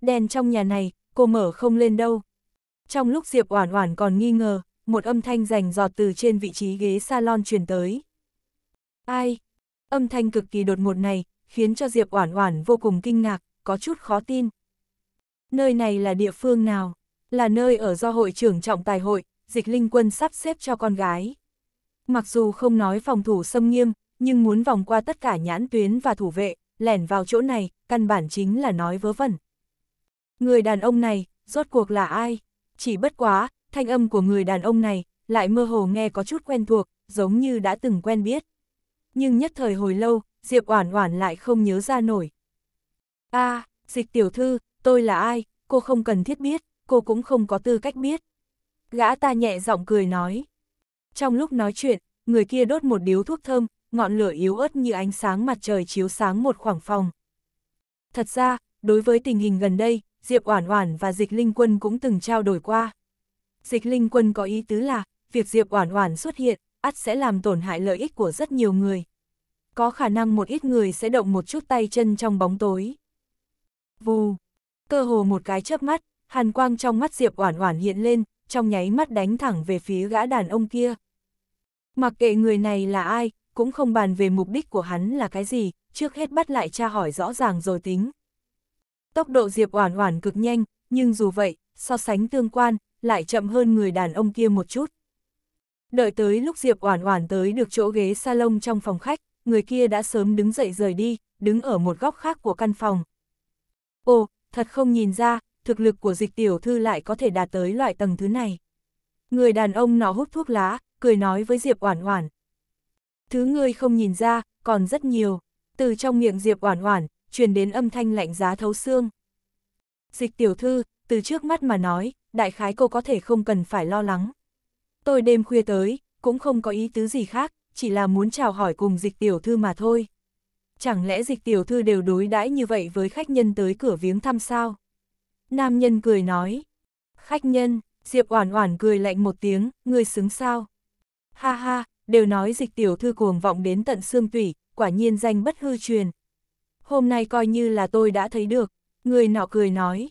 Đèn trong nhà này, cô mở không lên đâu. Trong lúc Diệp Oản Oản còn nghi ngờ, một âm thanh rành giọt từ trên vị trí ghế salon truyền tới. Ai? Âm thanh cực kỳ đột ngột này, khiến cho Diệp Oản Oản vô cùng kinh ngạc, có chút khó tin. Nơi này là địa phương nào? Là nơi ở do hội trưởng trọng tài hội, Dịch Linh Quân sắp xếp cho con gái. Mặc dù không nói phòng thủ xâm nghiêm, nhưng muốn vòng qua tất cả nhãn tuyến và thủ vệ, lẻn vào chỗ này, căn bản chính là nói vớ vẩn. Người đàn ông này, rốt cuộc là ai? Chỉ bất quá, thanh âm của người đàn ông này, lại mơ hồ nghe có chút quen thuộc, giống như đã từng quen biết. Nhưng nhất thời hồi lâu, Diệp Oản Oản lại không nhớ ra nổi. "A, à, Dịch tiểu thư, tôi là ai, cô không cần thiết biết, cô cũng không có tư cách biết." Gã ta nhẹ giọng cười nói. Trong lúc nói chuyện, người kia đốt một điếu thuốc thơm, ngọn lửa yếu ớt như ánh sáng mặt trời chiếu sáng một khoảng phòng. Thật ra, đối với tình hình gần đây, Diệp Oản Oản và Dịch Linh Quân cũng từng trao đổi qua. Dịch Linh Quân có ý tứ là, việc Diệp Oản Oản xuất hiện, ắt sẽ làm tổn hại lợi ích của rất nhiều người. Có khả năng một ít người sẽ động một chút tay chân trong bóng tối. Vù, cơ hồ một cái chớp mắt, hàn quang trong mắt Diệp Oản Oản hiện lên, trong nháy mắt đánh thẳng về phía gã đàn ông kia. Mặc kệ người này là ai, cũng không bàn về mục đích của hắn là cái gì, trước hết bắt lại tra hỏi rõ ràng rồi tính. Tốc độ Diệp Oản Oản cực nhanh, nhưng dù vậy, so sánh tương quan, lại chậm hơn người đàn ông kia một chút. Đợi tới lúc Diệp Oản Oản tới được chỗ ghế salon trong phòng khách, người kia đã sớm đứng dậy rời đi, đứng ở một góc khác của căn phòng. Ồ, thật không nhìn ra, thực lực của dịch tiểu thư lại có thể đạt tới loại tầng thứ này. Người đàn ông nọ hút thuốc lá, cười nói với Diệp Oản Oản. Thứ ngươi không nhìn ra, còn rất nhiều. Từ trong miệng Diệp Oản Oản, truyền đến âm thanh lạnh giá thấu xương. Dịch tiểu thư, từ trước mắt mà nói, đại khái cô có thể không cần phải lo lắng. Tôi đêm khuya tới, cũng không có ý tứ gì khác, chỉ là muốn chào hỏi cùng dịch tiểu thư mà thôi. Chẳng lẽ dịch tiểu thư đều đối đãi như vậy với khách nhân tới cửa viếng thăm sao? Nam nhân cười nói. Khách nhân, Diệp Oản Oản cười lạnh một tiếng, ngươi xứng sao? Ha ha, đều nói dịch tiểu thư cuồng vọng đến tận xương tủy, quả nhiên danh bất hư truyền. Hôm nay coi như là tôi đã thấy được, người nọ cười nói.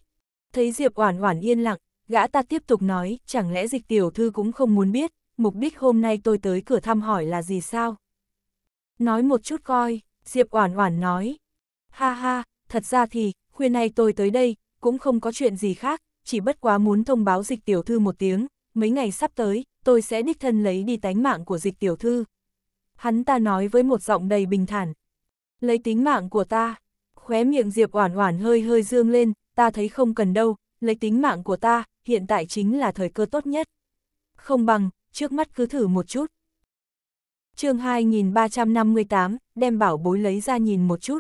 Thấy Diệp Oản Oản yên lặng, gã ta tiếp tục nói, chẳng lẽ dịch tiểu thư cũng không muốn biết, mục đích hôm nay tôi tới cửa thăm hỏi là gì sao? Nói một chút coi, Diệp Oản Oản nói. Ha ha, thật ra thì, khuya nay tôi tới đây, cũng không có chuyện gì khác, chỉ bất quá muốn thông báo dịch tiểu thư một tiếng, mấy ngày sắp tới, tôi sẽ đích thân lấy đi tánh mạng của dịch tiểu thư. Hắn ta nói với một giọng đầy bình thản. Lấy tính mạng của ta, khóe miệng Diệp Oản Oản hơi hơi dương lên, ta thấy không cần đâu, lấy tính mạng của ta, hiện tại chính là thời cơ tốt nhất. Không bằng, trước mắt cứ thử một chút. chương 2358, đem bảo bối lấy ra nhìn một chút.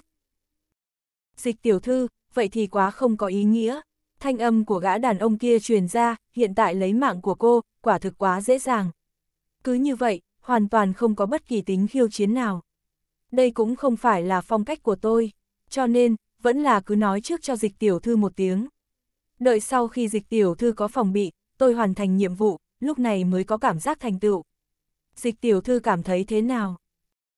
Dịch tiểu thư, vậy thì quá không có ý nghĩa. Thanh âm của gã đàn ông kia truyền ra, hiện tại lấy mạng của cô, quả thực quá dễ dàng. Cứ như vậy, hoàn toàn không có bất kỳ tính khiêu chiến nào. Đây cũng không phải là phong cách của tôi, cho nên, vẫn là cứ nói trước cho dịch tiểu thư một tiếng. Đợi sau khi dịch tiểu thư có phòng bị, tôi hoàn thành nhiệm vụ, lúc này mới có cảm giác thành tựu. Dịch tiểu thư cảm thấy thế nào?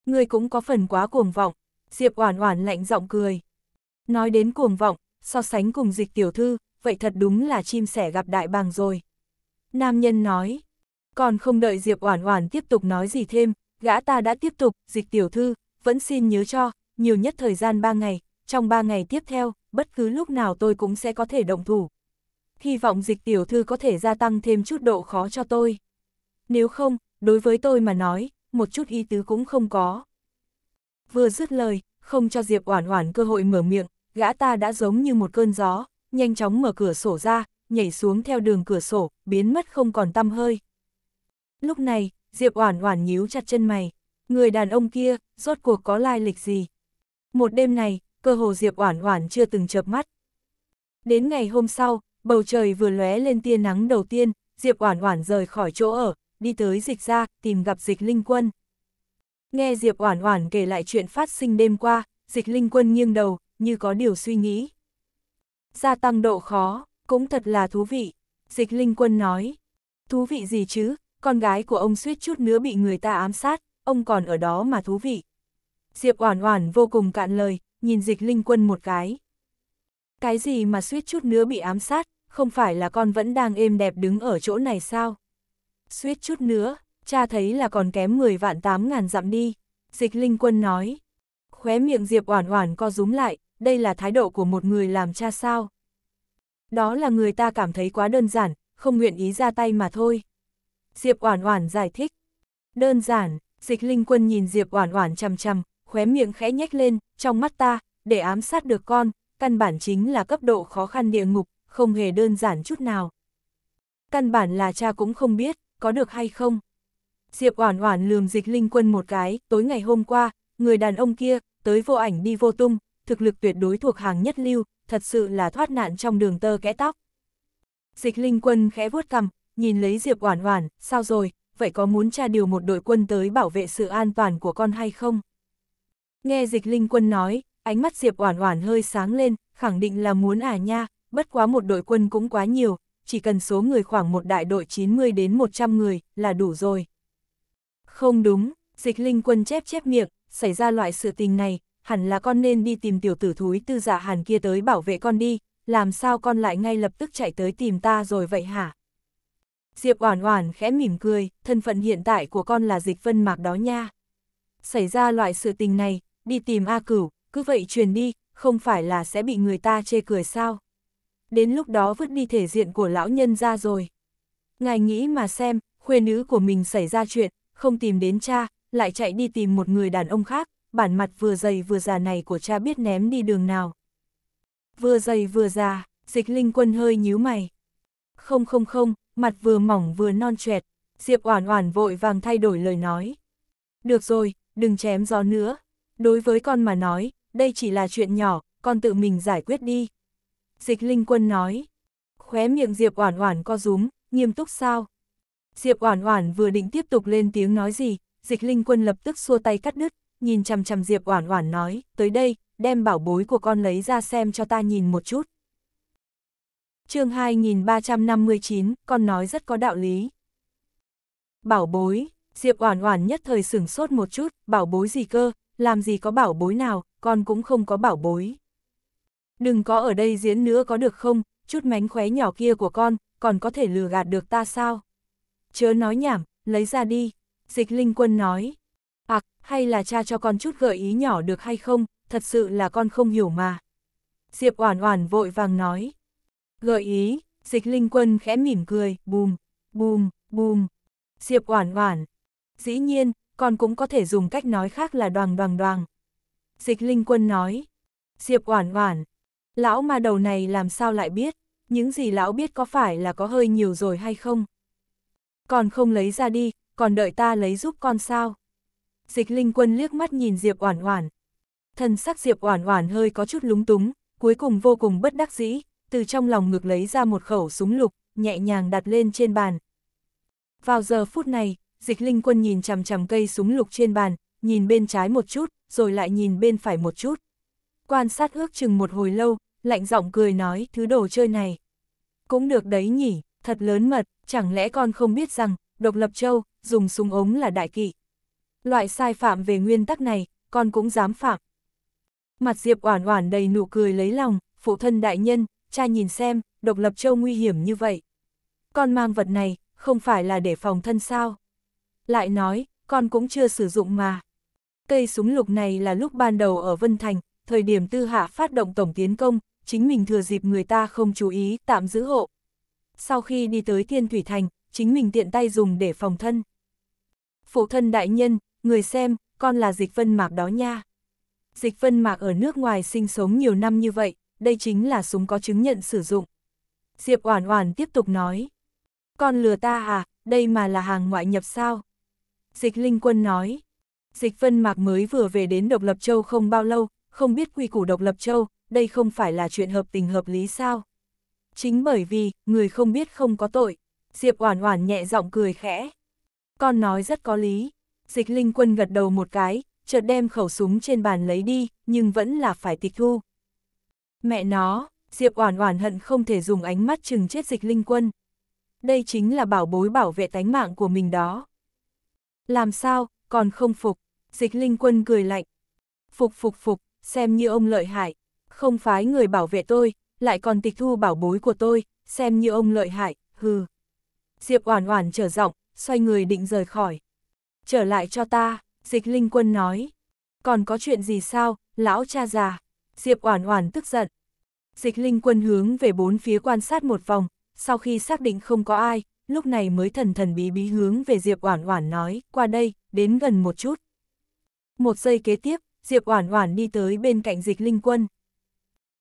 Người cũng có phần quá cuồng vọng, Diệp Oản Oản lạnh giọng cười. Nói đến cuồng vọng, so sánh cùng dịch tiểu thư, vậy thật đúng là chim sẻ gặp đại bàng rồi. Nam nhân nói, còn không đợi Diệp Oản Oản tiếp tục nói gì thêm, gã ta đã tiếp tục, dịch tiểu thư, vẫn xin nhớ cho, nhiều nhất thời gian 3 ngày, trong ba ngày tiếp theo, bất cứ lúc nào tôi cũng sẽ có thể động thủ. Hy vọng dịch tiểu thư có thể gia tăng thêm chút độ khó cho tôi. Nếu không, đối với tôi mà nói, một chút ý tứ cũng không có. Vừa dứt lời, không cho Diệp Oản Oản cơ hội mở miệng, gã ta đã giống như một cơn gió, nhanh chóng mở cửa sổ ra, nhảy xuống theo đường cửa sổ, biến mất không còn tăm hơi. Lúc này, Diệp Oản Oản nhíu chặt chân mày, người đàn ông kia rốt cuộc có lai lịch gì? Một đêm này, cơ hồ Diệp Oản Oản chưa từng chợp mắt. Đến ngày hôm sau, bầu trời vừa lóe lên tia nắng đầu tiên, Diệp Oản Oản rời khỏi chỗ ở, đi tới dịch gia tìm gặp Dịch Linh Quân. Nghe Diệp Oản Oản kể lại chuyện phát sinh đêm qua, Dịch Linh Quân nghiêng đầu, như có điều suy nghĩ. Gia tăng độ khó, cũng thật là thú vị, Dịch Linh Quân nói. Thú vị gì chứ, con gái của ông suýt chút nữa bị người ta ám sát, ông còn ở đó mà thú vị. Diệp Oản Oản vô cùng cạn lời, nhìn dịch linh quân một cái. Cái gì mà suýt chút nữa bị ám sát, không phải là con vẫn đang êm đẹp đứng ở chỗ này sao? Suýt chút nữa, cha thấy là còn kém 10 vạn 8 ngàn dặm đi, dịch linh quân nói. Khóe miệng Diệp oản oản co rúm lại, đây là thái độ của một người làm cha sao? Đó là người ta cảm thấy quá đơn giản, không nguyện ý ra tay mà thôi. Diệp oản oản giải thích. Đơn giản, dịch linh quân nhìn Diệp oản oản chằm chằm, khóe miệng khẽ nhếch lên, trong mắt ta, để ám sát được con, căn bản chính là cấp độ khó khăn địa ngục, không hề đơn giản chút nào. Căn bản là cha cũng không biết, có được hay không. Diệp Oản Oản lườm Dịch Linh Quân một cái, tối ngày hôm qua, người đàn ông kia tới vô ảnh đi vô tung, thực lực tuyệt đối thuộc hàng nhất lưu, thật sự là thoát nạn trong đường tơ kẽ tóc. Dịch Linh Quân khẽ vuốt cằm, nhìn lấy Diệp Oản Oản, "Sao rồi, vậy có muốn cha điều một đội quân tới bảo vệ sự an toàn của con hay không?" Nghe dịch linh quân nói, ánh mắt Diệp Oản Oản hơi sáng lên, khẳng định là muốn à nha, bất quá một đội quân cũng quá nhiều, chỉ cần số người khoảng một đại đội 90 đến 100 người là đủ rồi. Không đúng, dịch linh quân chép chép miệng, xảy ra loại sự tình này, hẳn là con nên đi tìm tiểu tử thúi tư dạ hàn kia tới bảo vệ con đi, làm sao con lại ngay lập tức chạy tới tìm ta rồi vậy hả? Diệp Oản Oản khẽ mỉm cười, thân phận hiện tại của con là Dịch Vân Mạc đó nha. Xảy ra loại sự tình này, đi tìm A Cửu, cứ vậy truyền đi, không phải là sẽ bị người ta chê cười sao. Đến lúc đó vứt đi thể diện của lão nhân ra rồi. Ngài nghĩ mà xem, khuê nữ của mình xảy ra chuyện, không tìm đến cha, lại chạy đi tìm một người đàn ông khác, bản mặt vừa dày vừa già này của cha biết ném đi đường nào. Vừa dày vừa già, dịch linh quân hơi nhíu mày. Không không không, mặt vừa mỏng vừa non chuẹt, Diệp Oản Oản vội vàng thay đổi lời nói. Được rồi, đừng chém gió nữa, Đối với con mà nói, đây chỉ là chuyện nhỏ, con tự mình giải quyết đi. Dịch Linh Quân nói. Khóe miệng Diệp Oản Oản co rúm, nghiêm túc sao? Diệp Oản Oản vừa định tiếp tục lên tiếng nói gì, Dịch Linh Quân lập tức xua tay cắt đứt, nhìn chằm chằm Diệp Oản Oản nói, "Tới đây, đem bảo bối của con lấy ra xem cho ta nhìn một chút." Chương 2359, con nói rất có đạo lý. Bảo bối, Diệp Oản Oản nhất thời sửng sốt một chút, bảo bối gì cơ, làm gì có bảo bối nào, con cũng không có bảo bối. Đừng có ở đây diễn nữa có được không, chút mánh khóe nhỏ kia của con, còn có thể lừa gạt được ta sao? Chớ nói nhảm, lấy ra đi, dịch linh quân nói. À, hay là cha cho con chút gợi ý nhỏ được hay không, thật sự là con không hiểu mà. Diệp Oản Oản vội vàng nói. Gợi ý, Dịch Linh Quân khẽ mỉm cười, bùm, bùm, bùm. Diệp Oản Oản. Dĩ nhiên, còn cũng có thể dùng cách nói khác là đoàn đoàn đoàn. Dịch Linh Quân nói, Diệp Oản Oản, lão ma đầu này làm sao lại biết, những gì lão biết có phải là có hơi nhiều rồi hay không? Còn không lấy ra đi, còn đợi ta lấy giúp con sao? Dịch Linh Quân liếc mắt nhìn Diệp Oản Oản. Thân sắc Diệp Oản Oản hơi có chút lúng túng, cuối cùng vô cùng bất đắc dĩ, từ trong lòng ngực lấy ra một khẩu súng lục, nhẹ nhàng đặt lên trên bàn. Vào giờ phút này, dịch linh quân nhìn chằm chằm cây súng lục trên bàn, nhìn bên trái một chút, rồi lại nhìn bên phải một chút. Quan sát ước chừng một hồi lâu, lạnh giọng cười nói thứ đồ chơi này. Cũng được đấy nhỉ, thật lớn mật, chẳng lẽ con không biết rằng, độc lập châu, dùng súng ống là đại kỵ. Loại sai phạm về nguyên tắc này, con cũng dám phạm. Mặt Diệp oản oản đầy nụ cười lấy lòng, phụ thân đại nhân, cha nhìn xem, độc lập châu nguy hiểm như vậy. Con mang vật này, không phải là để phòng thân sao? lại nói, con cũng chưa sử dụng mà. Cây súng lục này là lúc ban đầu ở Vân Thành, thời điểm tư hạ phát động tổng tiến công, chính mình thừa dịp người ta không chú ý, tạm giữ hộ. Sau khi đi tới Thiên Thủy Thành, chính mình tiện tay dùng để phòng thân. Phụ thân đại nhân, người xem, con là dịch vân mạc đó nha. Dịch vân mạc ở nước ngoài sinh sống nhiều năm như vậy, đây chính là súng có chứng nhận sử dụng. Diệp Oản Oản tiếp tục nói. Con lừa ta à, đây mà là hàng ngoại nhập sao? Dịch Linh Quân nói, Dịch Vân Mạc mới vừa về đến Độc Lập Châu không bao lâu, không biết quy củ Độc Lập Châu, đây không phải là chuyện hợp tình hợp lý sao? Chính bởi vì, người không biết không có tội. Diệp Oản Oản nhẹ giọng cười khẽ. Con nói rất có lý. Dịch Linh Quân gật đầu một cái, chợt đem khẩu súng trên bàn lấy đi, nhưng vẫn là phải tịch thu. Mẹ nó, Diệp Oản Oản hận không thể dùng ánh mắt chừng chết Dịch Linh Quân. Đây chính là bảo bối bảo vệ tánh mạng của mình đó. Làm sao, còn không phục, dịch linh quân cười lạnh. Phục phục phục, xem như ông lợi hại, không phái người bảo vệ tôi, lại còn tịch thu bảo bối của tôi, xem như ông lợi hại, hừ. Diệp Oản Oản trở giọng, xoay người định rời khỏi. Trở lại cho ta, dịch linh quân nói. Còn có chuyện gì sao, lão cha già? Diệp Oản Oản tức giận. Dịch linh quân hướng về bốn phía quan sát một vòng, sau khi xác định không có ai, lúc này mới thần thần bí bí hướng về Diệp Oản Oản nói, qua đây, đến gần một chút. Một giây kế tiếp, Diệp Oản Oản đi tới bên cạnh Dịch Linh Quân.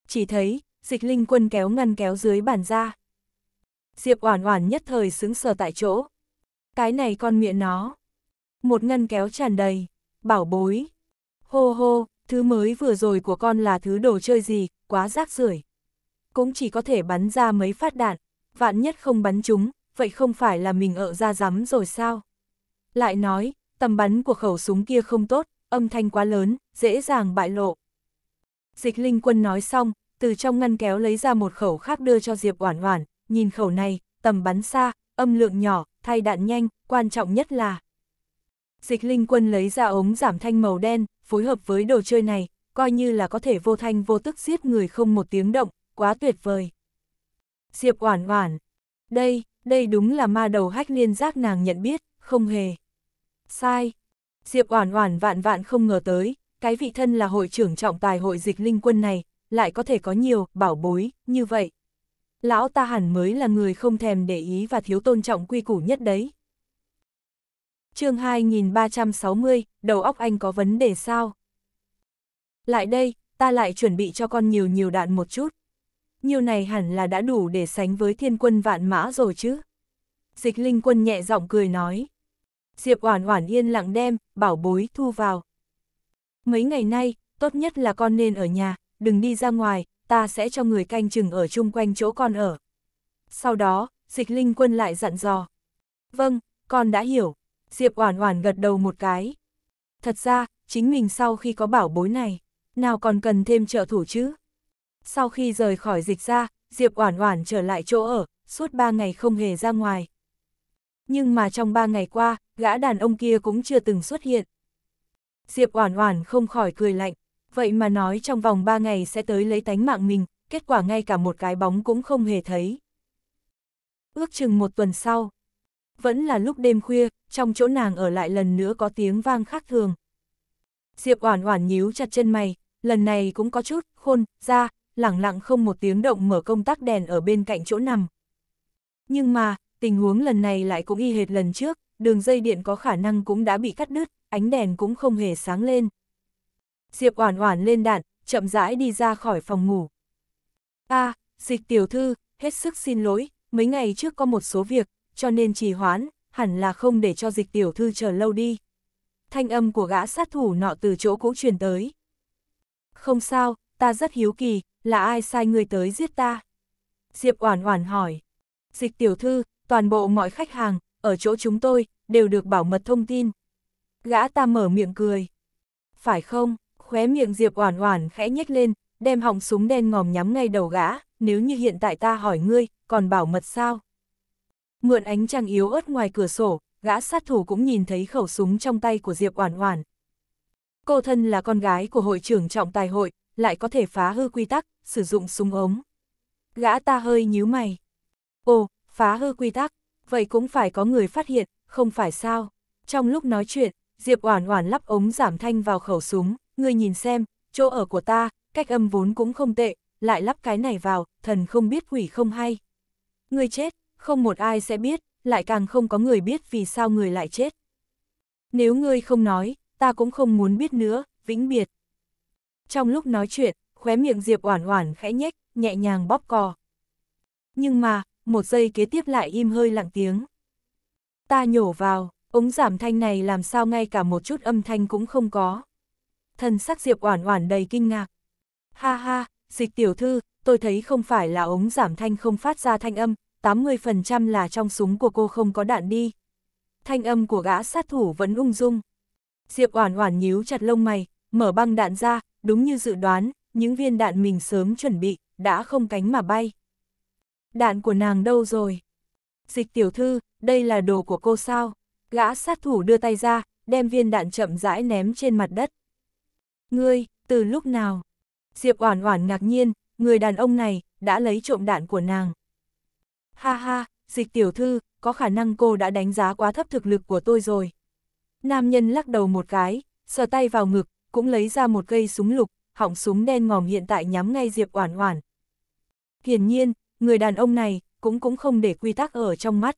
Chỉ thấy, Dịch Linh Quân kéo ngăn kéo dưới bàn ra. Diệp Oản Oản nhất thời sững sờ tại chỗ. Cái này con miệng nó. Một ngăn kéo tràn đầy, bảo bối. Hô hô, thứ mới vừa rồi của con là thứ đồ chơi gì, quá rác rưởi. Cũng chỉ có thể bắn ra mấy phát đạn, vạn nhất không bắn chúng, vậy không phải là mình ở ra rắm rồi sao? Lại nói, tầm bắn của khẩu súng kia không tốt, âm thanh quá lớn, dễ dàng bại lộ. Dịch linh quân nói xong, từ trong ngăn kéo lấy ra một khẩu khác đưa cho Diệp Oản Oản, nhìn khẩu này, tầm bắn xa, âm lượng nhỏ, thay đạn nhanh, quan trọng nhất là. Dịch linh quân lấy ra ống giảm thanh màu đen, phối hợp với đồ chơi này, coi như là có thể vô thanh vô tức giết người không một tiếng động, quá tuyệt vời. Diệp Oản Oản, đây, đây đúng là ma đầu hách liên giác nàng nhận biết, không hề. Sai. Diệp Oản Oản vạn vạn không ngờ tới, cái vị thân là hội trưởng trọng tài hội dịch linh quân này, lại có thể có nhiều bảo bối như vậy. Lão ta hẳn mới là người không thèm để ý và thiếu tôn trọng quy củ nhất đấy. Chương 2360, đầu óc anh có vấn đề sao? Lại đây, ta lại chuẩn bị cho con nhiều nhiều đạn một chút nhiều này hẳn là đã đủ để sánh với thiên quân vạn mã rồi chứ. Dịch linh quân nhẹ giọng cười nói. Diệp Oản Oản yên lặng đem, bảo bối thu vào. Mấy ngày nay, tốt nhất là con nên ở nhà, đừng đi ra ngoài, ta sẽ cho người canh chừng ở chung quanh chỗ con ở. Sau đó, dịch linh quân lại dặn dò. Vâng, con đã hiểu. Diệp Oản Oản gật đầu một cái. Thật ra, chính mình sau khi có bảo bối này, nào còn cần thêm trợ thủ chứ? Sau khi rời khỏi dịch ra, Diệp Oản Oản trở lại chỗ ở, suốt 3 ngày không hề ra ngoài. Nhưng mà trong 3 ngày qua, gã đàn ông kia cũng chưa từng xuất hiện. Diệp Oản Oản không khỏi cười lạnh, vậy mà nói trong vòng 3 ngày sẽ tới lấy tánh mạng mình, kết quả ngay cả một cái bóng cũng không hề thấy. Ước chừng một tuần sau, vẫn là lúc đêm khuya, trong chỗ nàng ở lại lần nữa có tiếng vang khác thường. Diệp Oản Oản nhíu chặt chân mày, lần này cũng có chút khôn ra, lẳng lặng không một tiếng động mở công tắc đèn ở bên cạnh chỗ nằm. Nhưng mà, tình huống lần này lại cũng y hệt lần trước, đường dây điện có khả năng cũng đã bị cắt đứt, ánh đèn cũng không hề sáng lên. Diệp Oản Oản lên đạn, chậm rãi đi ra khỏi phòng ngủ. "A, Dịch tiểu thư, hết sức xin lỗi, mấy ngày trước có một số việc, cho nên trì hoãn, hẳn là không để cho Dịch tiểu thư chờ lâu đi." Thanh âm của gã sát thủ nọ từ chỗ cũ truyền tới. "Không sao, ta rất hiếu kỳ, là ai sai người tới giết ta? Diệp Oản Oản hỏi. Dịch tiểu thư, toàn bộ mọi khách hàng, ở chỗ chúng tôi, đều được bảo mật thông tin. Gã ta mở miệng cười. Phải không, khóe miệng Diệp Oản Oản khẽ nhếch lên, đem họng súng đen ngòm nhắm ngay đầu gã, nếu như hiện tại ta hỏi ngươi, còn bảo mật sao? Mượn ánh trăng yếu ớt ngoài cửa sổ, gã sát thủ cũng nhìn thấy khẩu súng trong tay của Diệp Oản Oản. Cô thân là con gái của hội trưởng trọng tài hội, lại có thể phá hư quy tắc, sử dụng súng ống. Gã ta hơi nhíu mày. Ồ, phá hư quy tắc, vậy cũng phải có người phát hiện, không phải sao. Trong lúc nói chuyện, Diệp Oản Oản lắp ống giảm thanh vào khẩu súng, ngươi nhìn xem, chỗ ở của ta, cách âm vốn cũng không tệ, lại lắp cái này vào, thần không biết quỷ không hay. Ngươi chết, không một ai sẽ biết, lại càng không có người biết vì sao người lại chết. Nếu ngươi không nói, ta cũng không muốn biết nữa, vĩnh biệt. Trong lúc nói chuyện, khóe miệng Diệp Oản Oản khẽ nhếch, nhẹ nhàng bóp cò. Nhưng mà, một giây kế tiếp lại im hơi lặng tiếng. Ta nhổ vào, ống giảm thanh này làm sao ngay cả một chút âm thanh cũng không có. Thần sắc Diệp Oản Oản đầy kinh ngạc. Ha ha, dịch tiểu thư, tôi thấy không phải là ống giảm thanh không phát ra thanh âm, 80% là trong súng của cô không có đạn đi. Thanh âm của gã sát thủ vẫn ung dung. Diệp Oản Oản nhíu chặt lông mày, mở băng đạn ra, đúng như dự đoán, những viên đạn mình sớm chuẩn bị, đã không cánh mà bay. Đạn của nàng đâu rồi? Dịch tiểu thư, đây là đồ của cô sao? Gã sát thủ đưa tay ra, đem viên đạn chậm rãi ném trên mặt đất. Ngươi, từ lúc nào? Diệp Oản Oản ngạc nhiên, người đàn ông này đã lấy trộm đạn của nàng. Ha ha, Dịch tiểu thư, có khả năng cô đã đánh giá quá thấp thực lực của tôi rồi. Nam nhân lắc đầu một cái, sờ tay vào ngực, cũng lấy ra một cây súng lục, họng súng đen ngòm hiện tại nhắm ngay Diệp Oản Oản. Hiển nhiên, người đàn ông này cũng cũng không để quy tắc ở trong mắt.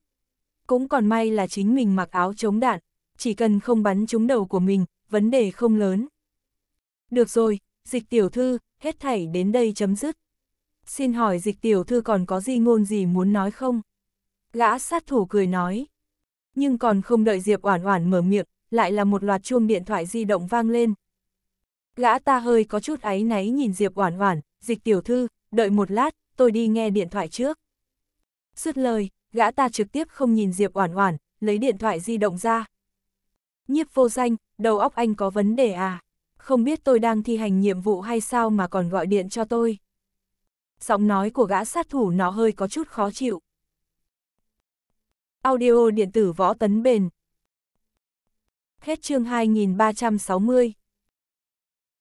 Cũng còn may là chính mình mặc áo chống đạn, chỉ cần không bắn trúng đầu của mình, vấn đề không lớn. Được rồi, dịch tiểu thư, hết thảy đến đây chấm dứt. Xin hỏi dịch tiểu thư còn có gì ngôn gì muốn nói không? Gã sát thủ cười nói. Nhưng còn không đợi Diệp Oản Oản mở miệng, lại là một loạt chuông điện thoại di động vang lên, Gã ta hơi có chút áy náy nhìn Diệp Oản Oản, "Dịch tiểu thư, đợi một lát, tôi đi nghe điện thoại trước." Dứt lời, gã ta trực tiếp không nhìn Diệp Oản Oản, lấy điện thoại di động ra. "Nhiếp Vô Danh, đầu óc anh có vấn đề à? Không biết tôi đang thi hành nhiệm vụ hay sao mà còn gọi điện cho tôi?" Giọng nói của gã sát thủ nó hơi có chút khó chịu. Audio điện tử võ tấn bền. Hết chương 2360.